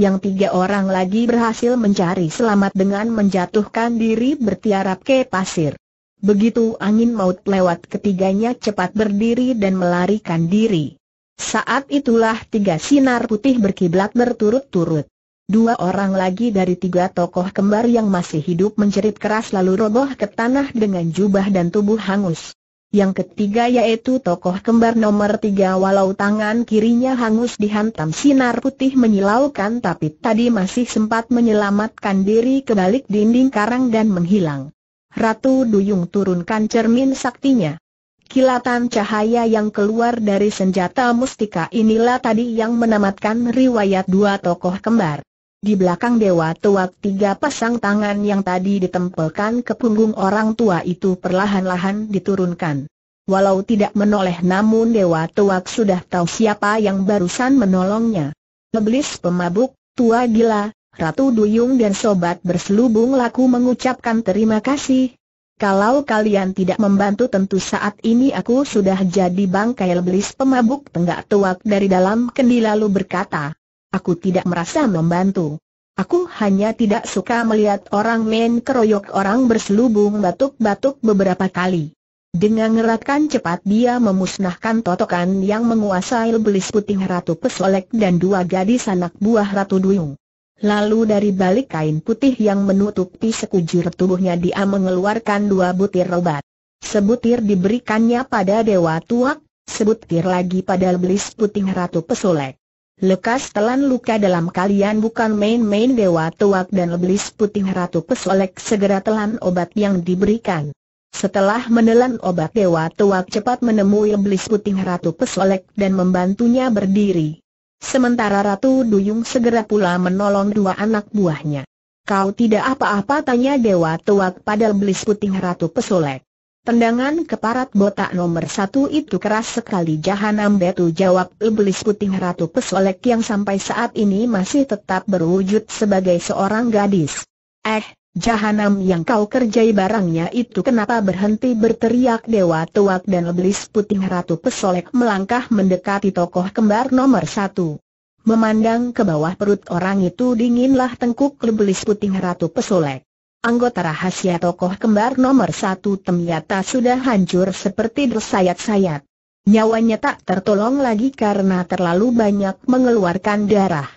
Yang tiga orang lagi berhasil mencari selamat dengan menjatuhkan diri bertiarap ke pasir. Begitu angin maut lewat ketiganya cepat berdiri dan melarikan diri. Saat itulah tiga sinar putih berkiblat berturut-turut. Dua orang lagi dari tiga tokoh kembar yang masih hidup menjerit keras lalu roboh ke tanah dengan jubah dan tubuh hangus. Yang ketiga yaitu tokoh kembar nomor tiga walau tangan kirinya hangus dihantam sinar putih menyilaukan tapi tadi masih sempat menyelamatkan diri ke balik dinding karang dan menghilang. Ratu Duyung turunkan cermin saktinya. Kilatan cahaya yang keluar dari senjata mustika inilah tadi yang menamatkan riwayat dua tokoh kembar. Di belakang Dewa Tuak tiga pasang tangan yang tadi ditempelkan ke punggung orang tua itu perlahan-lahan diturunkan. Walau tidak menoleh namun Dewa Tuak sudah tahu siapa yang barusan menolongnya. Leblis pemabuk, tua gila, Ratu Duyung dan Sobat Berselubung Laku mengucapkan terima kasih. Kalau kalian tidak membantu tentu saat ini aku sudah jadi bangkai leblis pemabuk tenggak tuak dari dalam kendi lalu berkata, aku tidak merasa membantu. Aku hanya tidak suka melihat orang main keroyok orang berselubung batuk-batuk beberapa kali. Dengan ngeratkan cepat dia memusnahkan totokan yang menguasai leblis putih Ratu Pesolek dan dua gadis anak buah Ratu Duyung. Lalu dari balik kain putih yang menutupi sekujur tubuhnya dia mengeluarkan dua butir obat. Sebutir diberikannya pada Dewa Tuak, sebutir lagi pada belis putih Ratu Pesolek. Lekas telan luka dalam kalian bukan main-main Dewa Tuak dan leblis Putih Ratu Pesolek segera telan obat yang diberikan. Setelah menelan obat Dewa Tuak cepat menemui leblis Putih Ratu Pesolek dan membantunya berdiri. Sementara Ratu Duyung segera pula menolong dua anak buahnya. Kau tidak apa-apa tanya Dewa Tuak pada belis putih Ratu Pesolek. Tendangan keparat botak nomor satu itu keras sekali Jahanam Betu jawab Iblis Putih Ratu Pesolek yang sampai saat ini masih tetap berwujud sebagai seorang gadis. Eh, Jahanam yang kau kerjai barangnya itu kenapa berhenti berteriak Dewa Tuak dan Iblis Putih Ratu Pesolek melangkah mendekati tokoh kembar nomor satu. Memandang ke bawah perut orang itu dinginlah tengkuk Iblis Putih Ratu Pesolek. Anggota rahasia tokoh kembar nomor satu ternyata sudah hancur seperti bersayat-sayat. Nyawanya tak tertolong lagi karena terlalu banyak mengeluarkan darah.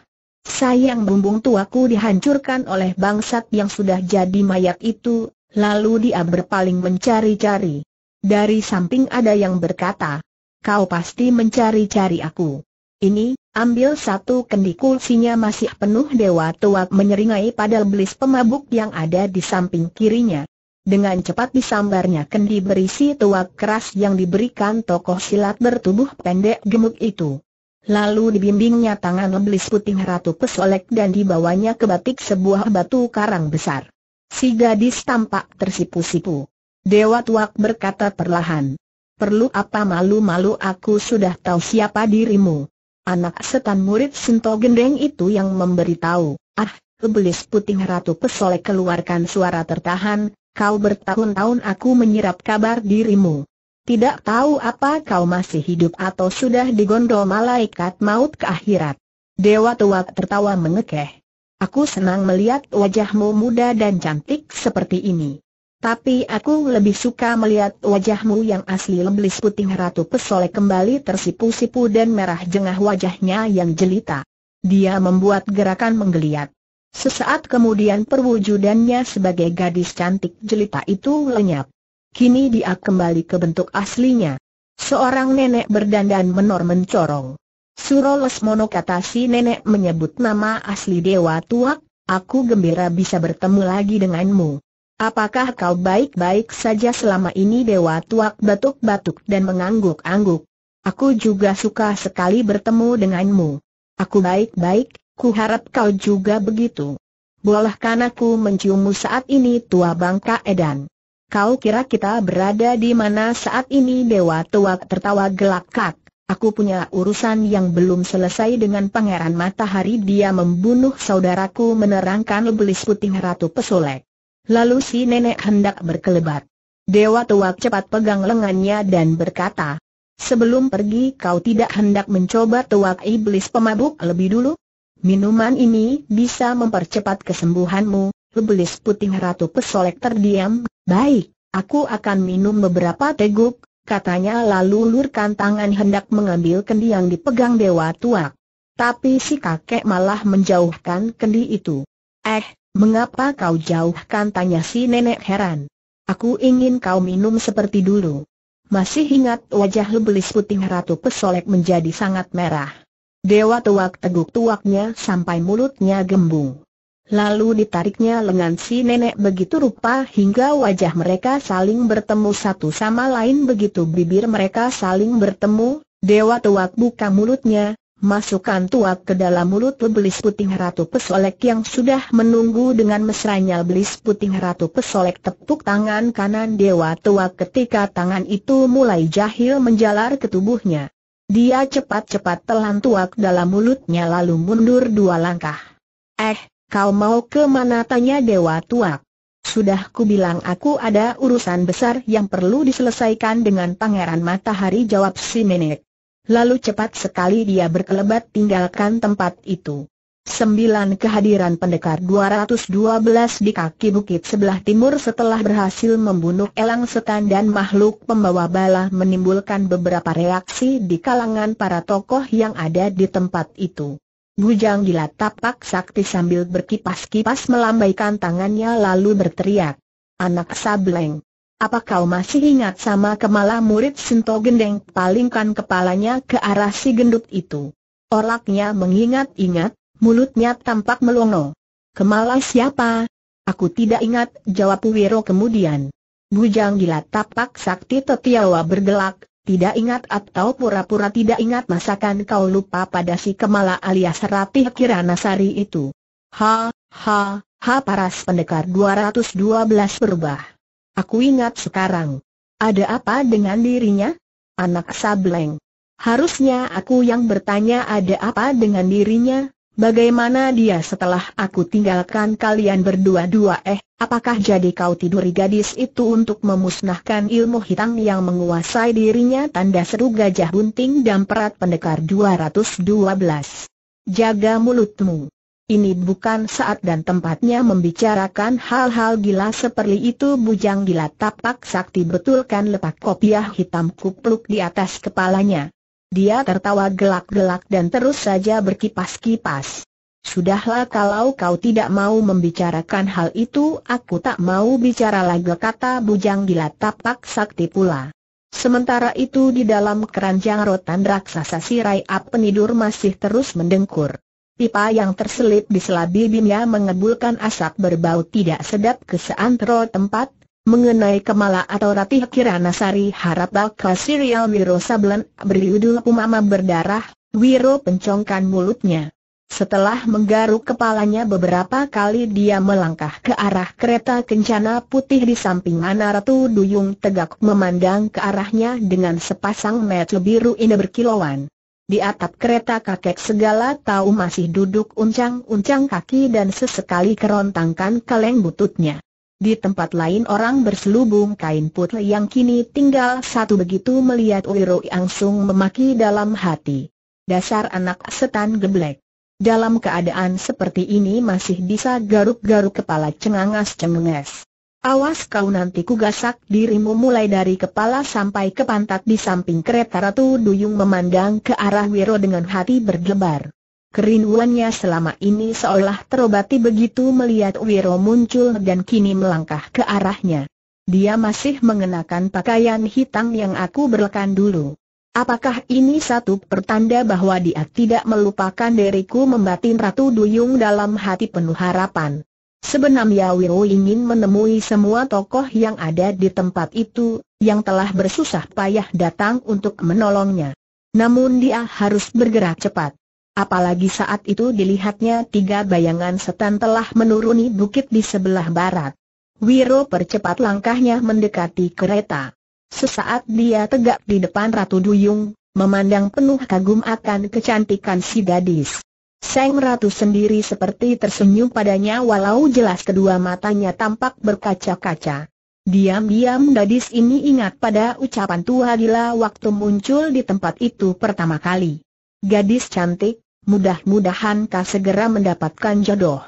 Sayang bumbung tuaku dihancurkan oleh bangsat yang sudah jadi mayat itu, lalu dia berpaling mencari-cari. Dari samping ada yang berkata, kau pasti mencari-cari aku. Ini, ambil satu kendi kulsinya masih penuh dewa tuak menyeringai pada belis pemabuk yang ada di samping kirinya. Dengan cepat disambarnya kendi berisi tuak keras yang diberikan tokoh silat bertubuh pendek gemuk itu. Lalu dibimbingnya tangan leblis putih Ratu Pesolek dan dibawanya ke batik sebuah batu karang besar. Si gadis tampak tersipu-sipu. Dewa Tuak berkata perlahan. Perlu apa malu-malu aku sudah tahu siapa dirimu. Anak setan murid Sinto Gendeng itu yang memberitahu. Ah, Iblis putih Ratu Pesolek keluarkan suara tertahan, kau bertahun-tahun aku menyerap kabar dirimu. Tidak tahu apa kau masih hidup atau sudah digondol malaikat maut ke akhirat. Dewa tua tertawa mengekeh. Aku senang melihat wajahmu muda dan cantik seperti ini. Tapi aku lebih suka melihat wajahmu yang asli lembelis putih ratu pesole kembali tersipu-sipu dan merah jengah wajahnya yang jelita. Dia membuat gerakan menggeliat. Sesaat kemudian perwujudannya sebagai gadis cantik jelita itu lenyap kini dia kembali ke bentuk aslinya. Seorang nenek berdandan menor mencorong. Suro Lesmono kata si nenek menyebut nama asli Dewa Tuak, aku gembira bisa bertemu lagi denganmu. Apakah kau baik-baik saja selama ini Dewa Tuak batuk-batuk dan mengangguk-angguk? Aku juga suka sekali bertemu denganmu. Aku baik-baik, ku harap kau juga begitu. Bolehkan aku menciummu saat ini tua bangka Edan. Kau kira kita berada di mana saat ini Dewa Tua tertawa gelap kak. Aku punya urusan yang belum selesai dengan Pangeran Matahari dia membunuh saudaraku menerangkan lebelis putih Ratu Pesolek. Lalu si nenek hendak berkelebat. Dewa tua cepat pegang lengannya dan berkata, Sebelum pergi kau tidak hendak mencoba tuak iblis pemabuk lebih dulu? Minuman ini bisa mempercepat kesembuhanmu, Bebelis putih Ratu Pesolek terdiam, baik, aku akan minum beberapa teguk, katanya lalu lurkan tangan hendak mengambil kendi yang dipegang Dewa tua. Tapi si kakek malah menjauhkan kendi itu. Eh, mengapa kau jauhkan tanya si nenek heran. Aku ingin kau minum seperti dulu. Masih ingat wajah lebelis putih Ratu Pesolek menjadi sangat merah. Dewa tuak teguk tuaknya sampai mulutnya gembung. Lalu ditariknya lengan si nenek begitu rupa hingga wajah mereka saling bertemu satu sama lain begitu bibir mereka saling bertemu, Dewa Tuak buka mulutnya, masukkan Tuak ke dalam mulut belis puting Ratu Pesolek yang sudah menunggu dengan mesranya belis puting Ratu Pesolek tepuk tangan kanan Dewa Tuak ketika tangan itu mulai jahil menjalar ke tubuhnya. Dia cepat-cepat telan Tuak dalam mulutnya lalu mundur dua langkah. Eh, Kau mau ke mana tanya Dewa tua? Sudah ku bilang aku ada urusan besar yang perlu diselesaikan dengan Pangeran Matahari jawab si nenek. Lalu cepat sekali dia berkelebat tinggalkan tempat itu. Sembilan kehadiran pendekar 212 di kaki bukit sebelah timur setelah berhasil membunuh elang setan dan makhluk pembawa bala menimbulkan beberapa reaksi di kalangan para tokoh yang ada di tempat itu. Bujang gila tapak sakti sambil berkipas-kipas melambaikan tangannya lalu berteriak. Anak sableng. Apa kau masih ingat sama kemala murid Sinto Gendeng palingkan kepalanya ke arah si gendut itu. Oraknya mengingat-ingat, mulutnya tampak melongo. Kemala siapa? Aku tidak ingat, jawab Wiro kemudian. Bujang gila tapak sakti Tetiawa bergelak, tidak ingat atau pura-pura tidak ingat masakan kau lupa pada si Kemala alias Ratih Kiranasari itu. Ha, ha, ha paras pendekar 212 berubah. Aku ingat sekarang. Ada apa dengan dirinya? Anak sableng. Harusnya aku yang bertanya ada apa dengan dirinya, bagaimana dia setelah aku tinggalkan kalian berdua-dua eh. Apakah jadi kau tiduri gadis itu untuk memusnahkan ilmu hitam yang menguasai dirinya? Tanda seru gajah bunting dan perat pendekar 212. Jaga mulutmu. Ini bukan saat dan tempatnya membicarakan hal-hal gila seperti itu bujang gila tapak sakti betulkan lepak kopiah hitam kupluk di atas kepalanya. Dia tertawa gelak-gelak dan terus saja berkipas-kipas. Sudahlah kalau kau tidak mau membicarakan hal itu aku tak mau bicara lagi kata bujang gila tapak sakti pula. Sementara itu di dalam keranjang rotan raksasa sirai ap penidur masih terus mendengkur. Pipa yang terselip di selabi bimnya mengebulkan asap berbau tidak sedap ke seantero tempat, mengenai kemala atau ratih Kirana Sari harap bakal serial wiro sablen beriudul pumama berdarah, wiro pencongkan mulutnya. Setelah menggaruk kepalanya beberapa kali dia melangkah ke arah kereta kencana putih di samping mana Ratu Duyung tegak memandang ke arahnya dengan sepasang mata biru ini berkilauan. Di atap kereta kakek segala tahu masih duduk uncang-uncang kaki dan sesekali kerontangkan kaleng bututnya. Di tempat lain orang berselubung kain putih yang kini tinggal satu begitu melihat Wiro langsung memaki dalam hati. Dasar anak setan geblek. Dalam keadaan seperti ini masih bisa garuk-garuk kepala cengangas-cengenges. Awas kau nanti kugasak dirimu mulai dari kepala sampai ke pantat di samping kereta Ratu Duyung memandang ke arah Wiro dengan hati berdebar. Kerinduannya selama ini seolah terobati begitu melihat Wiro muncul dan kini melangkah ke arahnya. Dia masih mengenakan pakaian hitam yang aku berlekan dulu. Apakah ini satu pertanda bahwa dia tidak melupakan diriku membatin Ratu Duyung dalam hati penuh harapan? Sebenarnya Wiro ingin menemui semua tokoh yang ada di tempat itu, yang telah bersusah payah datang untuk menolongnya. Namun dia harus bergerak cepat. Apalagi saat itu dilihatnya tiga bayangan setan telah menuruni bukit di sebelah barat. Wiro percepat langkahnya mendekati kereta. Sesaat dia tegak di depan Ratu Duyung, memandang penuh kagum akan kecantikan si gadis. Sang Ratu sendiri seperti tersenyum padanya walau jelas kedua matanya tampak berkaca-kaca. Diam-diam gadis ini ingat pada ucapan tua gila waktu muncul di tempat itu pertama kali. Gadis cantik, mudah-mudahan kau segera mendapatkan jodoh.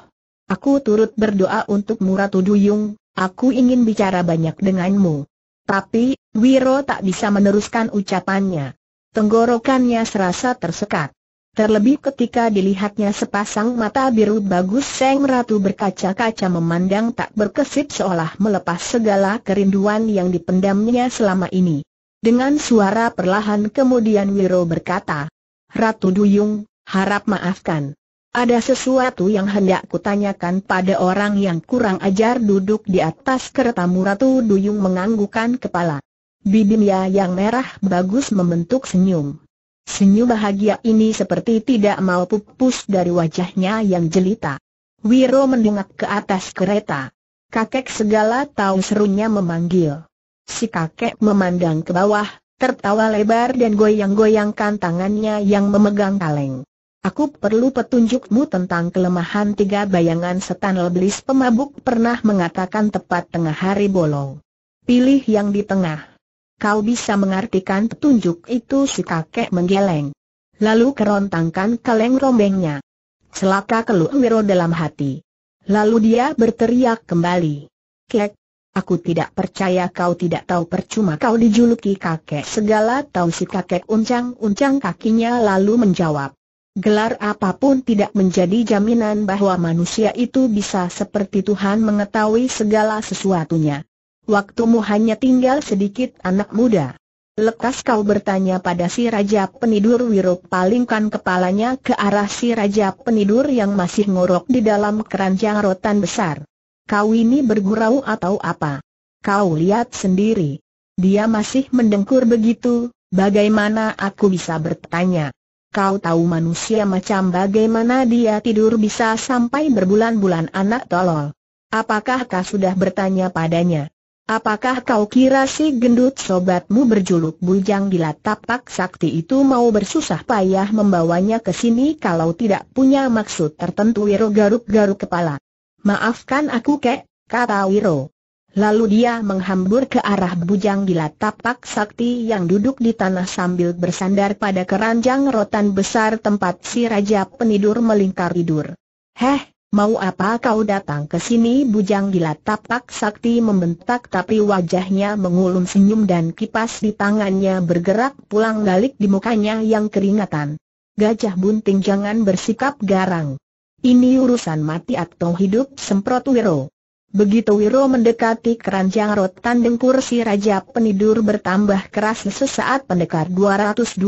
Aku turut berdoa untukmu Ratu Duyung, aku ingin bicara banyak denganmu. Tapi, Wiro tak bisa meneruskan ucapannya. Tenggorokannya serasa tersekat. Terlebih ketika dilihatnya sepasang mata biru bagus Seng Ratu berkaca-kaca memandang tak berkesip seolah melepas segala kerinduan yang dipendamnya selama ini. Dengan suara perlahan kemudian Wiro berkata, Ratu Duyung, harap maafkan. Ada sesuatu yang hendak kutanyakan pada orang yang kurang ajar duduk di atas kereta muratu Duyung menganggukan kepala. Bibirnya yang merah bagus membentuk senyum. Senyum bahagia ini seperti tidak mau pupus dari wajahnya yang jelita. Wiro mendengak ke atas kereta. Kakek segala tahu serunya memanggil. Si kakek memandang ke bawah, tertawa lebar dan goyang-goyangkan tangannya yang memegang kaleng. Aku perlu petunjukmu tentang kelemahan tiga bayangan setan leblis pemabuk pernah mengatakan tepat tengah hari bolong. Pilih yang di tengah. Kau bisa mengartikan petunjuk itu si kakek menggeleng. Lalu kerontangkan kaleng rombengnya. Celaka Wiro dalam hati. Lalu dia berteriak kembali. Kek, aku tidak percaya kau tidak tahu percuma kau dijuluki kakek segala tahu si kakek uncang-uncang kakinya lalu menjawab. Gelar apapun tidak menjadi jaminan bahwa manusia itu bisa seperti Tuhan mengetahui segala sesuatunya. Waktumu hanya tinggal sedikit anak muda. Lekas kau bertanya pada si Raja Penidur Wiro palingkan kepalanya ke arah si Raja Penidur yang masih ngorok di dalam keranjang rotan besar. Kau ini bergurau atau apa? Kau lihat sendiri. Dia masih mendengkur begitu, bagaimana aku bisa bertanya? Kau tahu manusia macam bagaimana dia tidur bisa sampai berbulan-bulan anak tolol. Apakah kau sudah bertanya padanya? Apakah kau kira si gendut sobatmu berjuluk bujang gila tapak sakti itu mau bersusah payah membawanya ke sini kalau tidak punya maksud tertentu Wiro garuk-garuk kepala. Maafkan aku kek, kata Wiro. Lalu dia menghambur ke arah bujang gila tapak sakti yang duduk di tanah sambil bersandar pada keranjang rotan besar tempat si Raja Penidur melingkar tidur. Heh, mau apa kau datang ke sini? Bujang gila tapak sakti membentak tapi wajahnya mengulum senyum dan kipas di tangannya bergerak pulang balik di mukanya yang keringatan. Gajah bunting jangan bersikap garang. Ini urusan mati atau hidup semprot wiro. Begitu Wiro mendekati keranjang rotan dan kursi Raja Penidur bertambah keras sesaat pendekar 212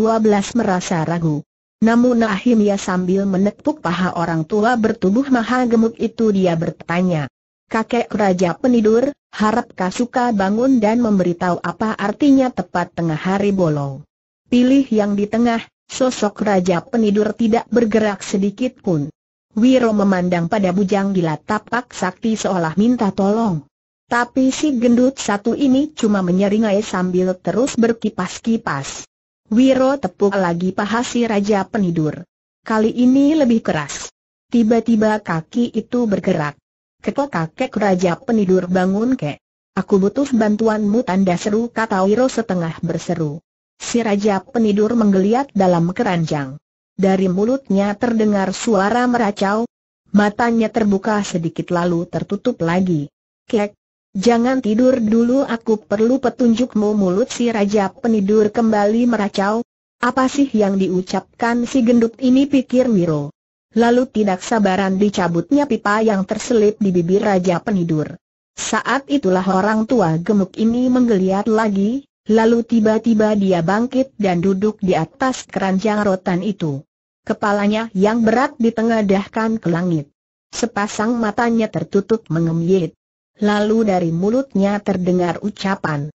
merasa ragu. Namun akhirnya sambil menepuk paha orang tua bertubuh maha gemuk itu dia bertanya. Kakek Raja Penidur, harapkah suka bangun dan memberitahu apa artinya tepat tengah hari bolong? Pilih yang di tengah, sosok Raja Penidur tidak bergerak sedikit pun. Wiro memandang pada bujang gila tapak sakti seolah minta tolong. Tapi si gendut satu ini cuma menyeringai sambil terus berkipas-kipas. Wiro tepuk lagi paha si Raja Penidur. Kali ini lebih keras. Tiba-tiba kaki itu bergerak. Ketua kakek Raja Penidur bangun kek. Aku butuh bantuanmu tanda seru kata Wiro setengah berseru. Si Raja Penidur menggeliat dalam keranjang dari mulutnya terdengar suara meracau. Matanya terbuka sedikit lalu tertutup lagi. Kek, jangan tidur dulu aku perlu petunjukmu mulut si Raja Penidur kembali meracau. Apa sih yang diucapkan si gendut ini pikir Wiro. Lalu tidak sabaran dicabutnya pipa yang terselip di bibir Raja Penidur. Saat itulah orang tua gemuk ini menggeliat lagi, lalu tiba-tiba dia bangkit dan duduk di atas keranjang rotan itu. Kepalanya yang berat ditengadahkan ke langit. Sepasang matanya tertutup mengemyit. Lalu dari mulutnya terdengar ucapan.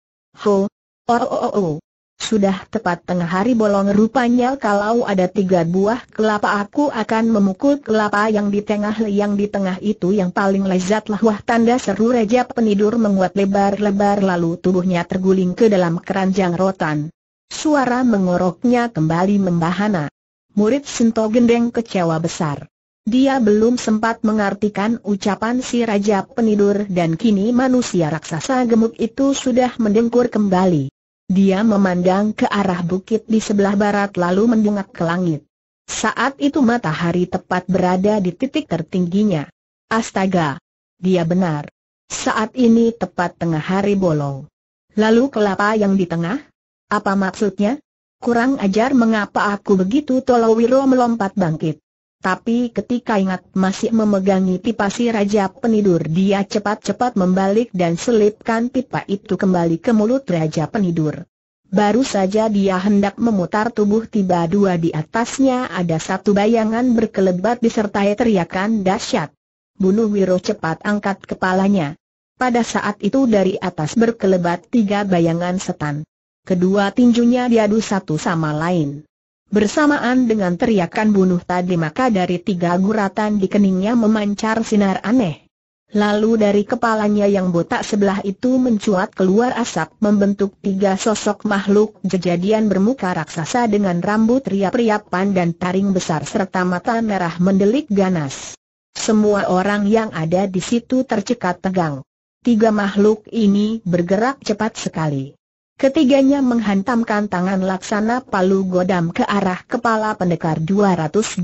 Ho, oh oh oh oh. Sudah tepat tengah hari bolong rupanya kalau ada tiga buah kelapa aku akan memukul kelapa yang di tengah yang di tengah itu yang paling lezat lah wah tanda seru Raja Penidur menguat lebar-lebar lalu tubuhnya terguling ke dalam keranjang rotan. Suara mengoroknya kembali membahana murid Sento Gendeng kecewa besar. Dia belum sempat mengartikan ucapan si Raja Penidur dan kini manusia raksasa gemuk itu sudah mendengkur kembali. Dia memandang ke arah bukit di sebelah barat lalu mendungak ke langit. Saat itu matahari tepat berada di titik tertingginya. Astaga! Dia benar. Saat ini tepat tengah hari bolong. Lalu kelapa yang di tengah? Apa maksudnya? Kurang ajar mengapa aku begitu Tolowiro melompat bangkit. Tapi ketika ingat masih memegangi pipa si Raja Penidur dia cepat-cepat membalik dan selipkan pipa itu kembali ke mulut Raja Penidur. Baru saja dia hendak memutar tubuh tiba dua di atasnya ada satu bayangan berkelebat disertai teriakan dahsyat. Bunuh Wiro cepat angkat kepalanya. Pada saat itu dari atas berkelebat tiga bayangan setan. Kedua tinjunya diadu satu sama lain. Bersamaan dengan teriakan bunuh tadi maka dari tiga guratan di keningnya memancar sinar aneh. Lalu dari kepalanya yang botak sebelah itu mencuat keluar asap membentuk tiga sosok makhluk jejadian bermuka raksasa dengan rambut riap-riapan dan taring besar serta mata merah mendelik ganas. Semua orang yang ada di situ tercekat tegang. Tiga makhluk ini bergerak cepat sekali. Ketiganya menghantamkan tangan laksana palu godam ke arah kepala pendekar 212.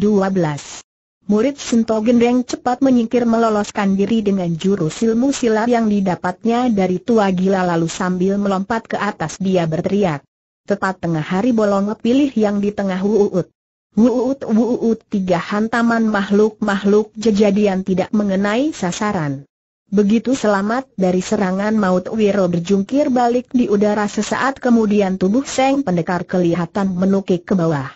Murid Sinto Gendeng cepat menyingkir meloloskan diri dengan jurus ilmu silat yang didapatnya dari tua gila lalu sambil melompat ke atas dia berteriak. Tepat tengah hari bolong pilih yang di tengah wuut. Wuut wuut tiga hantaman makhluk-makhluk jejadian tidak mengenai sasaran. Begitu selamat dari serangan maut Wiro berjungkir balik di udara sesaat kemudian tubuh Seng Pendekar kelihatan menukik ke bawah.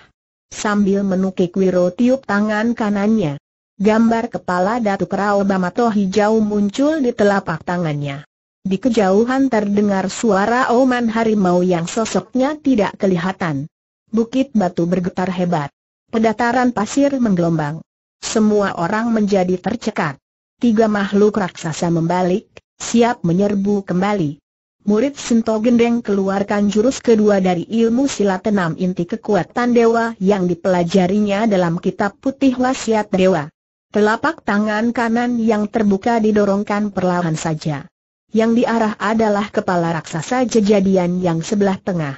Sambil menukik Wiro tiup tangan kanannya. Gambar kepala Datuk Rao Bamato hijau muncul di telapak tangannya. Di kejauhan terdengar suara oman harimau yang sosoknya tidak kelihatan. Bukit batu bergetar hebat. Pedataran pasir menggelombang. Semua orang menjadi tercekat tiga makhluk raksasa membalik, siap menyerbu kembali. Murid Sento Gendeng keluarkan jurus kedua dari ilmu silat enam inti kekuatan dewa yang dipelajarinya dalam kitab putih wasiat dewa. Telapak tangan kanan yang terbuka didorongkan perlahan saja. Yang diarah adalah kepala raksasa jejadian yang sebelah tengah.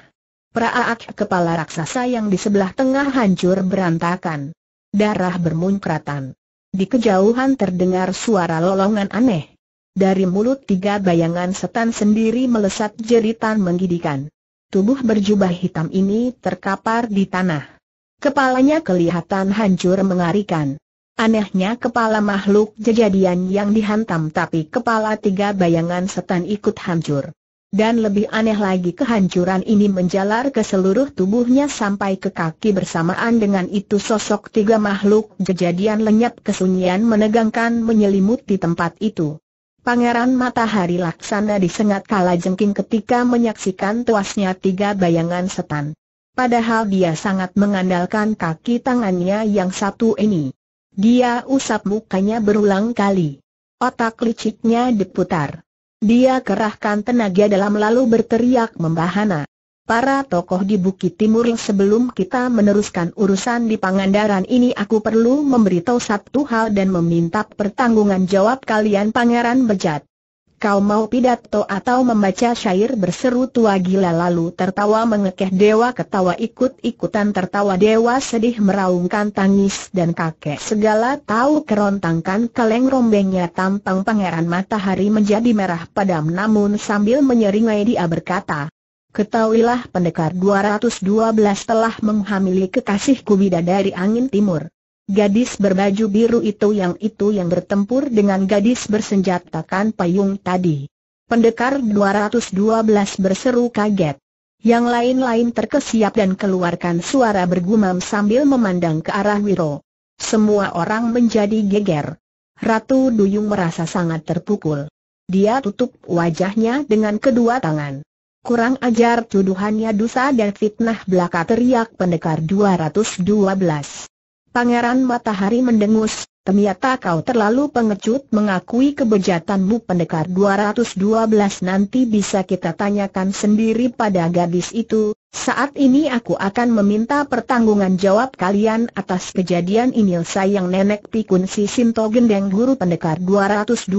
Praak kepala raksasa yang di sebelah tengah hancur berantakan. Darah bermunkratan. Di kejauhan terdengar suara lolongan aneh. Dari mulut tiga bayangan setan sendiri melesat jeritan menggidikan. Tubuh berjubah hitam ini terkapar di tanah. Kepalanya kelihatan hancur mengarikan. Anehnya kepala makhluk jejadian yang dihantam tapi kepala tiga bayangan setan ikut hancur. Dan lebih aneh lagi kehancuran ini menjalar ke seluruh tubuhnya sampai ke kaki bersamaan dengan itu sosok tiga makhluk kejadian lenyap kesunyian menegangkan menyelimuti tempat itu. Pangeran Matahari Laksana disengat kala jengking ketika menyaksikan tuasnya tiga bayangan setan. Padahal dia sangat mengandalkan kaki tangannya yang satu ini. Dia usap mukanya berulang kali. Otak liciknya diputar. Dia kerahkan tenaga dalam lalu berteriak membahana. Para tokoh di Bukit Timur sebelum kita meneruskan urusan di Pangandaran ini aku perlu memberitahu satu hal dan meminta pertanggungan jawab kalian Pangeran Bejat. Kau mau pidato atau membaca syair berseru tua gila lalu tertawa mengekeh dewa ketawa ikut-ikutan tertawa dewa sedih meraungkan tangis dan kakek segala tahu kerontangkan kaleng rombengnya tampang pangeran matahari menjadi merah padam namun sambil menyeringai dia berkata Ketahuilah pendekar 212 telah menghamili kekasihku bidadari angin timur Gadis berbaju biru itu yang itu yang bertempur dengan gadis bersenjatakan payung tadi. Pendekar 212 berseru kaget. Yang lain-lain terkesiap dan keluarkan suara bergumam sambil memandang ke arah Wiro. Semua orang menjadi geger. Ratu Duyung merasa sangat terpukul. Dia tutup wajahnya dengan kedua tangan. Kurang ajar tuduhannya dosa dan fitnah belaka teriak pendekar 212. Pangeran Matahari mendengus, ternyata kau terlalu pengecut mengakui kebejatanmu pendekar 212 nanti bisa kita tanyakan sendiri pada gadis itu, saat ini aku akan meminta pertanggungan jawab kalian atas kejadian ini sayang nenek pikun si Sinto Gendeng guru pendekar 212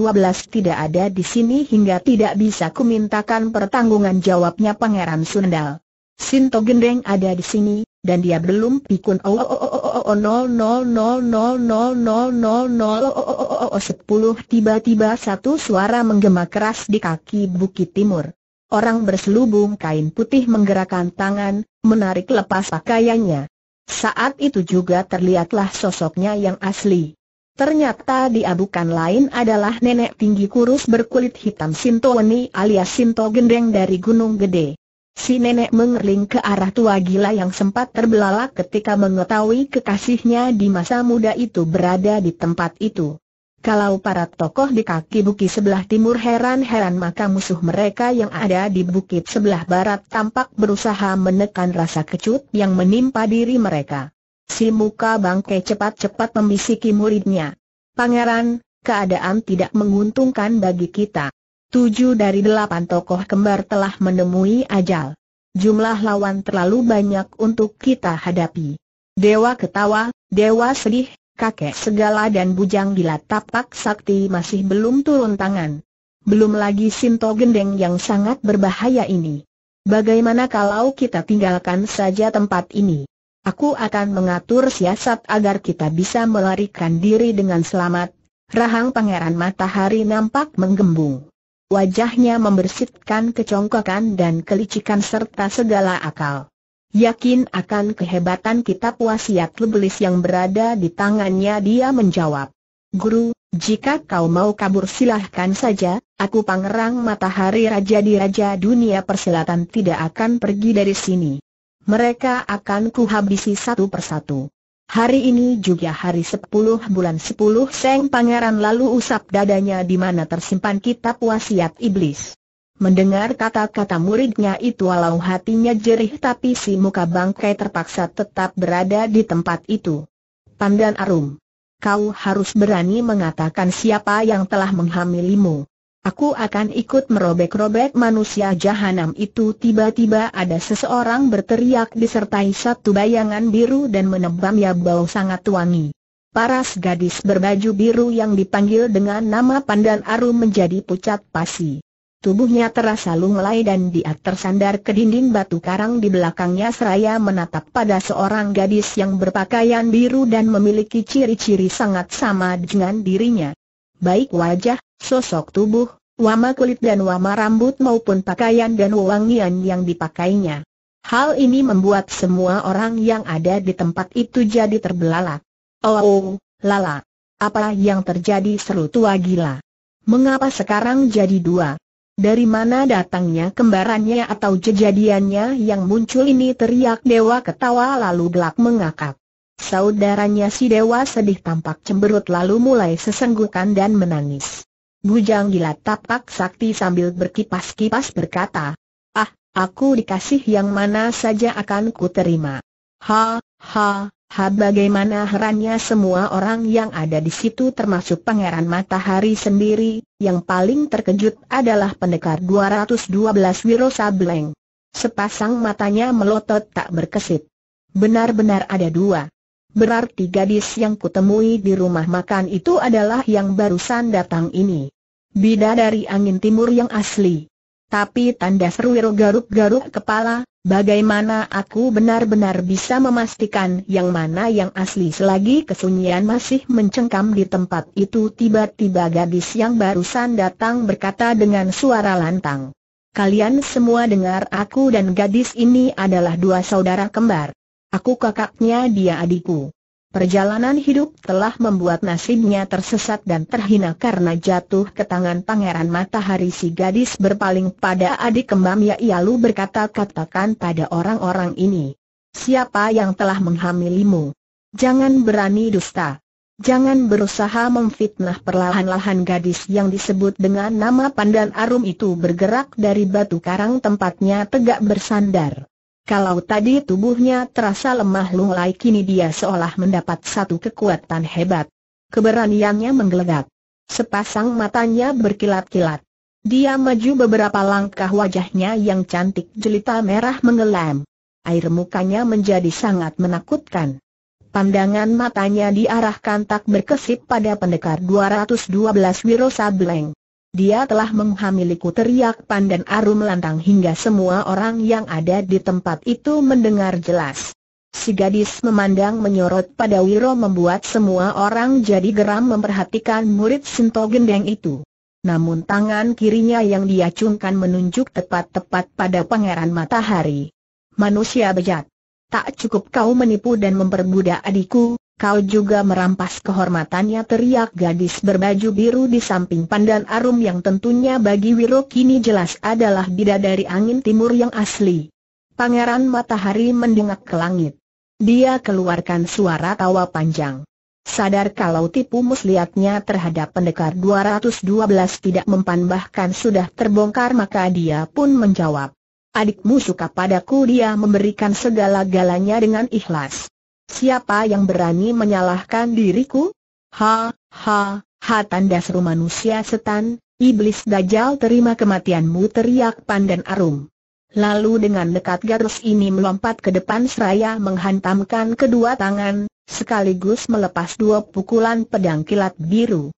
tidak ada di sini hingga tidak bisa kumintakan pertanggungan jawabnya Pangeran Sundal. Sinto Gendeng ada di sini, dan dia belum pikun oh oh oh oh oh nol nol nol nol nol nol nol nol oh oh oh oh oh sepuluh tiba-tiba satu suara menggema keras di kaki bukit timur. Orang berselubung kain putih menggerakkan tangan, menarik lepas pakaiannya. Saat itu juga terlihatlah sosoknya yang asli. Ternyata dia bukan lain adalah nenek tinggi kurus berkulit hitam oh, alias Sinto Gendeng dari Gunung Gede. Si nenek mengerling ke arah tua gila yang sempat terbelalak ketika mengetahui kekasihnya di masa muda itu berada di tempat itu. Kalau para tokoh di kaki bukit sebelah timur heran-heran maka musuh mereka yang ada di bukit sebelah barat tampak berusaha menekan rasa kecut yang menimpa diri mereka. Si muka bangke cepat-cepat memisiki muridnya. Pangeran, keadaan tidak menguntungkan bagi kita. Tujuh dari delapan tokoh kembar telah menemui ajal. Jumlah lawan terlalu banyak untuk kita hadapi. Dewa ketawa, dewa sedih, kakek segala dan bujang gila tapak sakti masih belum turun tangan. Belum lagi Sinto Gendeng yang sangat berbahaya ini. Bagaimana kalau kita tinggalkan saja tempat ini? Aku akan mengatur siasat agar kita bisa melarikan diri dengan selamat. Rahang Pangeran Matahari nampak menggembung. Wajahnya membersitkan kecongkakan dan kelicikan serta segala akal. Yakin akan kehebatan kitab wasiat lebelis yang berada di tangannya dia menjawab. Guru, jika kau mau kabur silahkan saja, aku pangerang matahari raja di raja dunia persilatan tidak akan pergi dari sini. Mereka akan kuhabisi satu persatu. Hari ini juga hari sepuluh bulan sepuluh. Seng Pangeran lalu usap dadanya di mana tersimpan kitab wasiat iblis. Mendengar kata-kata muridnya itu walau hatinya jerih tapi si muka bangkai terpaksa tetap berada di tempat itu. Pandan Arum, kau harus berani mengatakan siapa yang telah menghamilimu. Aku akan ikut merobek-robek manusia jahanam itu Tiba-tiba ada seseorang berteriak disertai satu bayangan biru dan ya bau sangat wangi Paras gadis berbaju biru yang dipanggil dengan nama Pandan Aru menjadi pucat pasi Tubuhnya terasa lunglai dan dia tersandar ke dinding batu karang di belakangnya seraya menatap pada seorang gadis yang berpakaian biru dan memiliki ciri-ciri sangat sama dengan dirinya. Baik wajah, sosok tubuh, warna kulit dan warna rambut maupun pakaian dan wangian yang dipakainya. Hal ini membuat semua orang yang ada di tempat itu jadi terbelalak. Oh, lala, apa yang terjadi seru tua gila? Mengapa sekarang jadi dua? Dari mana datangnya kembarannya atau kejadiannya yang muncul ini teriak dewa ketawa lalu gelak mengakap. Saudaranya si dewa sedih tampak cemberut lalu mulai sesenggukan dan menangis. Bujang gila tapak sakti sambil berkipas-kipas berkata, Ah, aku dikasih yang mana saja akan ku terima. Ha, ha, ha bagaimana herannya semua orang yang ada di situ termasuk pangeran matahari sendiri, yang paling terkejut adalah pendekar 212 Wiro Sableng. Sepasang matanya melotot tak berkesit. Benar-benar ada dua berarti gadis yang kutemui di rumah makan itu adalah yang barusan datang ini. Bida dari angin timur yang asli. Tapi tanda Serwiro garuk-garuk kepala, bagaimana aku benar-benar bisa memastikan yang mana yang asli selagi kesunyian masih mencengkam di tempat itu tiba-tiba gadis yang barusan datang berkata dengan suara lantang. Kalian semua dengar aku dan gadis ini adalah dua saudara kembar. Aku kakaknya dia adikku. Perjalanan hidup telah membuat nasibnya tersesat dan terhina karena jatuh ke tangan Pangeran Matahari si gadis berpaling pada adik ya, ia lu berkata-katakan pada orang-orang ini. Siapa yang telah menghamilimu? Jangan berani dusta. Jangan berusaha memfitnah perlahan-lahan gadis yang disebut dengan nama Pandan Arum itu bergerak dari batu karang tempatnya tegak bersandar. Kalau tadi tubuhnya terasa lemah lunglai kini dia seolah mendapat satu kekuatan hebat. Keberaniannya menggelegak. Sepasang matanya berkilat-kilat. Dia maju beberapa langkah wajahnya yang cantik jelita merah mengelam. Air mukanya menjadi sangat menakutkan. Pandangan matanya diarahkan tak berkesip pada pendekar 212 Wiro Sableng. Dia telah menghamiliku teriak pandan arum lantang hingga semua orang yang ada di tempat itu mendengar jelas. Si gadis memandang menyorot pada Wiro membuat semua orang jadi geram memperhatikan murid Sinto Gendeng itu. Namun tangan kirinya yang diacungkan menunjuk tepat-tepat pada pangeran matahari. Manusia bejat. Tak cukup kau menipu dan memperbudak adikku, kau juga merampas kehormatannya teriak gadis berbaju biru di samping Pandan Arum yang tentunya bagi Wiro kini jelas adalah bidadari angin timur yang asli. Pangeran Matahari mendengak ke langit. Dia keluarkan suara tawa panjang. Sadar kalau tipu muslihatnya terhadap pendekar 212 tidak mempan bahkan sudah terbongkar maka dia pun menjawab. Adikmu suka padaku dia memberikan segala galanya dengan ikhlas. Siapa yang berani menyalahkan diriku? Ha, ha, ha tanda seru manusia setan, iblis dajal terima kematianmu teriak Pandan Arum. Lalu dengan dekat garus ini melompat ke depan seraya menghantamkan kedua tangan, sekaligus melepas dua pukulan pedang kilat biru.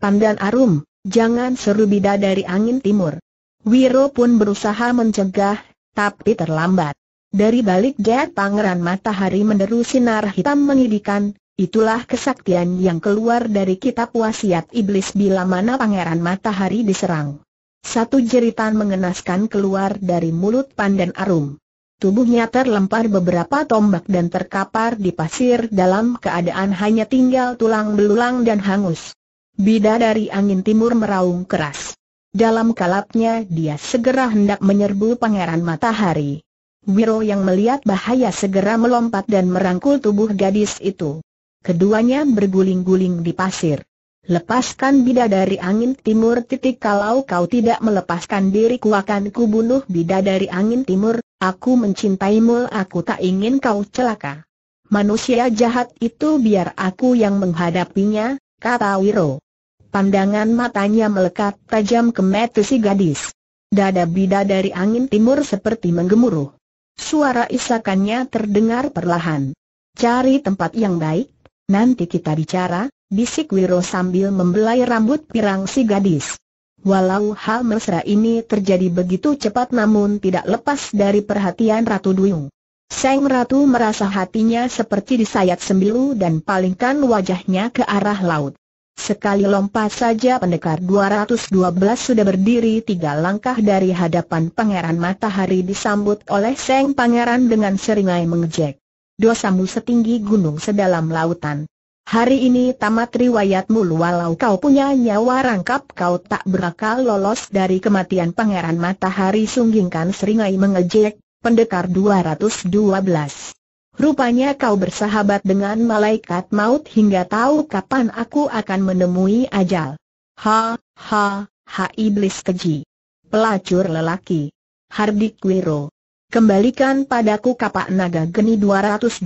Pandan Arum, jangan seru bida dari angin timur. Wiro pun berusaha mencegah, tapi terlambat. Dari balik jet pangeran matahari menderu sinar hitam mengidikan, itulah kesaktian yang keluar dari kitab wasiat iblis bila mana pangeran matahari diserang. Satu jeritan mengenaskan keluar dari mulut Pandan Arum. Tubuhnya terlempar beberapa tombak dan terkapar di pasir dalam keadaan hanya tinggal tulang belulang dan hangus. Bida dari angin timur meraung keras. Dalam kalapnya dia segera hendak menyerbu pangeran matahari. Wiro yang melihat bahaya segera melompat dan merangkul tubuh gadis itu. Keduanya berguling-guling di pasir. Lepaskan bidadari angin timur titik kalau kau tidak melepaskan diriku akan kubunuh bidadari angin timur, aku mencintaimu aku tak ingin kau celaka. Manusia jahat itu biar aku yang menghadapinya, kata Wiro. Pandangan matanya melekat tajam ke mata si gadis. Dada bidadari angin timur seperti menggemuruh. Suara isakannya terdengar perlahan. Cari tempat yang baik, nanti kita bicara, bisik Wiro sambil membelai rambut pirang si gadis. Walau hal mesra ini terjadi begitu cepat namun tidak lepas dari perhatian Ratu Duyung. Seng Ratu merasa hatinya seperti disayat sembilu dan palingkan wajahnya ke arah laut. Sekali lompat saja pendekar 212 sudah berdiri tiga langkah dari hadapan pangeran matahari disambut oleh seng pangeran dengan seringai mengejek. Dosamu setinggi gunung sedalam lautan. Hari ini tamat riwayatmu walau kau punya nyawa rangkap kau tak berakal lolos dari kematian pangeran matahari sunggingkan seringai mengejek, pendekar 212. Rupanya kau bersahabat dengan malaikat maut hingga tahu kapan aku akan menemui ajal. Ha, ha, ha iblis keji. Pelacur lelaki. Hardik Wiro. Kembalikan padaku kapak naga geni 212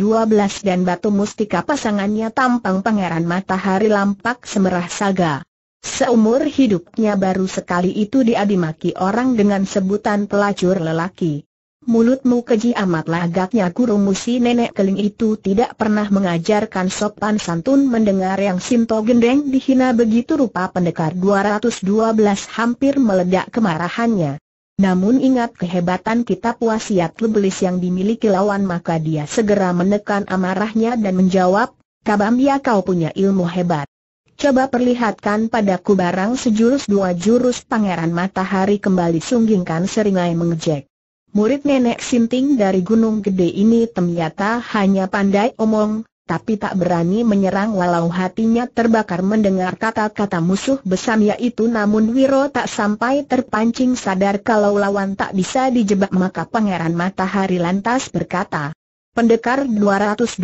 dan batu mustika pasangannya tampang pangeran matahari lampak semerah saga. Seumur hidupnya baru sekali itu dia orang dengan sebutan pelacur lelaki mulutmu keji amatlah agaknya guru musi nenek keling itu tidak pernah mengajarkan sopan santun mendengar yang Sinto Gendeng dihina begitu rupa pendekar 212 hampir meledak kemarahannya. Namun ingat kehebatan kitab wasiat lebelis yang dimiliki lawan maka dia segera menekan amarahnya dan menjawab, kabam Kabambia ya kau punya ilmu hebat. Coba perlihatkan padaku barang sejurus dua jurus pangeran matahari kembali sunggingkan seringai mengejek. Murid nenek Sinting dari Gunung Gede ini ternyata hanya pandai omong, tapi tak berani menyerang walau hatinya terbakar mendengar kata-kata musuh besam yaitu namun Wiro tak sampai terpancing sadar kalau lawan tak bisa dijebak maka Pangeran Matahari lantas berkata, Pendekar 212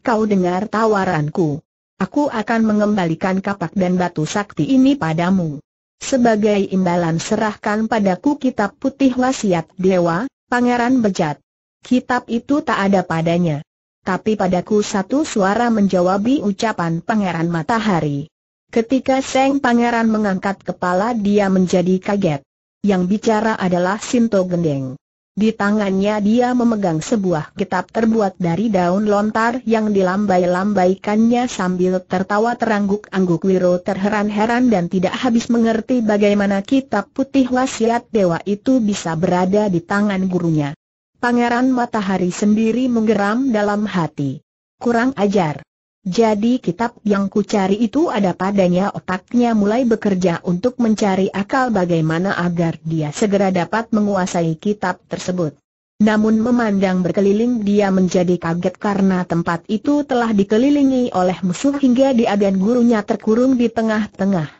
kau dengar tawaranku. Aku akan mengembalikan kapak dan batu sakti ini padamu. Sebagai imbalan serahkan padaku kitab putih wasiat dewa, pangeran bejat. Kitab itu tak ada padanya. Tapi padaku satu suara menjawabi ucapan pangeran matahari. Ketika Seng Pangeran mengangkat kepala dia menjadi kaget. Yang bicara adalah Sinto Gendeng. Di tangannya dia memegang sebuah kitab terbuat dari daun lontar yang dilambai-lambaikannya sambil tertawa terangguk-angguk Wiro terheran-heran dan tidak habis mengerti bagaimana kitab putih wasiat dewa itu bisa berada di tangan gurunya. Pangeran Matahari sendiri menggeram dalam hati. Kurang ajar. Jadi kitab yang ku cari itu ada padanya otaknya mulai bekerja untuk mencari akal bagaimana agar dia segera dapat menguasai kitab tersebut. Namun memandang berkeliling dia menjadi kaget karena tempat itu telah dikelilingi oleh musuh hingga dan gurunya terkurung di tengah-tengah.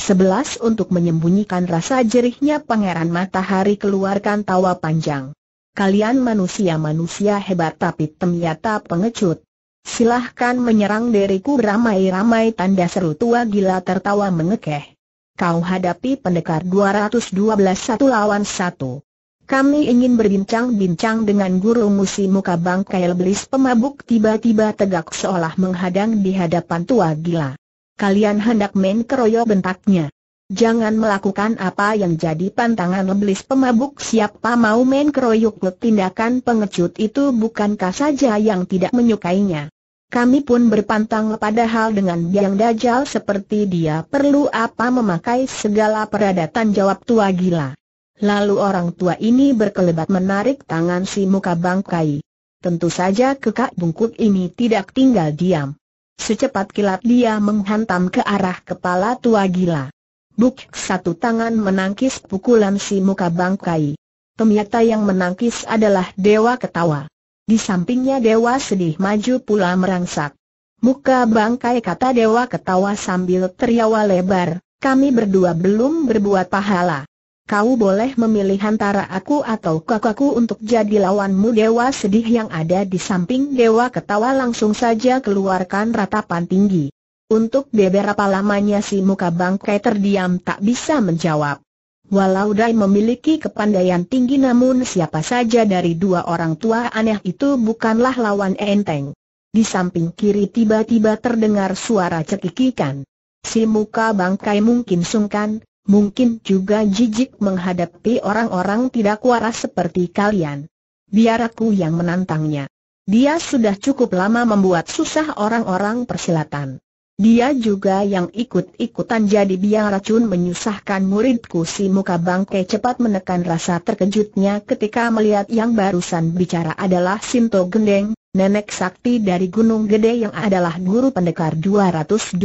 Sebelas untuk menyembunyikan rasa jerihnya pangeran matahari keluarkan tawa panjang. Kalian manusia-manusia hebat tapi ternyata pengecut. Silahkan menyerang diriku ramai ramai tanda seru tua gila tertawa mengekeh. Kau hadapi pendekar 212 satu lawan satu. Kami ingin berbincang-bincang dengan guru musi muka bangkai belis pemabuk tiba-tiba tegak seolah menghadang di hadapan tua gila. Kalian hendak main keroyok bentaknya. Jangan melakukan apa yang jadi pantangan leblis pemabuk siapa mau main keroyok tindakan pengecut itu bukankah saja yang tidak menyukainya. Kami pun berpantang padahal dengan biang dajal seperti dia perlu apa memakai segala peradatan jawab tua gila. Lalu orang tua ini berkelebat menarik tangan si muka bangkai. Tentu saja kekak bungkuk ini tidak tinggal diam. Secepat kilat dia menghantam ke arah kepala tua gila. Buk satu tangan menangkis pukulan si muka bangkai. Ternyata yang menangkis adalah dewa ketawa. Di sampingnya Dewa sedih maju pula merangsak. Muka bangkai kata Dewa ketawa sambil teriawa lebar, kami berdua belum berbuat pahala. Kau boleh memilih antara aku atau kakakku untuk jadi lawanmu Dewa sedih yang ada di samping Dewa ketawa langsung saja keluarkan ratapan tinggi. Untuk beberapa lamanya si muka bangkai terdiam tak bisa menjawab. Walau Dai memiliki kepandaian tinggi namun siapa saja dari dua orang tua aneh itu bukanlah lawan enteng. Di samping kiri tiba-tiba terdengar suara cekikikan. Si muka bangkai mungkin sungkan, mungkin juga jijik menghadapi orang-orang tidak waras seperti kalian. Biar aku yang menantangnya. Dia sudah cukup lama membuat susah orang-orang persilatan. Dia juga yang ikut-ikutan jadi biang racun menyusahkan muridku si muka bangke cepat menekan rasa terkejutnya ketika melihat yang barusan bicara adalah Sinto Gendeng, nenek sakti dari Gunung Gede yang adalah guru pendekar 212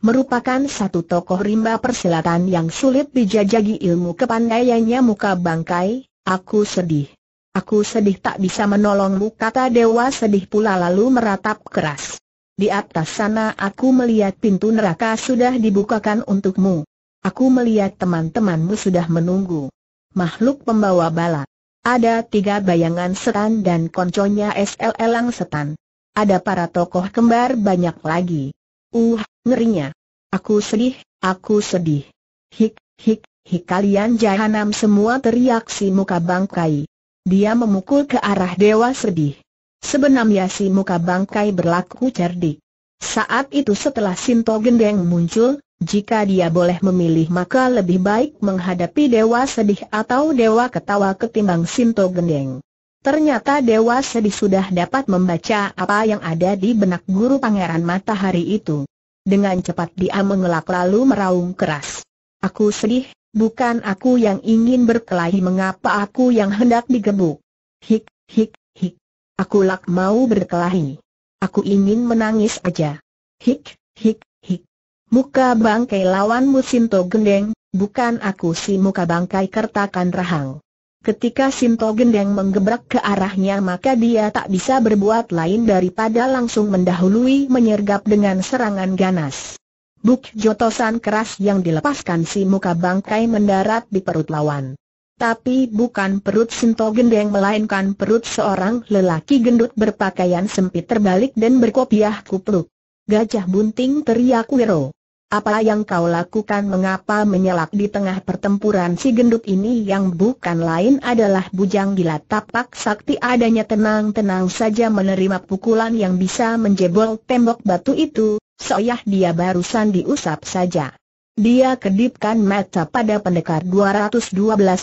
merupakan satu tokoh rimba persilatan yang sulit dijajagi ilmu kepandaiannya muka bangkai, aku sedih. Aku sedih tak bisa menolongmu kata dewa sedih pula lalu meratap keras. Di atas sana aku melihat pintu neraka sudah dibukakan untukmu. Aku melihat teman-temanmu sudah menunggu. Makhluk pembawa bala. Ada tiga bayangan setan dan konconya S.L.L Elang setan. Ada para tokoh kembar banyak lagi. Uh, ngerinya. Aku sedih, aku sedih. Hik, hik, hik kalian jahanam semua teriak si muka bangkai. Dia memukul ke arah dewa sedih. Sebenarnya si muka bangkai berlaku cerdik. Saat itu setelah Sinto Gendeng muncul, jika dia boleh memilih maka lebih baik menghadapi Dewa Sedih atau Dewa Ketawa ketimbang Sinto Gendeng. Ternyata Dewa Sedih sudah dapat membaca apa yang ada di benak guru pangeran matahari itu. Dengan cepat dia mengelak lalu meraung keras. Aku sedih, bukan aku yang ingin berkelahi mengapa aku yang hendak digebuk. Hik, hik, Aku lak mau berkelahi. Aku ingin menangis aja. Hik, hik, hik. Muka bangkai lawanmu Sinto Gendeng, bukan aku si muka bangkai kertakan rahang. Ketika Sinto Gendeng menggebrak ke arahnya maka dia tak bisa berbuat lain daripada langsung mendahului menyergap dengan serangan ganas. Buk jotosan keras yang dilepaskan si muka bangkai mendarat di perut lawan tapi bukan perut Sinto Gendeng melainkan perut seorang lelaki gendut berpakaian sempit terbalik dan berkopiah kupluk. Gajah bunting teriak Wiro. Apa yang kau lakukan mengapa menyelak di tengah pertempuran si gendut ini yang bukan lain adalah bujang gila tapak sakti adanya tenang-tenang saja menerima pukulan yang bisa menjebol tembok batu itu, soyah dia barusan diusap saja. Dia kedipkan mata pada pendekar 212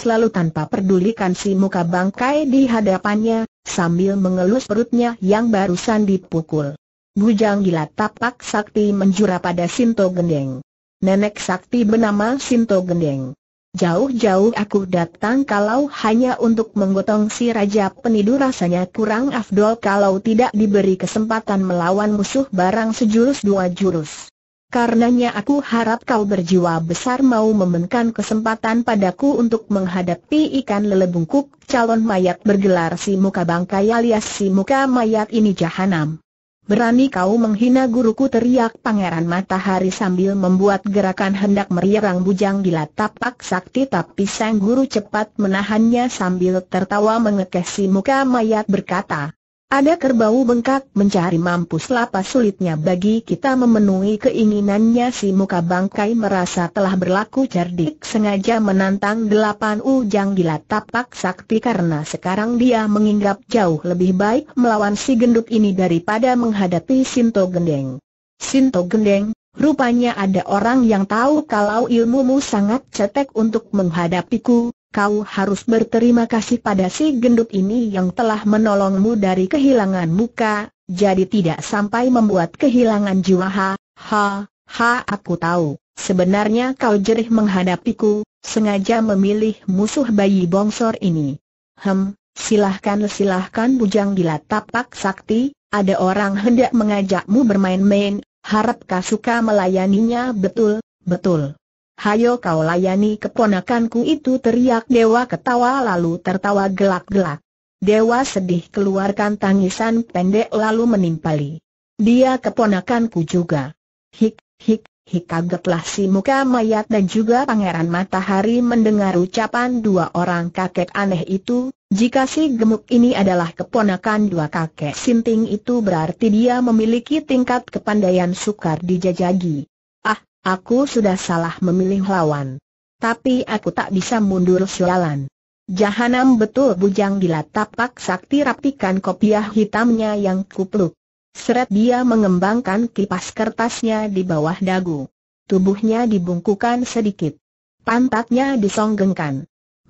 lalu tanpa pedulikan si muka bangkai di hadapannya, sambil mengelus perutnya yang barusan dipukul. Bujang gila tapak sakti menjura pada Sinto Gendeng. Nenek sakti bernama Sinto Gendeng. Jauh-jauh aku datang kalau hanya untuk menggotong si Raja penidur rasanya kurang afdol kalau tidak diberi kesempatan melawan musuh barang sejurus dua jurus. Karenanya aku harap kau berjiwa besar mau memenangkan kesempatan padaku untuk menghadapi ikan lele bungkuk, calon mayat bergelar si muka bangkai alias si muka mayat ini jahanam. Berani kau menghina guruku teriak pangeran matahari sambil membuat gerakan hendak merirang bujang gila tapak sakti tapi sang guru cepat menahannya sambil tertawa si muka mayat berkata. Ada kerbau bengkak mencari mampus lapas sulitnya bagi kita memenuhi keinginannya si muka bangkai merasa telah berlaku cerdik sengaja menantang delapan ujang gila tapak sakti karena sekarang dia menginggap jauh lebih baik melawan si gendut ini daripada menghadapi Sinto Gendeng. Sinto Gendeng, rupanya ada orang yang tahu kalau ilmumu sangat cetek untuk menghadapiku, kau harus berterima kasih pada si gendut ini yang telah menolongmu dari kehilangan muka, jadi tidak sampai membuat kehilangan jiwa ha, ha, ha aku tahu, sebenarnya kau jerih menghadapiku, sengaja memilih musuh bayi bongsor ini. Hem, silahkan silahkan bujang gila tapak sakti, ada orang hendak mengajakmu bermain-main, harap kau suka melayaninya betul, betul. Hayo kau layani keponakanku itu teriak Dewa ketawa lalu tertawa gelak-gelak. Dewa sedih keluarkan tangisan pendek lalu menimpali. Dia keponakanku juga. Hik, hik, hik kagetlah si muka mayat dan juga pangeran matahari mendengar ucapan dua orang kakek aneh itu, jika si gemuk ini adalah keponakan dua kakek sinting itu berarti dia memiliki tingkat kepandaian sukar dijajagi. Ah, Aku sudah salah memilih lawan. Tapi aku tak bisa mundur sialan. Jahanam betul bujang gila tapak sakti rapikan kopiah hitamnya yang kupluk. Seret dia mengembangkan kipas kertasnya di bawah dagu. Tubuhnya dibungkukan sedikit. Pantatnya disonggengkan.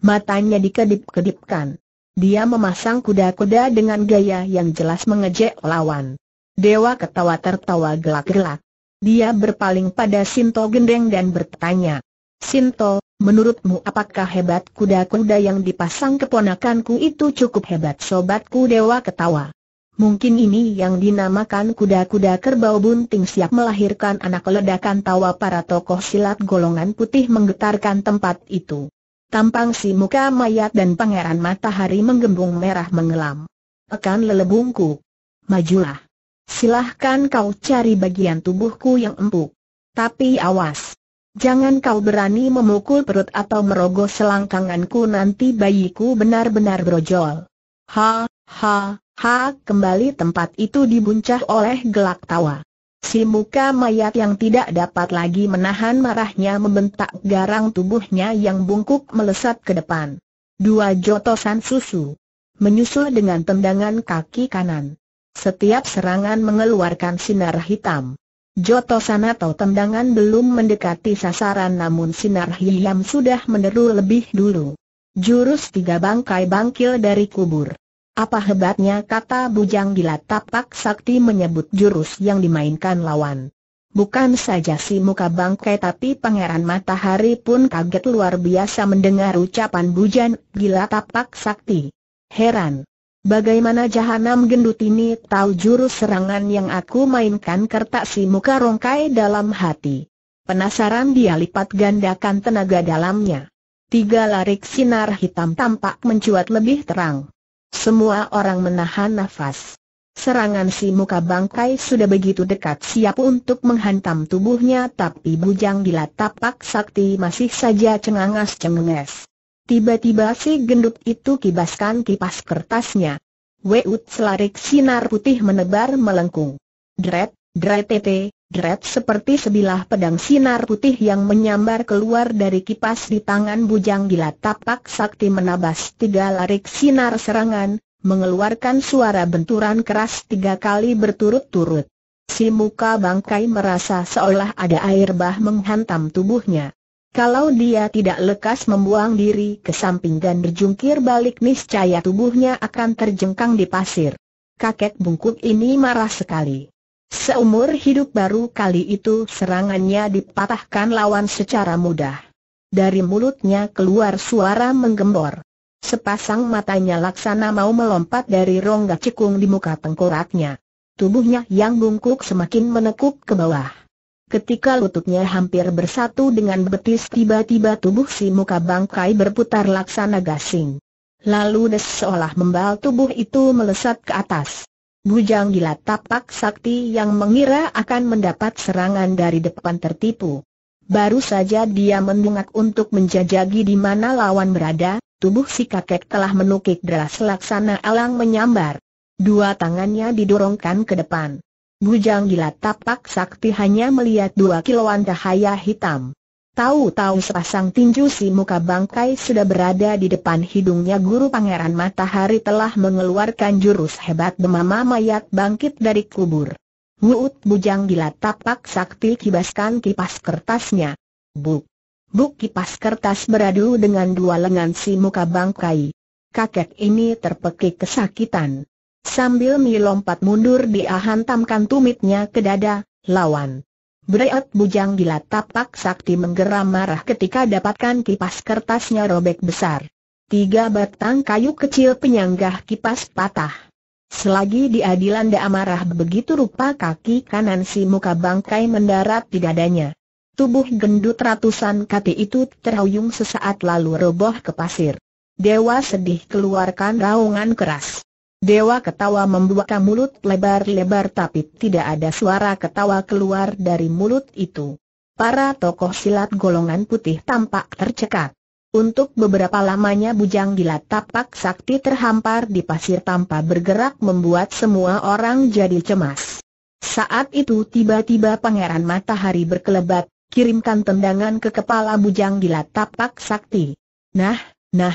Matanya dikedip-kedipkan. Dia memasang kuda-kuda dengan gaya yang jelas mengejek lawan. Dewa ketawa tertawa gelak-gelak. Dia berpaling pada Sinto Gendeng dan bertanya, Sinto, menurutmu apakah hebat kuda-kuda yang dipasang keponakanku itu cukup hebat? Sobatku dewa ketawa. Mungkin ini yang dinamakan kuda-kuda kerbau bunting siap melahirkan anak ledakan tawa para tokoh silat golongan putih menggetarkan tempat itu. Tampang si muka mayat dan pangeran matahari menggembung merah mengelam. Pekan lelebungku. Majulah silahkan kau cari bagian tubuhku yang empuk. Tapi awas! Jangan kau berani memukul perut atau merogoh selangkanganku nanti bayiku benar-benar brojol. Ha, ha, ha, kembali tempat itu dibuncah oleh gelak tawa. Si muka mayat yang tidak dapat lagi menahan marahnya membentak garang tubuhnya yang bungkuk melesat ke depan. Dua jotosan susu. Menyusul dengan tendangan kaki kanan. Setiap serangan mengeluarkan sinar hitam. Jotosan atau tendangan belum mendekati sasaran namun sinar hitam sudah meneru lebih dulu. Jurus tiga bangkai bangkil dari kubur. Apa hebatnya kata Bujang Gila Tapak Sakti menyebut jurus yang dimainkan lawan. Bukan saja si muka bangkai tapi Pangeran Matahari pun kaget luar biasa mendengar ucapan Bujang Gila Tapak Sakti. Heran, Bagaimana jahanam gendut ini tahu jurus serangan yang aku mainkan kertak si muka rongkai dalam hati. Penasaran dia lipat gandakan tenaga dalamnya. Tiga larik sinar hitam tampak mencuat lebih terang. Semua orang menahan nafas. Serangan si muka bangkai sudah begitu dekat siap untuk menghantam tubuhnya tapi bujang gila tapak sakti masih saja cengangas-cengenges. Tiba-tiba si gendut itu kibaskan kipas kertasnya. Weut selarik sinar putih menebar melengkung. Dret, dret tete, dret seperti sebilah pedang sinar putih yang menyambar keluar dari kipas di tangan bujang gila tapak sakti menabas tiga larik sinar serangan, mengeluarkan suara benturan keras tiga kali berturut-turut. Si muka bangkai merasa seolah ada air bah menghantam tubuhnya. Kalau dia tidak lekas membuang diri ke samping dan berjungkir balik niscaya tubuhnya akan terjengkang di pasir. Kakek bungkuk ini marah sekali. Seumur hidup baru kali itu serangannya dipatahkan lawan secara mudah. Dari mulutnya keluar suara menggembor. Sepasang matanya laksana mau melompat dari rongga cekung di muka tengkoraknya. Tubuhnya yang bungkuk semakin menekuk ke bawah. Ketika lututnya hampir bersatu dengan betis tiba-tiba tubuh si muka bangkai berputar laksana gasing. Lalu des seolah membal tubuh itu melesat ke atas. Bujang gila tapak sakti yang mengira akan mendapat serangan dari depan tertipu. Baru saja dia mendungak untuk menjajagi di mana lawan berada, tubuh si kakek telah menukik deras laksana elang menyambar. Dua tangannya didorongkan ke depan. Bujang gila tapak sakti hanya melihat dua kiloan cahaya hitam. Tahu-tahu sepasang tinju si muka bangkai sudah berada di depan hidungnya guru pangeran matahari telah mengeluarkan jurus hebat demama mayat bangkit dari kubur. Wuut bujang gila tapak sakti kibaskan kipas kertasnya. Buk. Buk kipas kertas beradu dengan dua lengan si muka bangkai. Kakek ini terpekik kesakitan. Sambil melompat mundur dia hantamkan tumitnya ke dada, lawan. Breot bujang gila tapak sakti menggeram marah ketika dapatkan kipas kertasnya robek besar. Tiga batang kayu kecil penyanggah kipas patah. Selagi dia dilanda amarah begitu rupa kaki kanan si muka bangkai mendarat di dadanya. Tubuh gendut ratusan kati itu terhuyung sesaat lalu roboh ke pasir. Dewa sedih keluarkan raungan keras. Dewa ketawa membuka mulut lebar-lebar tapi tidak ada suara ketawa keluar dari mulut itu. Para tokoh silat golongan putih tampak tercekat. Untuk beberapa lamanya bujang gila tapak sakti terhampar di pasir tanpa bergerak membuat semua orang jadi cemas. Saat itu tiba-tiba pangeran matahari berkelebat, kirimkan tendangan ke kepala bujang gila tapak sakti. Nah, nah,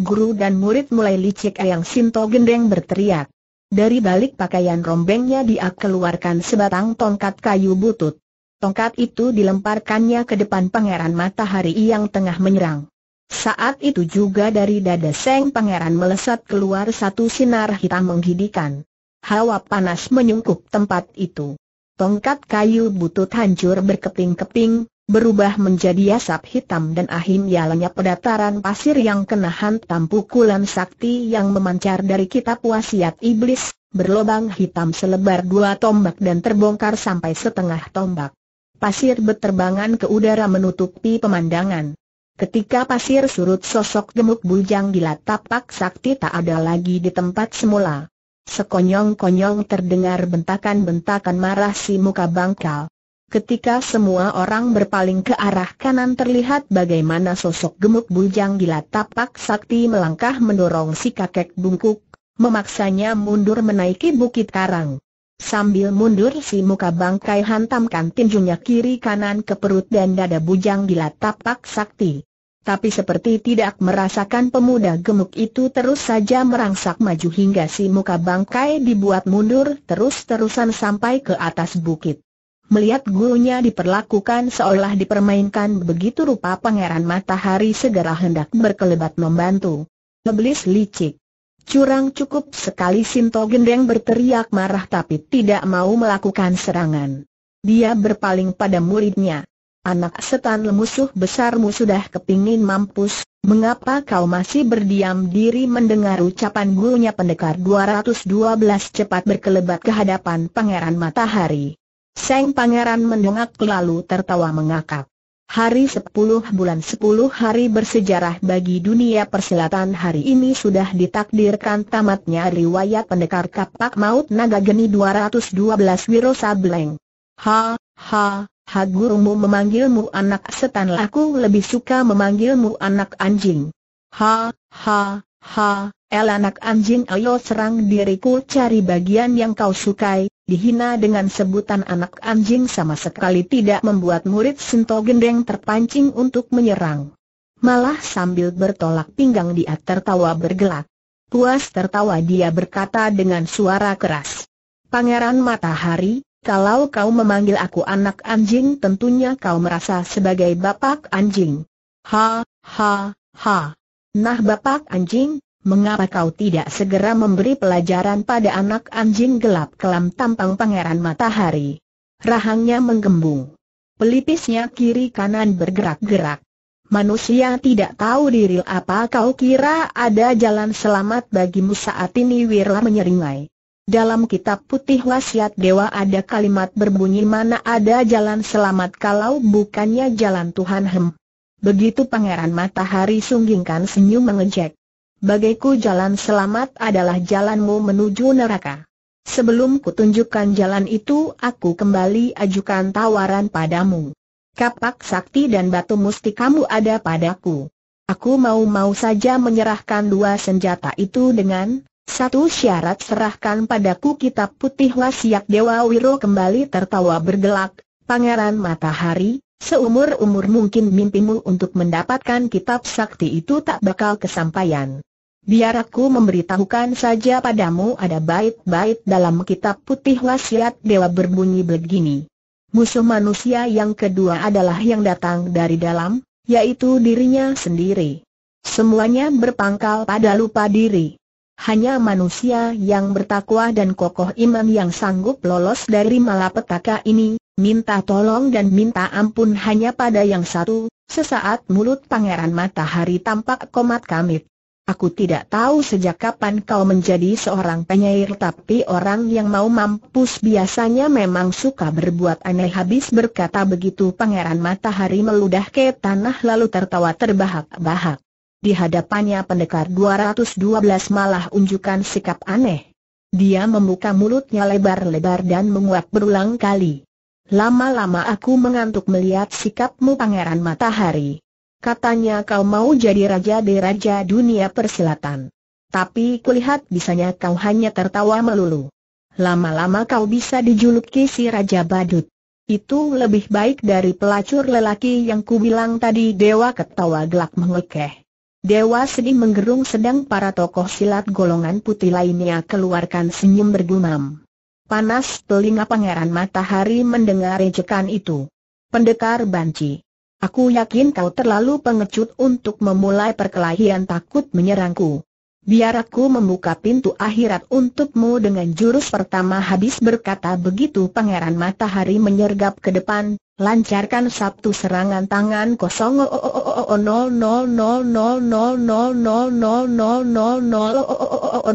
Guru dan murid mulai licik Eyang Sinto Gendeng berteriak. Dari balik pakaian rombengnya dia keluarkan sebatang tongkat kayu butut. Tongkat itu dilemparkannya ke depan pangeran matahari yang tengah menyerang. Saat itu juga dari dada Seng Pangeran melesat keluar satu sinar hitam menghidikan. Hawa panas menyungkup tempat itu. Tongkat kayu butut hancur berkeping-keping, berubah menjadi asap hitam dan akhirnya lenyap pedataran pasir yang kena hantam pukulan sakti yang memancar dari kitab wasiat iblis, berlobang hitam selebar dua tombak dan terbongkar sampai setengah tombak. Pasir berterbangan ke udara menutupi pemandangan. Ketika pasir surut sosok gemuk bujang gila tapak sakti tak ada lagi di tempat semula. Sekonyong-konyong terdengar bentakan-bentakan marah si muka bangkal. Ketika semua orang berpaling ke arah kanan terlihat bagaimana sosok gemuk bujang gila tapak sakti melangkah mendorong si kakek bungkuk, memaksanya mundur menaiki bukit karang. Sambil mundur si muka bangkai hantamkan tinjunya kiri kanan ke perut dan dada bujang gila tapak sakti. Tapi seperti tidak merasakan pemuda gemuk itu terus saja merangsak maju hingga si muka bangkai dibuat mundur terus-terusan sampai ke atas bukit melihat gurunya diperlakukan seolah dipermainkan begitu rupa pangeran matahari segera hendak berkelebat membantu. Leblis licik. Curang cukup sekali Sinto Gendeng berteriak marah tapi tidak mau melakukan serangan. Dia berpaling pada muridnya. Anak setan lemusuh besarmu sudah kepingin mampus, mengapa kau masih berdiam diri mendengar ucapan gurunya pendekar 212 cepat berkelebat ke hadapan pangeran matahari. Seng Pangeran mendengak lalu tertawa mengakap. Hari sepuluh bulan sepuluh hari bersejarah bagi dunia perselatan hari ini sudah ditakdirkan tamatnya riwayat pendekar kapak maut naga geni 212 Wiro Sableng. Ha, ha, ha gurumu memanggilmu anak setan aku lebih suka memanggilmu anak anjing. Ha, ha, ha, el anak anjing ayo serang diriku cari bagian yang kau sukai, dihina dengan sebutan anak anjing sama sekali tidak membuat murid Sinto Gendeng terpancing untuk menyerang. Malah sambil bertolak pinggang dia tertawa bergelak. Puas tertawa dia berkata dengan suara keras. Pangeran Matahari, kalau kau memanggil aku anak anjing tentunya kau merasa sebagai bapak anjing. Ha, ha, ha. Nah bapak anjing, Mengapa kau tidak segera memberi pelajaran pada anak anjing gelap kelam tampang pangeran matahari? Rahangnya menggembung. Pelipisnya kiri kanan bergerak-gerak. Manusia tidak tahu diri apa kau kira ada jalan selamat bagimu saat ini Wirla menyeringai. Dalam kitab putih wasiat dewa ada kalimat berbunyi mana ada jalan selamat kalau bukannya jalan Tuhan hem. Begitu pangeran matahari sunggingkan senyum mengejek. Bagiku jalan selamat adalah jalanmu menuju neraka. Sebelum kutunjukkan jalan itu aku kembali ajukan tawaran padamu. Kapak sakti dan batu musti kamu ada padaku. Aku mau-mau saja menyerahkan dua senjata itu dengan satu syarat serahkan padaku kitab putih wasiat Dewa Wiro kembali tertawa bergelak, Pangeran Matahari, seumur-umur mungkin mimpimu untuk mendapatkan kitab sakti itu tak bakal kesampaian. Biar aku memberitahukan saja padamu ada bait-bait dalam kitab putih wasiat dewa berbunyi begini. Musuh manusia yang kedua adalah yang datang dari dalam, yaitu dirinya sendiri. Semuanya berpangkal pada lupa diri. Hanya manusia yang bertakwa dan kokoh iman yang sanggup lolos dari malapetaka ini, minta tolong dan minta ampun hanya pada yang satu, sesaat mulut pangeran matahari tampak komat kamit. Aku tidak tahu sejak kapan kau menjadi seorang penyair tapi orang yang mau mampus biasanya memang suka berbuat aneh habis berkata begitu pangeran matahari meludah ke tanah lalu tertawa terbahak-bahak. Di hadapannya pendekar 212 malah unjukkan sikap aneh. Dia membuka mulutnya lebar-lebar dan menguap berulang kali. Lama-lama aku mengantuk melihat sikapmu pangeran matahari. Katanya kau mau jadi raja di raja dunia persilatan. Tapi kulihat bisanya kau hanya tertawa melulu. Lama-lama kau bisa dijuluki si Raja Badut. Itu lebih baik dari pelacur lelaki yang kubilang tadi Dewa ketawa gelak mengekeh. Dewa sedih menggerung sedang para tokoh silat golongan putih lainnya keluarkan senyum bergumam. Panas telinga pangeran matahari mendengar ejekan itu. Pendekar banci. Aku yakin kau terlalu pengecut untuk memulai perkelahian takut menyerangku. Biar aku membuka pintu akhirat untukmu dengan jurus pertama habis berkata begitu Pangeran Matahari menyergap ke depan, lancarkan satu serangan tangan kosong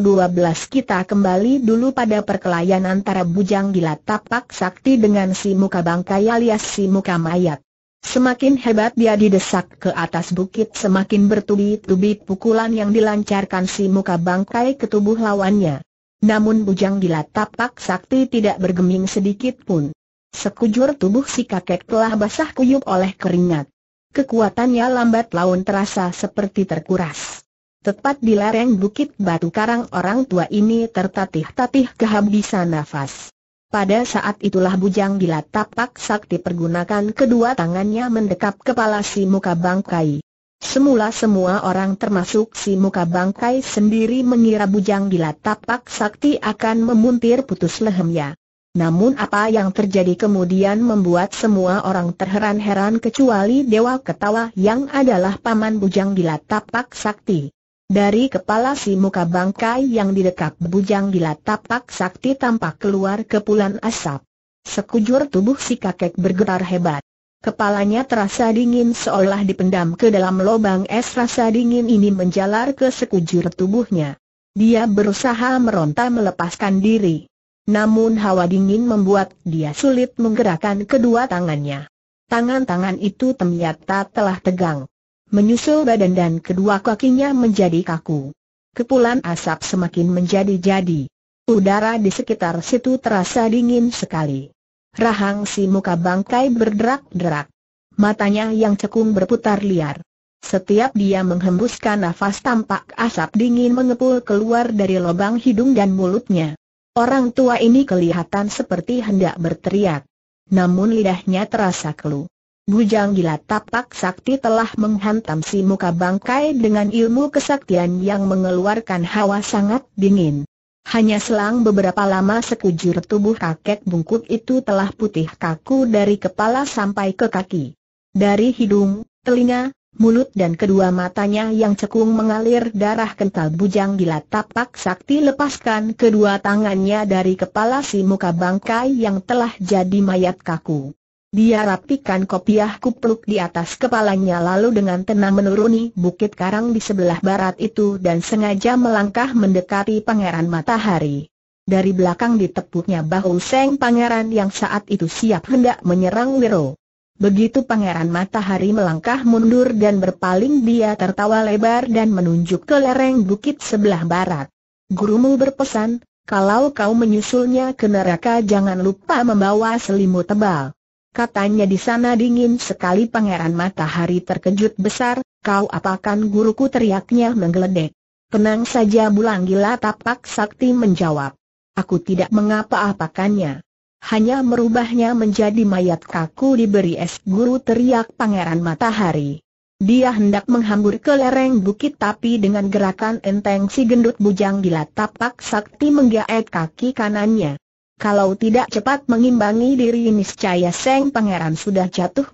dua belas kita kembali dulu pada perkelahian antara bujang gila tapak sakti dengan si muka bangkai alias si muka mayat. Semakin hebat dia didesak ke atas bukit semakin bertubi-tubi pukulan yang dilancarkan si muka bangkai ke tubuh lawannya. Namun bujang gila tapak sakti tidak bergeming sedikit pun. Sekujur tubuh si kakek telah basah kuyup oleh keringat. Kekuatannya lambat laun terasa seperti terkuras. Tepat di lereng bukit batu karang orang tua ini tertatih-tatih kehabisan nafas. Pada saat itulah bujang gila tapak sakti pergunakan kedua tangannya mendekap kepala si muka bangkai. Semula semua orang termasuk si muka bangkai sendiri mengira bujang gila tapak sakti akan memuntir putus lehemnya. Namun apa yang terjadi kemudian membuat semua orang terheran-heran kecuali Dewa Ketawa yang adalah paman bujang gila tapak sakti. Dari kepala si muka bangkai yang didekap bujang bila tapak sakti tampak keluar kepulan asap. Sekujur tubuh si kakek bergetar hebat. Kepalanya terasa dingin seolah dipendam ke dalam lubang es rasa dingin ini menjalar ke sekujur tubuhnya. Dia berusaha meronta melepaskan diri. Namun hawa dingin membuat dia sulit menggerakkan kedua tangannya. Tangan-tangan itu ternyata telah tegang menyusul badan dan kedua kakinya menjadi kaku. Kepulan asap semakin menjadi-jadi. Udara di sekitar situ terasa dingin sekali. Rahang si muka bangkai berderak-derak. Matanya yang cekung berputar liar. Setiap dia menghembuskan nafas tampak asap dingin mengepul keluar dari lubang hidung dan mulutnya. Orang tua ini kelihatan seperti hendak berteriak. Namun lidahnya terasa keluh. Bujang gila tapak sakti telah menghantam si muka bangkai dengan ilmu kesaktian yang mengeluarkan hawa sangat dingin. Hanya selang beberapa lama sekujur tubuh kakek bungkuk itu telah putih kaku dari kepala sampai ke kaki. Dari hidung, telinga, mulut dan kedua matanya yang cekung mengalir darah kental bujang gila tapak sakti lepaskan kedua tangannya dari kepala si muka bangkai yang telah jadi mayat kaku. Dia rapikan kopiah kupluk di atas kepalanya lalu dengan tenang menuruni bukit karang di sebelah barat itu dan sengaja melangkah mendekati pangeran matahari. Dari belakang ditepuknya bahu seng pangeran yang saat itu siap hendak menyerang Wiro. Begitu pangeran matahari melangkah mundur dan berpaling dia tertawa lebar dan menunjuk ke lereng bukit sebelah barat. Gurumu berpesan, kalau kau menyusulnya ke neraka jangan lupa membawa selimut tebal. Katanya di sana dingin sekali Pangeran Matahari terkejut besar, kau apakan guruku teriaknya menggeledek. Tenang saja Bulang Gila Tapak Sakti menjawab. Aku tidak mengapa-apakannya. Hanya merubahnya menjadi mayat kaku diberi es guru teriak Pangeran Matahari. Dia hendak menghambur ke lereng bukit tapi dengan gerakan enteng si gendut bujang gila tapak sakti menggaet kaki kanannya kalau tidak cepat mengimbangi diri niscaya Seng Pangeran sudah jatuh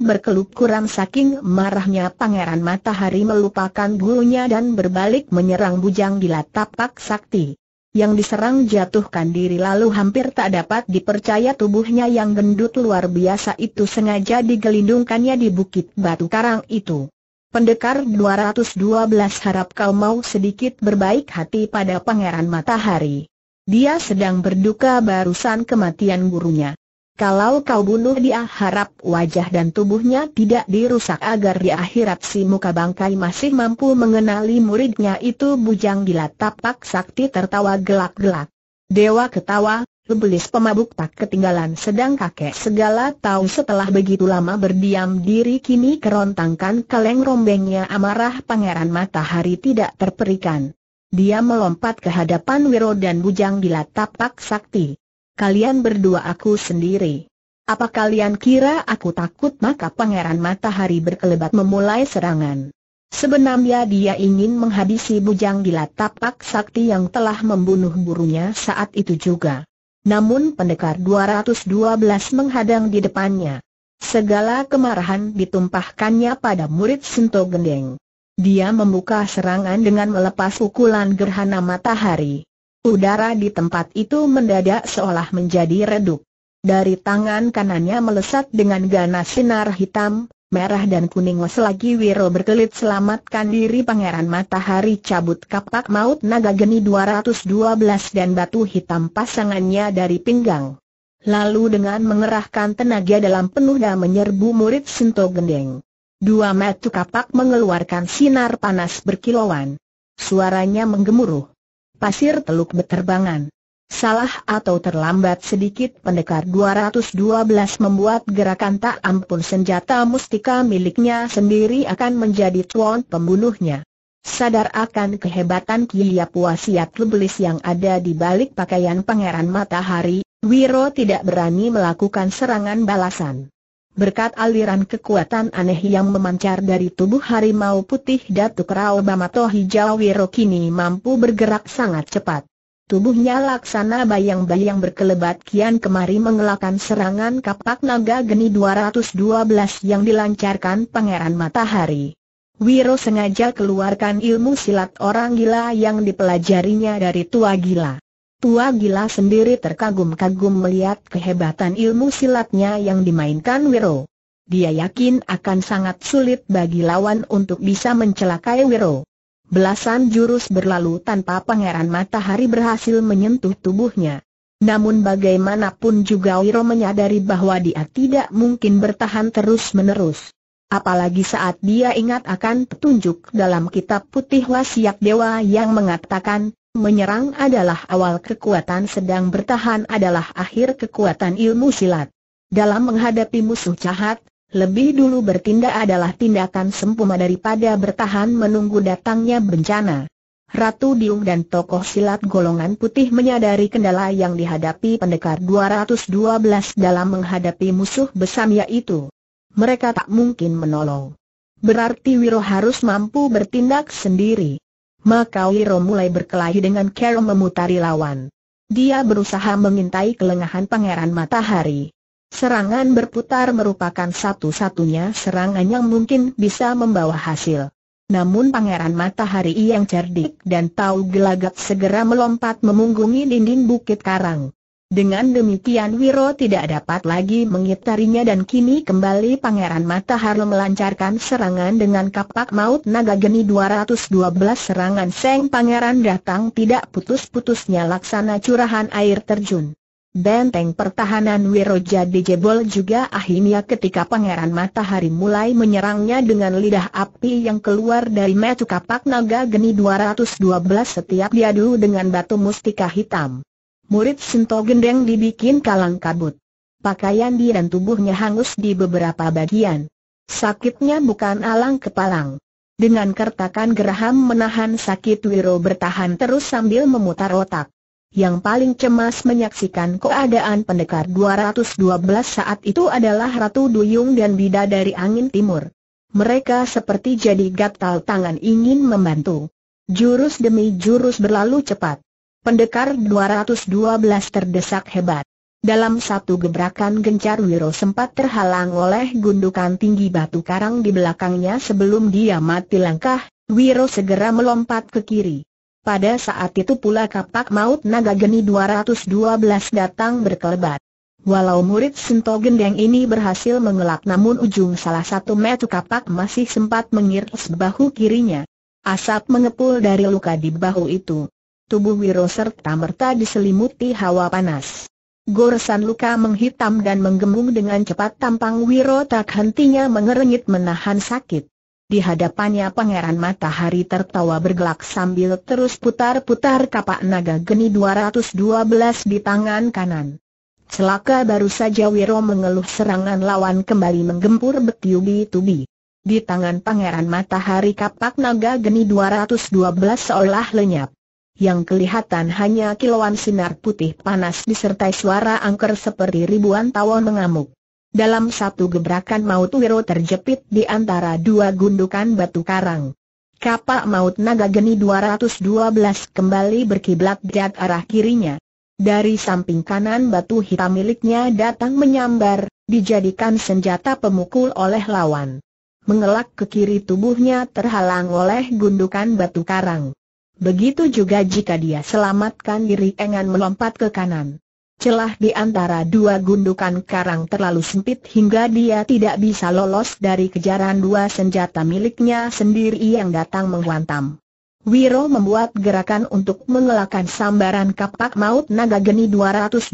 kurang saking marahnya Pangeran Matahari melupakan gurunya dan berbalik menyerang bujang gila tapak sakti. Yang diserang jatuhkan diri lalu hampir tak dapat dipercaya tubuhnya yang gendut luar biasa itu sengaja digelindungkannya di bukit batu karang itu. Pendekar 212 harap kau mau sedikit berbaik hati pada Pangeran Matahari. Dia sedang berduka barusan kematian gurunya. Kalau kau bunuh dia harap wajah dan tubuhnya tidak dirusak agar di akhirat si muka bangkai masih mampu mengenali muridnya itu bujang gila tapak sakti tertawa gelak-gelak. Dewa ketawa, lebelis pemabuk tak ketinggalan sedang kakek segala tahu setelah begitu lama berdiam diri kini kerontangkan kaleng rombengnya amarah pangeran matahari tidak terperikan. Dia melompat ke hadapan Wiro dan Bujang Bila Tapak Sakti. Kalian berdua aku sendiri. Apa kalian kira aku takut maka Pangeran Matahari berkelebat memulai serangan. Sebenarnya dia ingin menghabisi Bujang Gila Tapak Sakti yang telah membunuh burunya saat itu juga. Namun pendekar 212 menghadang di depannya. Segala kemarahan ditumpahkannya pada murid Sinto Gendeng. Dia membuka serangan dengan melepas pukulan gerhana matahari. Udara di tempat itu mendadak seolah menjadi redup. Dari tangan kanannya melesat dengan ganas sinar hitam, merah dan kuning selagi Wiro berkelit selamatkan diri Pangeran Matahari cabut kapak maut naga geni 212 dan batu hitam pasangannya dari pinggang. Lalu dengan mengerahkan tenaga dalam penuh dan menyerbu murid Sinto Gendeng. Dua mata kapak mengeluarkan sinar panas berkilauan. Suaranya menggemuruh. Pasir teluk beterbangan. Salah atau terlambat sedikit pendekar 212 membuat gerakan tak ampun senjata mustika miliknya sendiri akan menjadi tuan pembunuhnya. Sadar akan kehebatan Kiyapu puasiat Lebelis yang ada di balik pakaian pangeran matahari, Wiro tidak berani melakukan serangan balasan. Berkat aliran kekuatan aneh yang memancar dari tubuh harimau putih Datuk Rao Bamato Hijau Wiro kini mampu bergerak sangat cepat. Tubuhnya laksana bayang-bayang berkelebat kian kemari mengelakkan serangan kapak naga geni 212 yang dilancarkan Pangeran Matahari. Wiro sengaja keluarkan ilmu silat orang gila yang dipelajarinya dari tua gila. Tua gila sendiri terkagum-kagum melihat kehebatan ilmu silatnya yang dimainkan Wiro. Dia yakin akan sangat sulit bagi lawan untuk bisa mencelakai Wiro. Belasan jurus berlalu tanpa pangeran matahari berhasil menyentuh tubuhnya. Namun bagaimanapun juga Wiro menyadari bahwa dia tidak mungkin bertahan terus-menerus. Apalagi saat dia ingat akan petunjuk dalam kitab putih wasiat dewa yang mengatakan, Menyerang adalah awal kekuatan sedang bertahan adalah akhir kekuatan ilmu silat. Dalam menghadapi musuh jahat, lebih dulu bertindak adalah tindakan sempurna daripada bertahan menunggu datangnya bencana. Ratu Diung dan tokoh silat golongan putih menyadari kendala yang dihadapi pendekar 212 dalam menghadapi musuh besar yaitu mereka tak mungkin menolong. Berarti Wiro harus mampu bertindak sendiri maka Wiro mulai berkelahi dengan Carol memutari lawan. Dia berusaha mengintai kelengahan Pangeran Matahari. Serangan berputar merupakan satu-satunya serangan yang mungkin bisa membawa hasil. Namun Pangeran Matahari yang cerdik dan tahu gelagat segera melompat memunggungi dinding Bukit Karang. Dengan demikian Wiro tidak dapat lagi mengitarinya dan kini kembali Pangeran Matahari melancarkan serangan dengan kapak maut naga geni 212 serangan Seng Pangeran datang tidak putus-putusnya laksana curahan air terjun. Benteng pertahanan Wiro jadi jebol juga akhirnya ketika Pangeran Matahari mulai menyerangnya dengan lidah api yang keluar dari metu kapak naga geni 212 setiap diadu dengan batu mustika hitam murid Sinto Gendeng dibikin kalang kabut. Pakaian dia dan tubuhnya hangus di beberapa bagian. Sakitnya bukan alang kepalang. Dengan kertakan geraham menahan sakit Wiro bertahan terus sambil memutar otak. Yang paling cemas menyaksikan keadaan pendekar 212 saat itu adalah Ratu Duyung dan Bida dari Angin Timur. Mereka seperti jadi gatal tangan ingin membantu. Jurus demi jurus berlalu cepat. Pendekar 212 terdesak hebat. Dalam satu gebrakan gencar Wiro sempat terhalang oleh gundukan tinggi batu karang di belakangnya sebelum dia mati langkah, Wiro segera melompat ke kiri. Pada saat itu pula kapak maut naga geni 212 datang berkelebat. Walau murid sento Gendeng ini berhasil mengelak namun ujung salah satu metu kapak masih sempat mengiris bahu kirinya. Asap mengepul dari luka di bahu itu tubuh Wiro serta merta diselimuti hawa panas. Goresan luka menghitam dan menggembung dengan cepat tampang Wiro tak hentinya mengerengit menahan sakit. Di hadapannya pangeran matahari tertawa bergelak sambil terus putar-putar kapak naga geni 212 di tangan kanan. Celaka baru saja Wiro mengeluh serangan lawan kembali menggempur betiubi tubi Di tangan pangeran matahari kapak naga geni 212 seolah lenyap yang kelihatan hanya kilauan sinar putih panas disertai suara angker seperti ribuan tawon mengamuk. Dalam satu gebrakan maut Wiro terjepit di antara dua gundukan batu karang. Kapal maut naga geni 212 kembali berkiblat jat arah kirinya. Dari samping kanan batu hitam miliknya datang menyambar, dijadikan senjata pemukul oleh lawan. Mengelak ke kiri tubuhnya terhalang oleh gundukan batu karang. Begitu juga jika dia selamatkan diri dengan melompat ke kanan. Celah di antara dua gundukan karang terlalu sempit hingga dia tidak bisa lolos dari kejaran dua senjata miliknya sendiri yang datang menghantam. Wiro membuat gerakan untuk mengelakkan sambaran kapak maut naga geni 212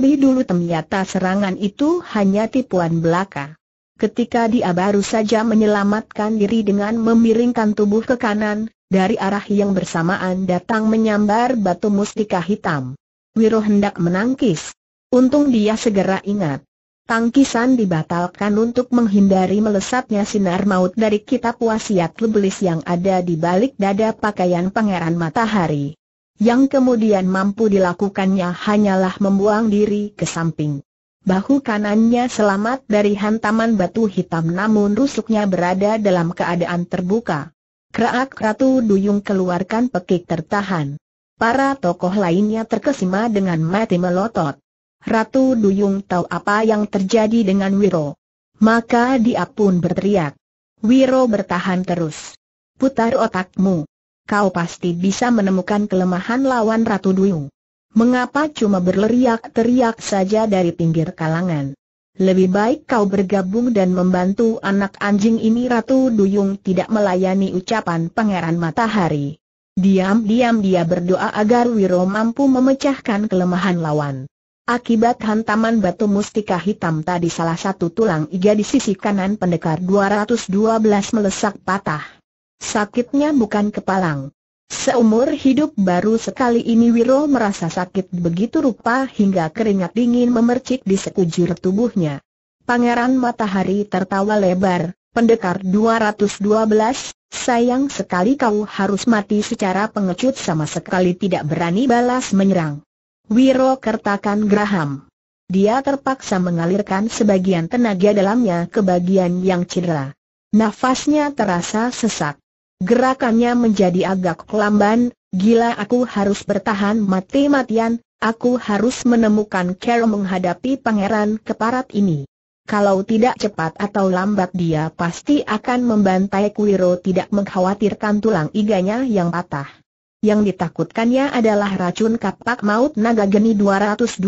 lebih dulu ternyata serangan itu hanya tipuan belaka. Ketika dia baru saja menyelamatkan diri dengan memiringkan tubuh ke kanan, dari arah yang bersamaan datang menyambar batu mustika hitam. Wiro hendak menangkis. Untung dia segera ingat. Tangkisan dibatalkan untuk menghindari melesatnya sinar maut dari kitab wasiat lebelis yang ada di balik dada pakaian pangeran matahari. Yang kemudian mampu dilakukannya hanyalah membuang diri ke samping. Bahu kanannya selamat dari hantaman batu hitam namun rusuknya berada dalam keadaan terbuka. Keraak Ratu Duyung keluarkan pekik tertahan. Para tokoh lainnya terkesima dengan mati melotot. Ratu Duyung tahu apa yang terjadi dengan Wiro. Maka dia pun berteriak. Wiro bertahan terus. Putar otakmu. Kau pasti bisa menemukan kelemahan lawan Ratu Duyung. Mengapa cuma berleriak-teriak saja dari pinggir kalangan? Lebih baik kau bergabung dan membantu anak anjing ini Ratu Duyung tidak melayani ucapan Pangeran Matahari. Diam-diam dia berdoa agar Wiro mampu memecahkan kelemahan lawan. Akibat hantaman batu mustika hitam tadi salah satu tulang iga di sisi kanan pendekar 212 melesak patah. Sakitnya bukan kepalang, Seumur hidup baru sekali ini Wiro merasa sakit begitu rupa hingga keringat dingin memercik di sekujur tubuhnya. Pangeran Matahari tertawa lebar, pendekar 212, sayang sekali kau harus mati secara pengecut sama sekali tidak berani balas menyerang. Wiro kertakan Graham. Dia terpaksa mengalirkan sebagian tenaga dalamnya ke bagian yang cedera. Nafasnya terasa sesak. Gerakannya menjadi agak kelamban. gila aku harus bertahan mati-matian, aku harus menemukan cara menghadapi pangeran keparat ini. Kalau tidak cepat atau lambat dia pasti akan membantai Kuiro tidak mengkhawatirkan tulang iganya yang patah. Yang ditakutkannya adalah racun kapak maut naga geni 212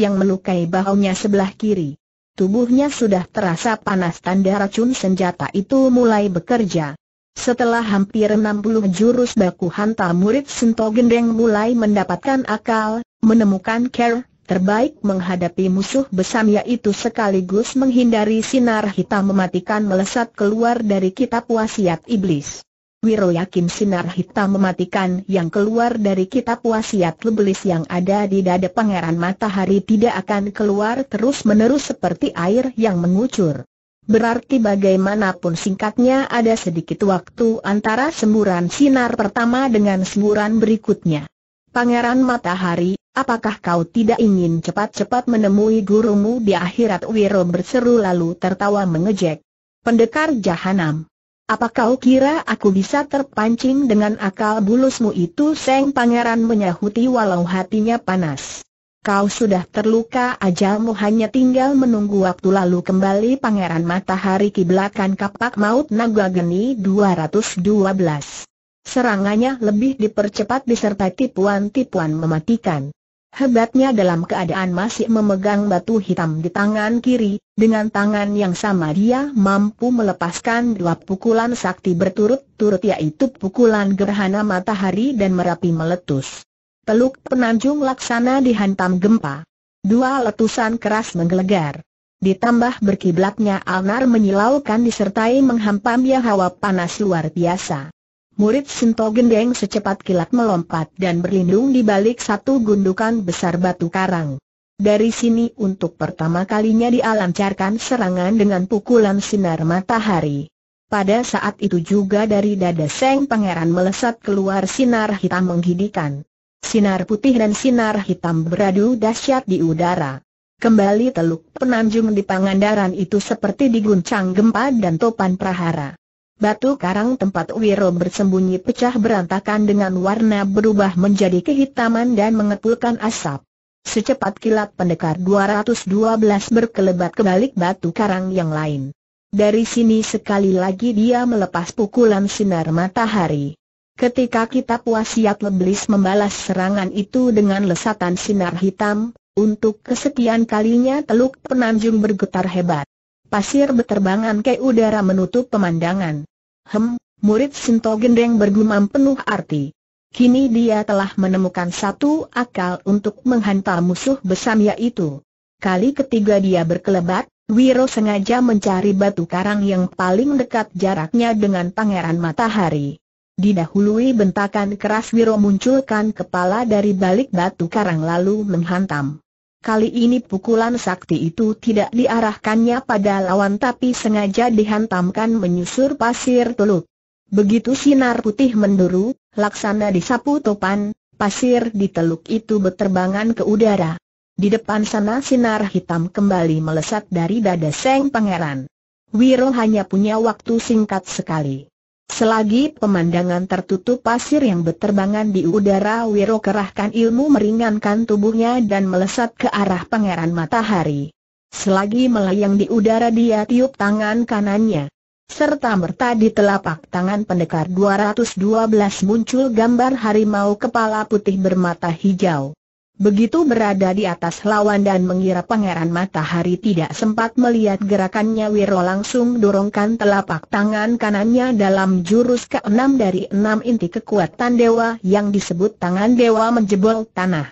yang melukai bahunya sebelah kiri. Tubuhnya sudah terasa panas tanda racun senjata itu mulai bekerja. Setelah hampir 60 jurus baku hanta murid Sento Gendeng mulai mendapatkan akal, menemukan care, terbaik menghadapi musuh besar yaitu sekaligus menghindari sinar hitam mematikan melesat keluar dari kitab wasiat iblis. Wiro yakin sinar hitam mematikan yang keluar dari kitab wasiat Iblis yang ada di dada pangeran matahari tidak akan keluar terus-menerus seperti air yang mengucur. Berarti bagaimanapun singkatnya ada sedikit waktu antara semburan sinar pertama dengan semburan berikutnya. Pangeran Matahari, apakah kau tidak ingin cepat-cepat menemui gurumu di akhirat Wiro berseru lalu tertawa mengejek. Pendekar Jahanam. Apakah kau kira aku bisa terpancing dengan akal bulusmu itu? Seng Pangeran menyahuti walau hatinya panas. Kau sudah terluka ajalmu hanya tinggal menunggu waktu lalu kembali Pangeran Matahari kiblakan kapak maut naga geni 212. Serangannya lebih dipercepat disertai tipuan-tipuan mematikan. Hebatnya dalam keadaan masih memegang batu hitam di tangan kiri, dengan tangan yang sama dia mampu melepaskan dua pukulan sakti berturut-turut yaitu pukulan gerhana matahari dan merapi meletus. Teluk Penanjung Laksana dihantam gempa. Dua letusan keras menggelegar. Ditambah berkiblatnya Alnar menyilaukan disertai menghampamnya hawa panas luar biasa. Murid Sinto Gendeng secepat kilat melompat dan berlindung di balik satu gundukan besar batu karang. Dari sini untuk pertama kalinya dialancarkan serangan dengan pukulan sinar matahari. Pada saat itu juga dari dada Seng Pangeran melesat keluar sinar hitam menghidikan. Sinar putih dan sinar hitam beradu dahsyat di udara. Kembali teluk penanjung di Pangandaran itu seperti diguncang gempa dan topan prahara. Batu karang tempat Wiro bersembunyi pecah berantakan dengan warna berubah menjadi kehitaman dan mengepulkan asap. Secepat kilat pendekar 212 berkelebat ke balik batu karang yang lain. Dari sini sekali lagi dia melepas pukulan sinar matahari. Ketika kitab wasiat leblis membalas serangan itu dengan lesatan sinar hitam, untuk kesekian kalinya teluk penanjung bergetar hebat. Pasir berterbangan ke udara menutup pemandangan. Hem, murid Sinto Gendeng bergumam penuh arti. Kini dia telah menemukan satu akal untuk menghantar musuh besar yaitu. Kali ketiga dia berkelebat, Wiro sengaja mencari batu karang yang paling dekat jaraknya dengan pangeran matahari. Didahului bentakan keras Wiro munculkan kepala dari balik batu karang lalu menghantam. Kali ini pukulan sakti itu tidak diarahkannya pada lawan tapi sengaja dihantamkan menyusur pasir teluk. Begitu sinar putih menduru, laksana disapu topan, pasir di teluk itu berterbangan ke udara. Di depan sana sinar hitam kembali melesat dari dada Seng Pangeran. Wiro hanya punya waktu singkat sekali. Selagi pemandangan tertutup pasir yang berterbangan di udara Wiro kerahkan ilmu meringankan tubuhnya dan melesat ke arah pangeran matahari. Selagi melayang di udara dia tiup tangan kanannya. Serta merta di telapak tangan pendekar 212 muncul gambar harimau kepala putih bermata hijau. Begitu berada di atas lawan dan mengira pangeran matahari tidak sempat melihat gerakannya Wiro langsung dorongkan telapak tangan kanannya dalam jurus ke-6 dari 6 inti kekuatan dewa yang disebut tangan dewa menjebol tanah.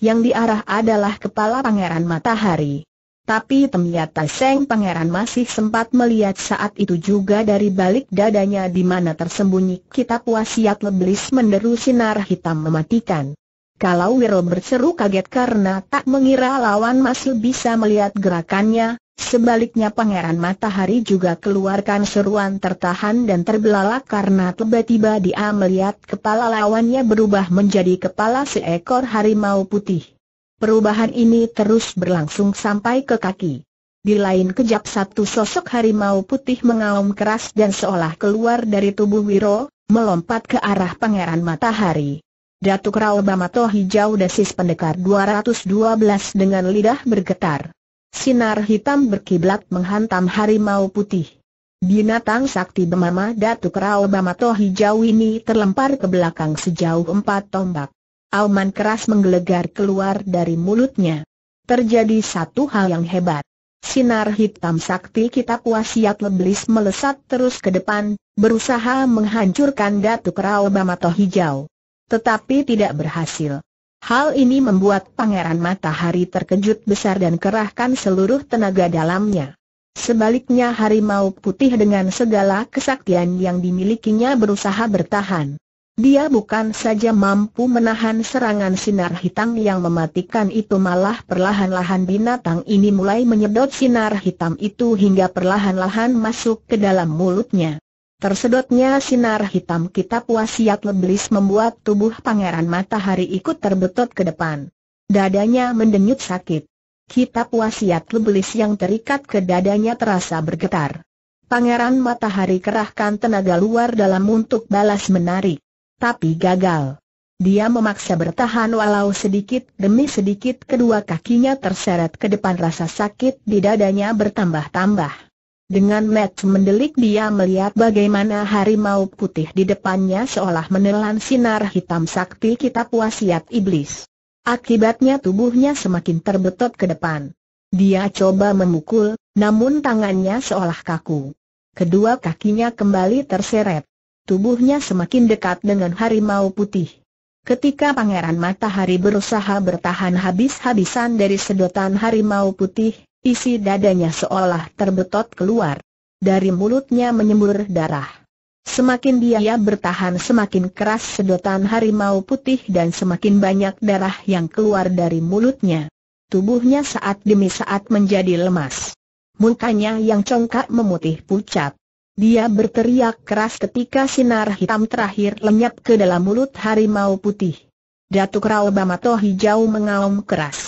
Yang diarah adalah kepala pangeran matahari. Tapi ternyata Seng Pangeran masih sempat melihat saat itu juga dari balik dadanya di mana tersembunyi kitab wasiat Leblis menderu sinar hitam mematikan. Kalau Wiro berseru kaget karena tak mengira lawan masih bisa melihat gerakannya, sebaliknya Pangeran Matahari juga keluarkan seruan tertahan dan terbelalak karena tiba-tiba dia melihat kepala lawannya berubah menjadi kepala seekor harimau putih. Perubahan ini terus berlangsung sampai ke kaki. Di lain kejap satu sosok harimau putih mengaum keras dan seolah keluar dari tubuh Wiro, melompat ke arah Pangeran Matahari. Datuk Ralba Mato Hijau Desis Pendekar 212 dengan lidah bergetar. Sinar hitam berkiblat menghantam harimau putih. Binatang sakti bemama Datuk Ralba Mato Hijau ini terlempar ke belakang sejauh empat tombak. Auman keras menggelegar keluar dari mulutnya. Terjadi satu hal yang hebat. Sinar hitam sakti kitab wasiat leblis melesat terus ke depan, berusaha menghancurkan Datuk Rao Bamato Hijau tetapi tidak berhasil. Hal ini membuat Pangeran Matahari terkejut besar dan kerahkan seluruh tenaga dalamnya. Sebaliknya Harimau Putih dengan segala kesaktian yang dimilikinya berusaha bertahan. Dia bukan saja mampu menahan serangan sinar hitam yang mematikan itu malah perlahan-lahan binatang ini mulai menyedot sinar hitam itu hingga perlahan-lahan masuk ke dalam mulutnya. Tersedotnya sinar hitam kitab wasiat leblis membuat tubuh pangeran matahari ikut terbetot ke depan. Dadanya mendenyut sakit. Kitab wasiat leblis yang terikat ke dadanya terasa bergetar. Pangeran matahari kerahkan tenaga luar dalam untuk balas menarik. Tapi gagal. Dia memaksa bertahan walau sedikit demi sedikit kedua kakinya terseret ke depan rasa sakit di dadanya bertambah-tambah. Dengan mata mendelik dia melihat bagaimana harimau putih di depannya seolah menelan sinar hitam sakti kitab wasiat iblis. Akibatnya tubuhnya semakin terbetot ke depan. Dia coba memukul, namun tangannya seolah kaku. Kedua kakinya kembali terseret. Tubuhnya semakin dekat dengan harimau putih. Ketika Pangeran Matahari berusaha bertahan habis-habisan dari sedotan harimau putih, Isi dadanya seolah terbetot keluar. Dari mulutnya menyembur darah. Semakin dia bertahan semakin keras sedotan harimau putih dan semakin banyak darah yang keluar dari mulutnya. Tubuhnya saat demi saat menjadi lemas. Mukanya yang congkak memutih pucat. Dia berteriak keras ketika sinar hitam terakhir lenyap ke dalam mulut harimau putih. Datuk Rao Bamatoh hijau mengaum keras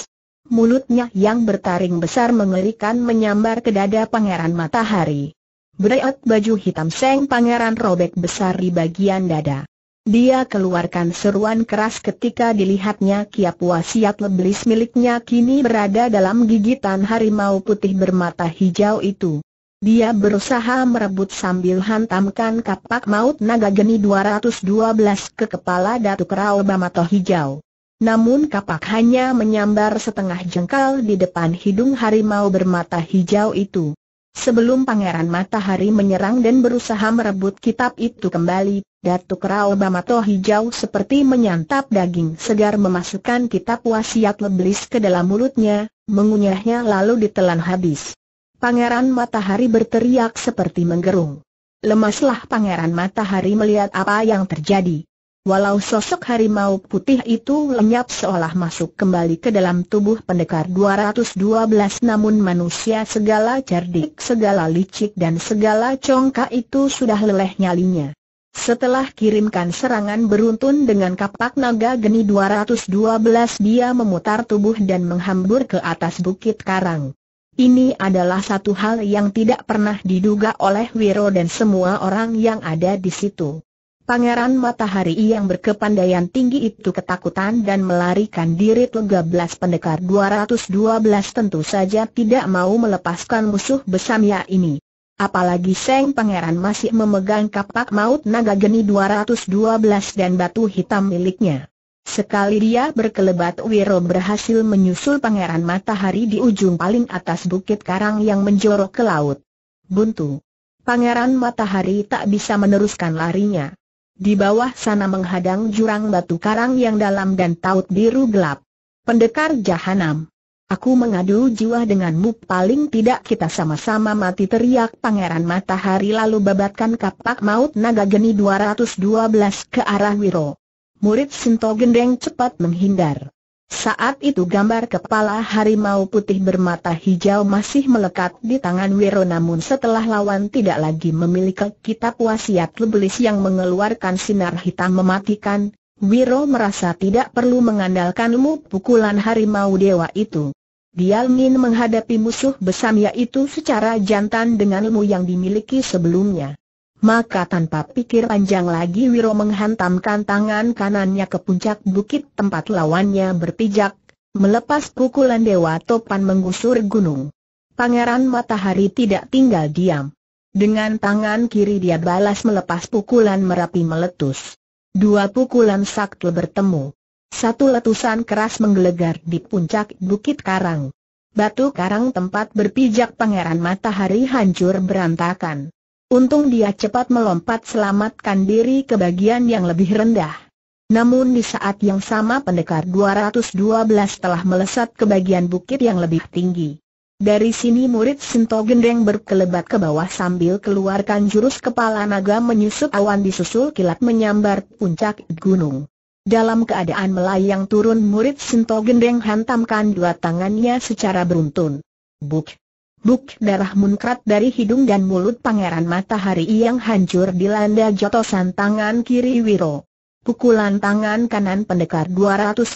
mulutnya yang bertaring besar mengerikan menyambar ke dada Pangeran Matahari. Bereot baju hitam Seng Pangeran robek besar di bagian dada. Dia keluarkan seruan keras ketika dilihatnya kiap wasiat lebelis miliknya kini berada dalam gigitan harimau putih bermata hijau itu. Dia berusaha merebut sambil hantamkan kapak maut naga geni 212 ke kepala Datuk Rao Bamato Hijau. Namun kapak hanya menyambar setengah jengkal di depan hidung harimau bermata hijau itu. Sebelum Pangeran Matahari menyerang dan berusaha merebut kitab itu kembali, Datuk Rao Bamato Hijau seperti menyantap daging segar memasukkan kitab wasiat leblis ke dalam mulutnya, mengunyahnya lalu ditelan habis. Pangeran Matahari berteriak seperti menggerung. Lemaslah Pangeran Matahari melihat apa yang terjadi. Walau sosok harimau putih itu lenyap seolah masuk kembali ke dalam tubuh pendekar 212 namun manusia segala cerdik segala licik dan segala congkak itu sudah leleh nyalinya. Setelah kirimkan serangan beruntun dengan kapak naga geni 212 dia memutar tubuh dan menghambur ke atas bukit karang. Ini adalah satu hal yang tidak pernah diduga oleh Wiro dan semua orang yang ada di situ. Pangeran Matahari yang berkepandaian tinggi itu ketakutan dan melarikan diri 13 pendekar 212 tentu saja tidak mau melepaskan musuh besamnya ini. Apalagi Seng Pangeran masih memegang kapak maut naga geni 212 dan batu hitam miliknya. Sekali dia berkelebat Wiro berhasil menyusul Pangeran Matahari di ujung paling atas bukit karang yang menjorok ke laut. Buntu. Pangeran Matahari tak bisa meneruskan larinya. Di bawah sana menghadang jurang batu karang yang dalam dan taut biru gelap. Pendekar Jahanam. Aku mengadu jiwa denganmu paling tidak kita sama-sama mati teriak Pangeran Matahari lalu babatkan kapak maut naga geni 212 ke arah Wiro. Murid Sinto Gendeng cepat menghindar. Saat itu gambar kepala harimau putih bermata hijau masih melekat di tangan Wiro namun setelah lawan tidak lagi memiliki kitab wasiat lebelis yang mengeluarkan sinar hitam mematikan, Wiro merasa tidak perlu mengandalkan ilmu pukulan harimau dewa itu. Dia ingin menghadapi musuh besam yaitu secara jantan dengan ilmu yang dimiliki sebelumnya. Maka tanpa pikir panjang lagi Wiro menghantamkan tangan kanannya ke puncak bukit tempat lawannya berpijak, melepas pukulan Dewa Topan menggusur gunung. Pangeran Matahari tidak tinggal diam. Dengan tangan kiri dia balas melepas pukulan merapi meletus. Dua pukulan sakti bertemu. Satu letusan keras menggelegar di puncak Bukit Karang. Batu karang tempat berpijak Pangeran Matahari hancur berantakan. Untung dia cepat melompat selamatkan diri ke bagian yang lebih rendah. Namun di saat yang sama pendekar 212 telah melesat ke bagian bukit yang lebih tinggi. Dari sini murid Sinto Gendeng berkelebat ke bawah sambil keluarkan jurus kepala naga menyusut awan disusul kilat menyambar puncak gunung. Dalam keadaan melayang turun murid Sinto Gendeng hantamkan dua tangannya secara beruntun. Buk! Buk darah munkrat dari hidung dan mulut pangeran matahari yang hancur dilanda jotosan tangan kiri Wiro. Pukulan tangan kanan pendekar 212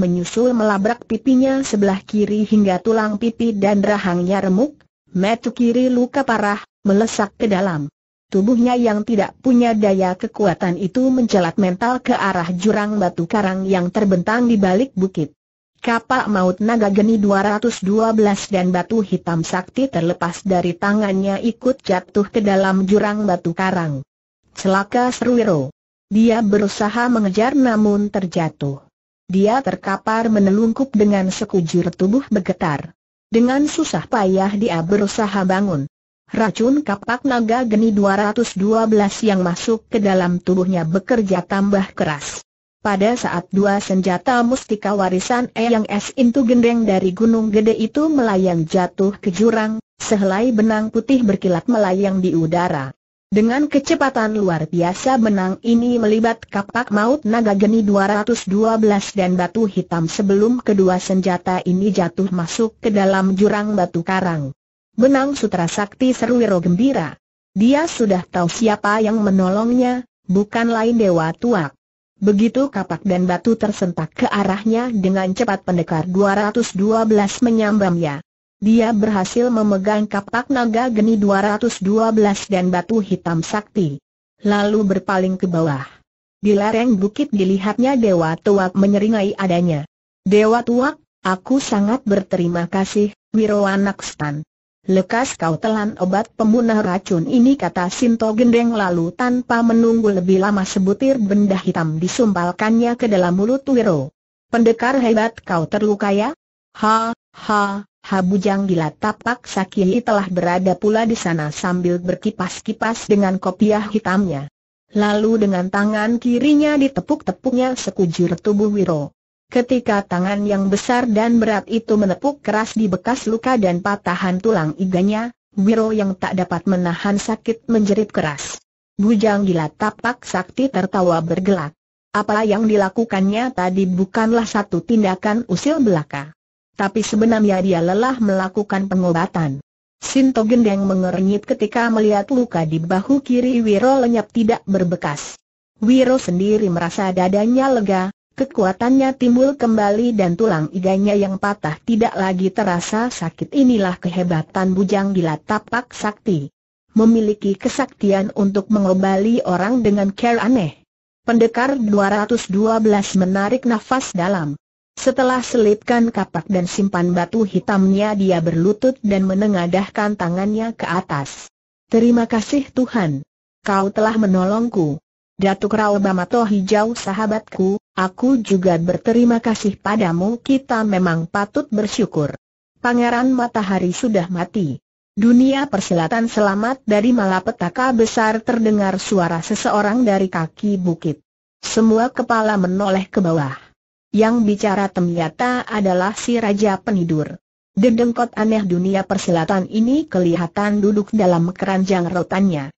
menyusul melabrak pipinya sebelah kiri hingga tulang pipi dan rahangnya remuk, metu kiri luka parah, melesak ke dalam. Tubuhnya yang tidak punya daya kekuatan itu mencelat mental ke arah jurang batu karang yang terbentang di balik bukit. Kapak maut naga geni 212 dan batu hitam sakti terlepas dari tangannya ikut jatuh ke dalam jurang batu karang. Celaka Seruiro. Dia berusaha mengejar namun terjatuh. Dia terkapar menelungkup dengan sekujur tubuh bergetar. Dengan susah payah dia berusaha bangun. Racun kapak naga geni 212 yang masuk ke dalam tubuhnya bekerja tambah keras. Pada saat dua senjata mustika warisan Eyang Es Intu Gendeng dari Gunung Gede itu melayang jatuh ke jurang, sehelai benang putih berkilat melayang di udara. Dengan kecepatan luar biasa benang ini melibat kapak maut naga geni 212 dan batu hitam sebelum kedua senjata ini jatuh masuk ke dalam jurang batu karang. Benang Sutra Sakti Serwiro gembira. Dia sudah tahu siapa yang menolongnya, bukan lain Dewa Tuak. Begitu kapak dan batu tersentak ke arahnya dengan cepat pendekar 212 menyambamnya. Dia berhasil memegang kapak naga geni 212 dan batu hitam sakti. Lalu berpaling ke bawah. Di lereng bukit dilihatnya Dewa Tuak menyeringai adanya. Dewa Tuak, aku sangat berterima kasih, Wiro Anakstan. Lekas kau telan obat pemunah racun ini kata Sinto Gendeng lalu tanpa menunggu lebih lama sebutir benda hitam disumpalkannya ke dalam mulut Wiro. Pendekar hebat kau terluka ya? Ha, ha, ha bujang gila tapak Sakihi telah berada pula di sana sambil berkipas-kipas dengan kopiah hitamnya. Lalu dengan tangan kirinya ditepuk-tepuknya sekujur tubuh Wiro. Ketika tangan yang besar dan berat itu menepuk keras di bekas luka dan patahan tulang iganya, Wiro yang tak dapat menahan sakit menjerit keras. Bujang gila tapak sakti tertawa bergelak. Apa yang dilakukannya tadi bukanlah satu tindakan usil belaka. Tapi sebenarnya dia lelah melakukan pengobatan. Sinto Gendeng mengernyit ketika melihat luka di bahu kiri Wiro lenyap tidak berbekas. Wiro sendiri merasa dadanya lega, Kekuatannya timbul kembali dan tulang iganya yang patah tidak lagi terasa sakit inilah kehebatan bujang gila tapak sakti. Memiliki kesaktian untuk mengobali orang dengan care aneh. Pendekar 212 menarik nafas dalam. Setelah selipkan kapak dan simpan batu hitamnya dia berlutut dan menengadahkan tangannya ke atas. Terima kasih Tuhan. Kau telah menolongku. Datuk Ralbamato Hijau sahabatku, aku juga berterima kasih padamu kita memang patut bersyukur. Pangeran Matahari sudah mati. Dunia persilatan selamat dari malapetaka besar terdengar suara seseorang dari kaki bukit. Semua kepala menoleh ke bawah. Yang bicara ternyata adalah si Raja Penidur. Dedengkot aneh dunia persilatan ini kelihatan duduk dalam keranjang rotannya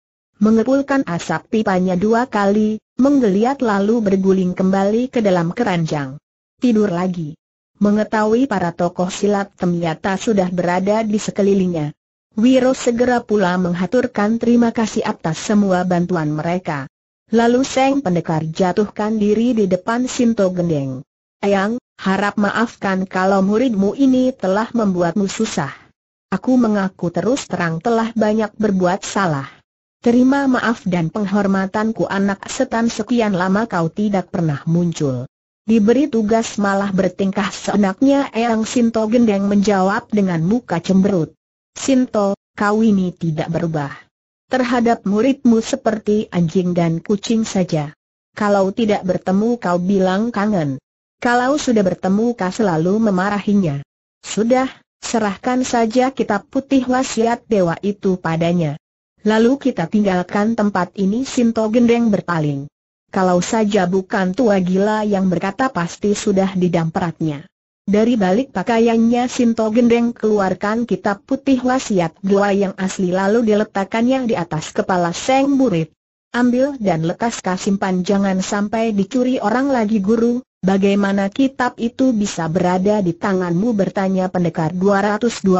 mengepulkan asap pipanya dua kali, menggeliat lalu berguling kembali ke dalam keranjang. Tidur lagi. Mengetahui para tokoh silat ternyata sudah berada di sekelilingnya. Wiro segera pula menghaturkan terima kasih atas semua bantuan mereka. Lalu Seng Pendekar jatuhkan diri di depan Sinto Gendeng. Ayang, harap maafkan kalau muridmu ini telah membuatmu susah. Aku mengaku terus terang telah banyak berbuat salah. Terima maaf dan penghormatanku anak setan sekian lama kau tidak pernah muncul. Diberi tugas malah bertingkah seenaknya Eyang Sinto Gendeng menjawab dengan muka cemberut. Sinto, kau ini tidak berubah. Terhadap muridmu seperti anjing dan kucing saja. Kalau tidak bertemu kau bilang kangen. Kalau sudah bertemu kau selalu memarahinya. Sudah, serahkan saja kitab putih wasiat dewa itu padanya. Lalu kita tinggalkan tempat ini Sinto Gendeng berpaling. Kalau saja bukan tua gila yang berkata pasti sudah didamperatnya. Dari balik pakaiannya Sinto Gendeng keluarkan kitab putih wasiat gua yang asli lalu diletakkannya di atas kepala Seng Burit. Ambil dan lekas kasimpan jangan sampai dicuri orang lagi guru, Bagaimana kitab itu bisa berada di tanganmu bertanya pendekar 212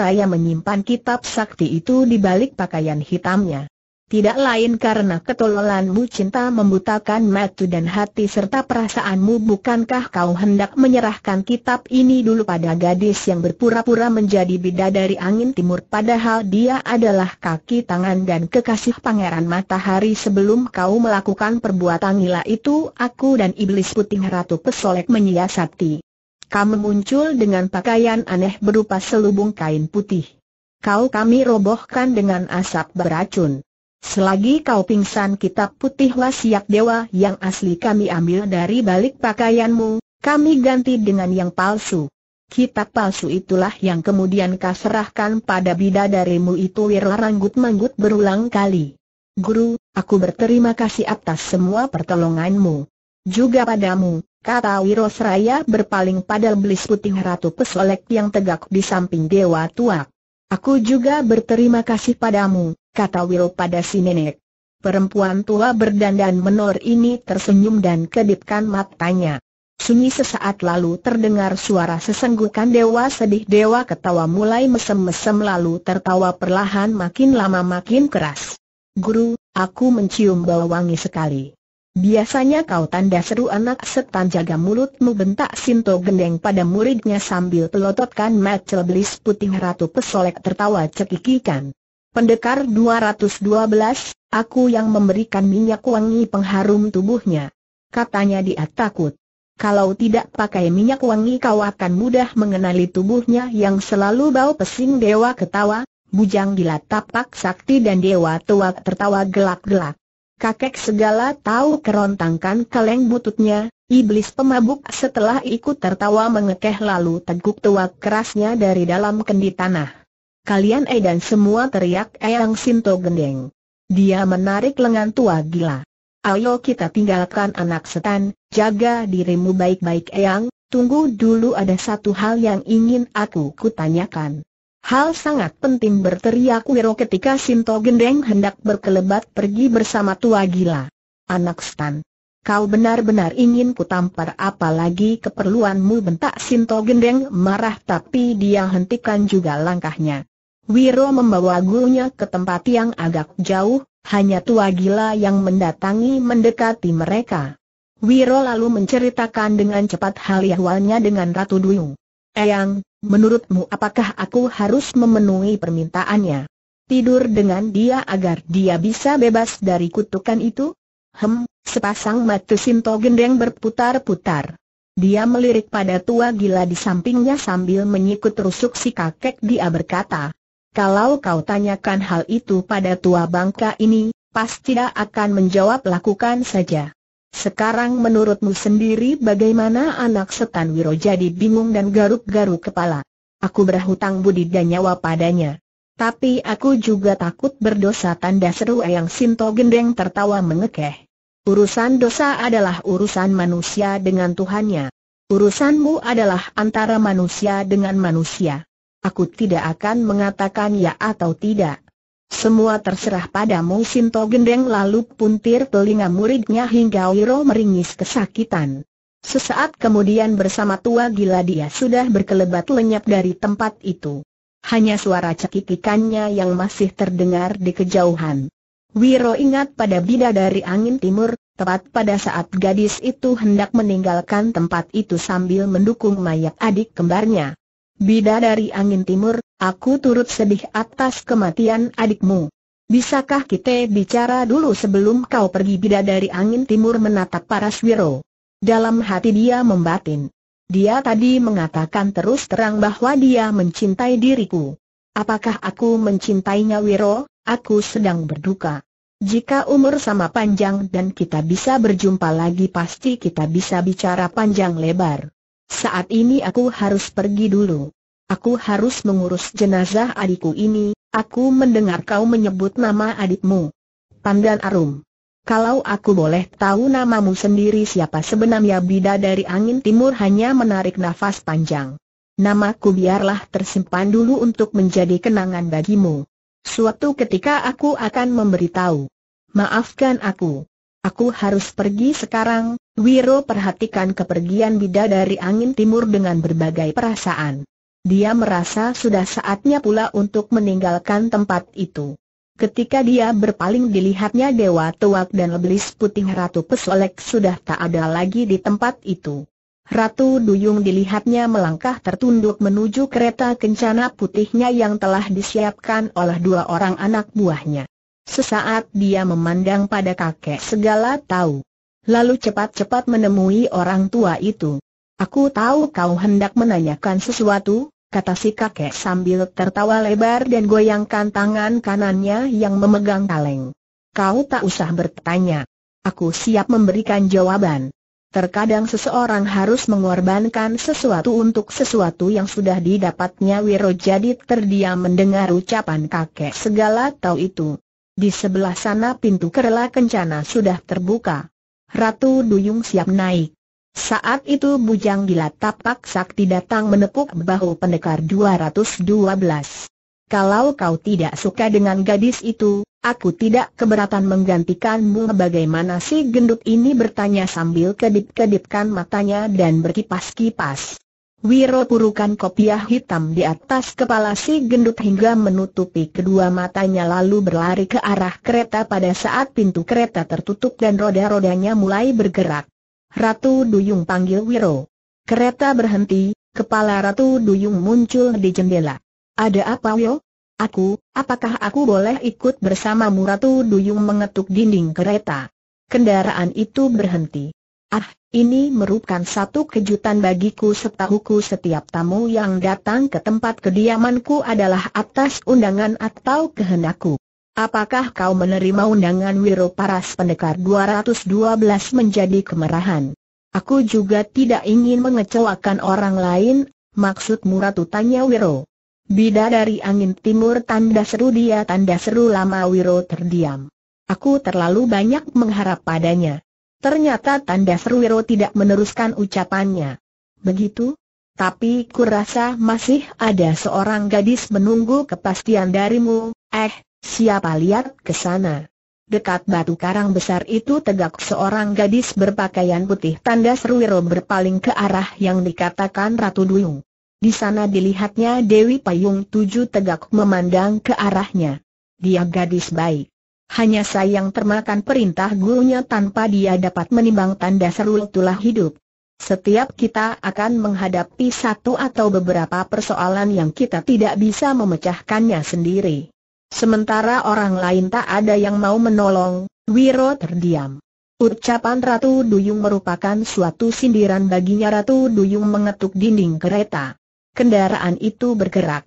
raya menyimpan kitab sakti itu di balik pakaian hitamnya tidak lain karena ketololanmu cinta membutakan mata dan hati serta perasaanmu bukankah kau hendak menyerahkan kitab ini dulu pada gadis yang berpura-pura menjadi bidadari angin timur padahal dia adalah kaki tangan dan kekasih pangeran matahari sebelum kau melakukan perbuatan gila itu aku dan iblis putih ratu pesolek menyiasati. Kamu muncul dengan pakaian aneh berupa selubung kain putih. Kau kami robohkan dengan asap beracun. Selagi kau pingsan kitab putih wasiat dewa yang asli kami ambil dari balik pakaianmu, kami ganti dengan yang palsu. Kitab palsu itulah yang kemudian kau serahkan pada bidadarimu itu wirlaranggut manggut berulang kali. Guru, aku berterima kasih atas semua pertolonganmu. Juga padamu, kata Wirosraya berpaling pada belis putih Ratu Pesolek yang tegak di samping Dewa tua. Aku juga berterima kasih padamu, kata Will pada si nenek. Perempuan tua berdandan menor ini tersenyum dan kedipkan matanya. Sunyi sesaat lalu terdengar suara sesenggukan dewa sedih dewa ketawa mulai mesem-mesem lalu tertawa perlahan makin lama makin keras. Guru, aku mencium bau wangi sekali. Biasanya kau tanda seru anak setan jaga mulutmu bentak Sinto gendeng pada muridnya sambil pelototkan mata belis putih ratu pesolek tertawa cekikikan. Pendekar 212, aku yang memberikan minyak wangi pengharum tubuhnya. Katanya dia takut. Kalau tidak pakai minyak wangi kau akan mudah mengenali tubuhnya yang selalu bau pesing dewa ketawa, bujang gila tapak sakti dan dewa tua tertawa gelak-gelak. Kakek segala tahu kerontangkan kaleng bututnya, Iblis pemabuk setelah ikut tertawa mengekeh lalu teguk tua kerasnya dari dalam kendi tanah. Kalian eh dan semua teriak Eyang Sinto gendeng. Dia menarik lengan tua gila. Ayo kita tinggalkan anak setan, jaga dirimu baik-baik Eyang, tunggu dulu ada satu hal yang ingin aku kutanyakan. Hal sangat penting berteriak Wiro ketika Sinto Gendeng hendak berkelebat pergi bersama tua gila. Anak setan. Kau benar-benar ingin kutampar apalagi keperluanmu bentak Sinto Gendeng marah tapi dia hentikan juga langkahnya. Wiro membawa gurunya ke tempat yang agak jauh, hanya tua gila yang mendatangi mendekati mereka. Wiro lalu menceritakan dengan cepat hal ihwalnya dengan Ratu Duyung. Eyang, menurutmu apakah aku harus memenuhi permintaannya? Tidur dengan dia agar dia bisa bebas dari kutukan itu? Hem, sepasang mata Sinto gendeng berputar-putar. Dia melirik pada tua gila di sampingnya sambil menyikut rusuk si kakek dia berkata, kalau kau tanyakan hal itu pada tua bangka ini, pasti tidak akan menjawab lakukan saja. Sekarang menurutmu sendiri bagaimana anak setan Wiro jadi bingung dan garuk-garuk kepala. Aku berhutang budi dan nyawa padanya. Tapi aku juga takut berdosa tanda seru Eyang Sinto gendeng tertawa mengekeh. Urusan dosa adalah urusan manusia dengan Tuhannya. Urusanmu adalah antara manusia dengan manusia. Aku tidak akan mengatakan ya atau tidak. Semua terserah padamu Sinto gendeng lalu puntir telinga muridnya hingga Wiro meringis kesakitan. Sesaat kemudian bersama tua gila dia sudah berkelebat lenyap dari tempat itu. Hanya suara cekikikannya yang masih terdengar di kejauhan. Wiro ingat pada bida dari angin timur, tepat pada saat gadis itu hendak meninggalkan tempat itu sambil mendukung mayat adik kembarnya. Bida dari angin timur, aku turut sedih atas kematian adikmu. Bisakah kita bicara dulu sebelum kau pergi Bida dari angin timur menatap para Swiro. Dalam hati dia membatin. Dia tadi mengatakan terus terang bahwa dia mencintai diriku. Apakah aku mencintainya Wiro? Aku sedang berduka. Jika umur sama panjang dan kita bisa berjumpa lagi pasti kita bisa bicara panjang lebar. Saat ini aku harus pergi dulu. Aku harus mengurus jenazah adikku ini, aku mendengar kau menyebut nama adikmu. Pandan Arum. Kalau aku boleh tahu namamu sendiri siapa sebenarnya bidadari angin timur hanya menarik nafas panjang. Namaku biarlah tersimpan dulu untuk menjadi kenangan bagimu. Suatu ketika aku akan memberitahu. Maafkan aku. Aku harus pergi sekarang, Wiro perhatikan kepergian bida dari angin timur dengan berbagai perasaan. Dia merasa sudah saatnya pula untuk meninggalkan tempat itu. Ketika dia berpaling dilihatnya Dewa Tuak dan Leblis Putih Ratu Pesolek sudah tak ada lagi di tempat itu. Ratu Duyung dilihatnya melangkah tertunduk menuju kereta kencana putihnya yang telah disiapkan oleh dua orang anak buahnya. Sesaat dia memandang pada kakek segala tahu. Lalu cepat-cepat menemui orang tua itu. Aku tahu kau hendak menanyakan sesuatu, kata si kakek sambil tertawa lebar dan goyangkan tangan kanannya yang memegang kaleng. Kau tak usah bertanya. Aku siap memberikan jawaban. Terkadang seseorang harus mengorbankan sesuatu untuk sesuatu yang sudah didapatnya Wiro jadi terdiam mendengar ucapan kakek segala tahu itu. Di sebelah sana pintu kerela kencana sudah terbuka. Ratu Duyung siap naik. Saat itu Bujang Gila Tapak Sakti datang menepuk bahu pendekar 212. Kalau kau tidak suka dengan gadis itu, aku tidak keberatan menggantikanmu bagaimana si gendut ini bertanya sambil kedip-kedipkan matanya dan berkipas-kipas. Wiro purukan kopiah hitam di atas kepala si gendut hingga menutupi kedua matanya lalu berlari ke arah kereta pada saat pintu kereta tertutup dan roda-rodanya mulai bergerak. Ratu Duyung panggil Wiro. Kereta berhenti, kepala Ratu Duyung muncul di jendela. Ada apa Wiro? Aku, apakah aku boleh ikut bersamamu Ratu Duyung mengetuk dinding kereta? Kendaraan itu berhenti. Ah, ini merupakan satu kejutan bagiku setahuku setiap tamu yang datang ke tempat kediamanku adalah atas undangan atau kehendakku. Apakah kau menerima undangan Wiro Paras Pendekar 212 menjadi kemerahan? Aku juga tidak ingin mengecewakan orang lain, maksudmu Ratu tanya Wiro. Bida dari angin timur tanda seru dia tanda seru lama Wiro terdiam. Aku terlalu banyak mengharap padanya. Ternyata tanda Serwiro tidak meneruskan ucapannya. Begitu? Tapi kurasa masih ada seorang gadis menunggu kepastian darimu, eh, siapa lihat ke sana. Dekat batu karang besar itu tegak seorang gadis berpakaian putih tanda Serwiro berpaling ke arah yang dikatakan Ratu Duyung. Di sana dilihatnya Dewi Payung Tujuh tegak memandang ke arahnya. Dia gadis baik hanya sayang termakan perintah gurunya tanpa dia dapat menimbang tanda seru tulah hidup. Setiap kita akan menghadapi satu atau beberapa persoalan yang kita tidak bisa memecahkannya sendiri. Sementara orang lain tak ada yang mau menolong, Wiro terdiam. Ucapan Ratu Duyung merupakan suatu sindiran baginya Ratu Duyung mengetuk dinding kereta. Kendaraan itu bergerak.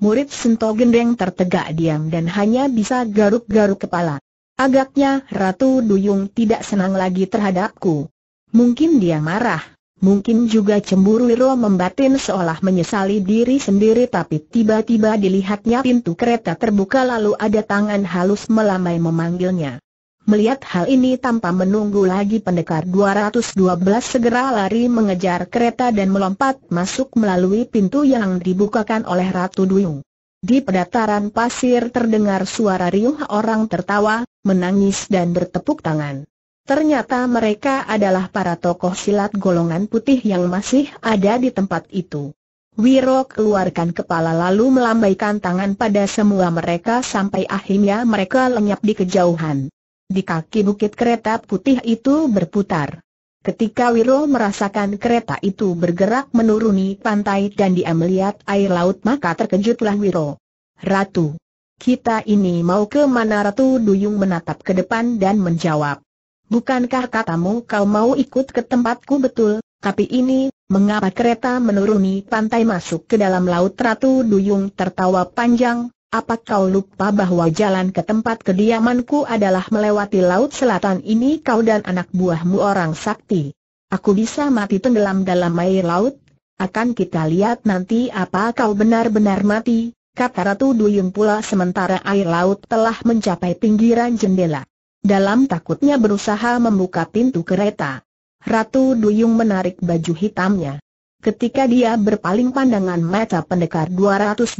Murid Sento Gendeng tertegak diam dan hanya bisa garuk-garuk kepala. Agaknya Ratu Duyung tidak senang lagi terhadapku. Mungkin dia marah, mungkin juga cemburu Wiro membatin seolah menyesali diri sendiri tapi tiba-tiba dilihatnya pintu kereta terbuka lalu ada tangan halus melambai memanggilnya. Melihat hal ini tanpa menunggu lagi pendekar 212 segera lari mengejar kereta dan melompat masuk melalui pintu yang dibukakan oleh Ratu Duyung. Di pedataran pasir terdengar suara riuh orang tertawa, menangis dan bertepuk tangan. Ternyata mereka adalah para tokoh silat golongan putih yang masih ada di tempat itu. Wiro keluarkan kepala lalu melambaikan tangan pada semua mereka sampai akhirnya mereka lenyap di kejauhan. Di kaki bukit kereta putih itu berputar. Ketika Wiro merasakan kereta itu bergerak menuruni pantai dan dia melihat air laut maka terkejutlah Wiro. Ratu. Kita ini mau ke mana Ratu Duyung menatap ke depan dan menjawab. Bukankah katamu kau mau ikut ke tempatku betul, tapi ini, mengapa kereta menuruni pantai masuk ke dalam laut Ratu Duyung tertawa panjang, apa kau lupa bahwa jalan ke tempat kediamanku adalah melewati laut selatan ini kau dan anak buahmu orang sakti? Aku bisa mati tenggelam dalam air laut? Akan kita lihat nanti apa kau benar-benar mati, kata Ratu Duyung pula sementara air laut telah mencapai pinggiran jendela. Dalam takutnya berusaha membuka pintu kereta. Ratu Duyung menarik baju hitamnya. Ketika dia berpaling pandangan mata pendekar 212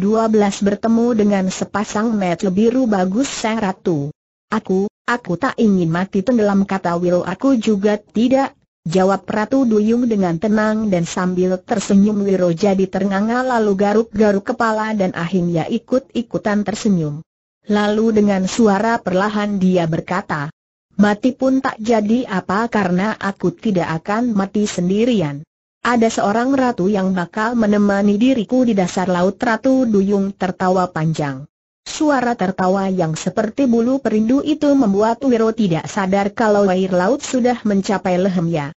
bertemu dengan sepasang mata biru bagus sang ratu. Aku, aku tak ingin mati tenggelam kata Wiro aku juga tidak. Jawab Ratu Duyung dengan tenang dan sambil tersenyum Wiro jadi ternganga lalu garuk-garuk kepala dan akhirnya ikut-ikutan tersenyum. Lalu dengan suara perlahan dia berkata, Mati pun tak jadi apa karena aku tidak akan mati sendirian. Ada seorang ratu yang bakal menemani diriku di dasar laut Ratu Duyung tertawa panjang. Suara tertawa yang seperti bulu perindu itu membuat Wiro tidak sadar kalau air laut sudah mencapai lehemnya.